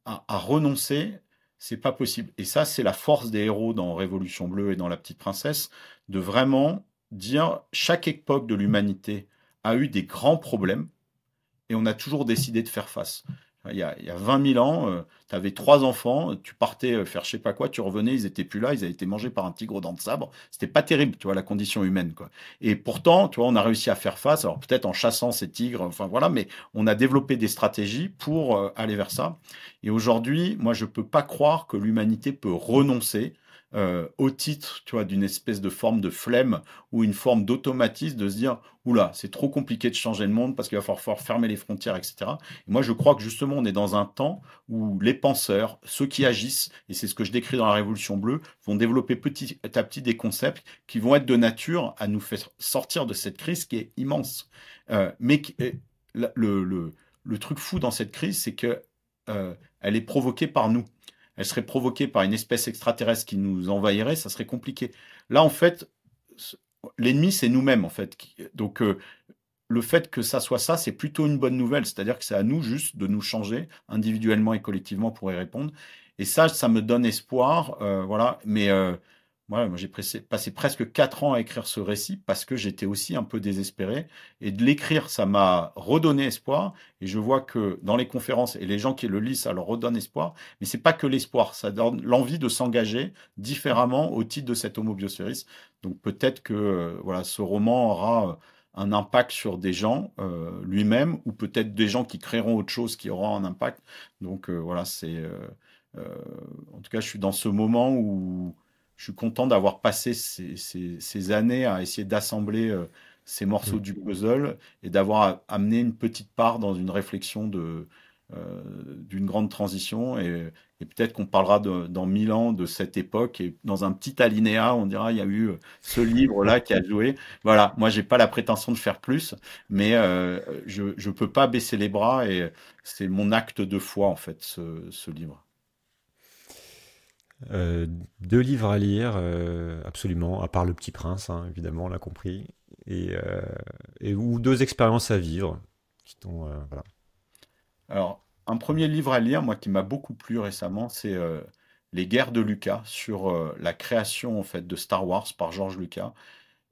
à renoncer c'est pas possible. Et ça, c'est la force des héros dans Révolution Bleue et dans La Petite Princesse, de vraiment dire chaque époque de l'humanité a eu des grands problèmes et on a toujours décidé de faire face il y a, il y 20 000 ans, euh, tu avais trois enfants, tu partais euh, faire je sais pas quoi, tu revenais, ils étaient plus là, ils avaient été mangés par un tigre aux dents de sabre. C'était pas terrible, tu vois, la condition humaine, quoi. Et pourtant, tu vois, on a réussi à faire face, alors peut-être en chassant ces tigres, enfin voilà, mais on a développé des stratégies pour euh, aller vers ça. Et aujourd'hui, moi, je peux pas croire que l'humanité peut renoncer euh, au titre, tu vois, d'une espèce de forme de flemme ou une forme d'automatisme de se dire oula, c'est trop compliqué de changer le monde parce qu'il va falloir, fermer les frontières, etc. Et moi, je crois que justement, on est dans un temps où les penseurs, ceux qui agissent, et c'est ce que je décris dans la Révolution bleue, vont développer petit à petit des concepts qui vont être de nature à nous faire sortir de cette crise qui est immense. Euh, mais euh, le, truc fou dans cette crise, c'est que elle est provoquée par nous elle serait provoquée par une espèce extraterrestre qui nous envahirait, ça serait compliqué. Là, en fait, l'ennemi, c'est nous-mêmes, en fait. Donc, euh, le fait que ça soit ça, c'est plutôt une bonne nouvelle. C'est-à-dire que c'est à nous juste de nous changer individuellement et collectivement pour y répondre. Et ça, ça me donne espoir. Euh, voilà. Mais euh, moi j'ai passé presque quatre ans à écrire ce récit parce que j'étais aussi un peu désespéré. Et de l'écrire, ça m'a redonné espoir. Et je vois que dans les conférences et les gens qui le lisent, ça leur redonne espoir. Mais c'est pas que l'espoir, ça donne l'envie de s'engager différemment au titre de cet Homo Donc peut-être que euh, voilà, ce roman aura euh, un impact sur des gens euh, lui-même ou peut-être des gens qui créeront autre chose qui aura un impact. Donc voilà, c'est en tout cas, je suis dans ce moment où je suis content d'avoir passé ces, ces, ces, années à essayer d'assembler euh, ces morceaux mm. du puzzle et d'avoir amené une petite part dans une réflexion de euh, d'une grande transition et, peut-être qu'on parlera dans mille ans de cette époque et dans un petit alinéa on dira il y a eu euh, ce livre là qui a joué voilà moi j'ai pas la prétention de faire plus mais je je peux pas baisser les bras et c'est mon acte de foi en fait ce, ce livre euh, deux livres à lire, euh, absolument, à part Le Petit Prince, hein, évidemment, on l'a compris, et, euh, et, ou deux expériences à vivre. Alors, un premier livre à lire, moi, qui m'a beaucoup plu récemment, c'est Les Guerres de Lucas sur la création en fait de Star Wars par George Lucas.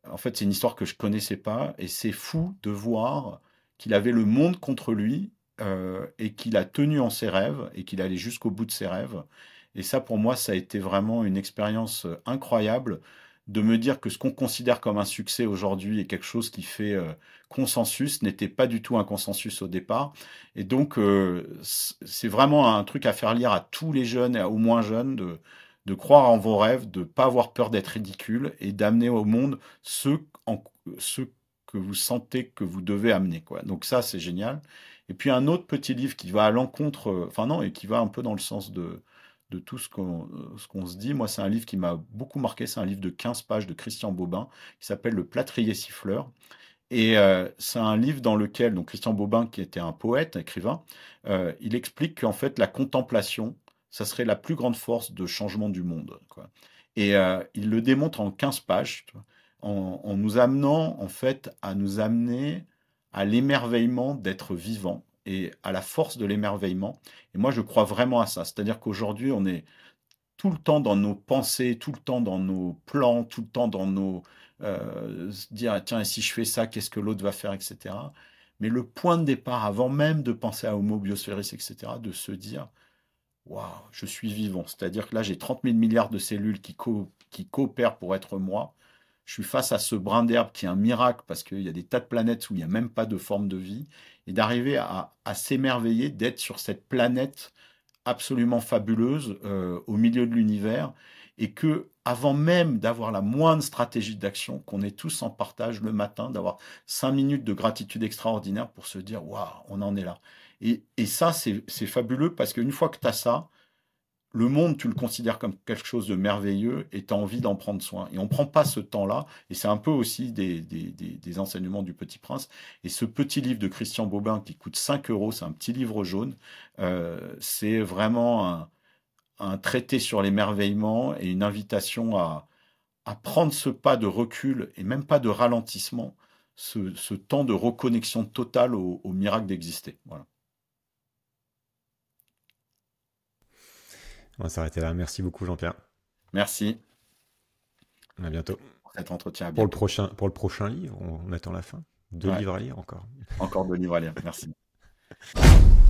En fait, c'est une histoire que je connaissais pas, et c'est fou de voir qu'il avait le monde contre lui et qu'il a tenu en ses rêves et qu'il allait jusqu'au bout de ses rêves. Et ça, pour moi, ça a été vraiment une expérience euh, incroyable de me dire que ce qu'on considère comme un succès aujourd'hui est quelque chose qui fait euh, consensus, n'était pas du tout un consensus au départ. Et donc, euh, c'est vraiment un truc à faire lire à tous les jeunes et aux moins jeunes de, de croire en vos rêves, de ne pas avoir peur d'être ridicule et d'amener au monde ce en, que vous sentez que vous devez amener. Quoi. Donc ça, c'est génial. Et puis un autre petit livre qui va à l'encontre, enfin non, et qui va un peu dans le sens de, de tout euh, ce qu'on se dit. Moi, c'est un livre qui m'a beaucoup marqué. C'est un livre de 15 pages de Christian Bobin qui s'appelle Le plâtrier siffleur. Et euh, c'est un livre dans lequel donc Christian Bobin, qui était un poète, écrivain, euh, il explique qu'en fait la contemplation, ça serait la plus grande force de changement du monde. Et il le démontre en 15 pages, en, en nous amenant en fait à nous amener à l'émerveillement d'être vivant et à la force de l'émerveillement. Et moi, je crois vraiment à ça. C'est-à-dire qu'aujourd'hui, on est tout le temps dans nos pensées, tout le temps dans nos plans, tout le temps dans nos... Euh, dire, ah, tiens, si je fais ça, qu'est-ce que l'autre va faire, etc. Mais le point de départ, avant même de penser à Homo biosphéris, etc., de se dire, waouh, je suis vivant. C'est-à-dire que là, j'ai 30 000 milliards de cellules qui coopèrent pour être moi je suis face à ce brin d'herbe qui est un miracle parce qu'il y a des tas de planètes où il n'y a même pas de forme de vie, et d'arriver à, s'émerveiller d'être sur cette planète absolument fabuleuse euh, au milieu de l'univers, et que avant même d'avoir la moindre stratégie d'action, qu'on est tous en partage le matin, d'avoir cinq minutes de gratitude extraordinaire pour se dire waouh, on en est là. Et, et ça, c'est fabuleux parce qu'une fois que tu as ça, le monde, tu le considères comme quelque chose de merveilleux et tu as envie d'en prendre soin. Et on ne prend pas ce temps-là. Et c'est un peu aussi des, enseignements du Petit Prince. Et ce petit livre de Christian Bobin qui coûte 5 euros, c'est un petit livre jaune, euh, c'est vraiment un, traité sur l'émerveillement et une invitation à, à, prendre ce pas de recul et même pas de ralentissement, ce, temps de reconnexion totale au, au miracle d'exister. Voilà. On va s'arrêter là. Merci beaucoup, Jean-Pierre. Merci. À bientôt. Pour cet entretien. Pour, le prochain, pour le prochain livre, on, attend la fin. Deux livres à lire encore. Encore deux livres à lire. Merci. *laughs*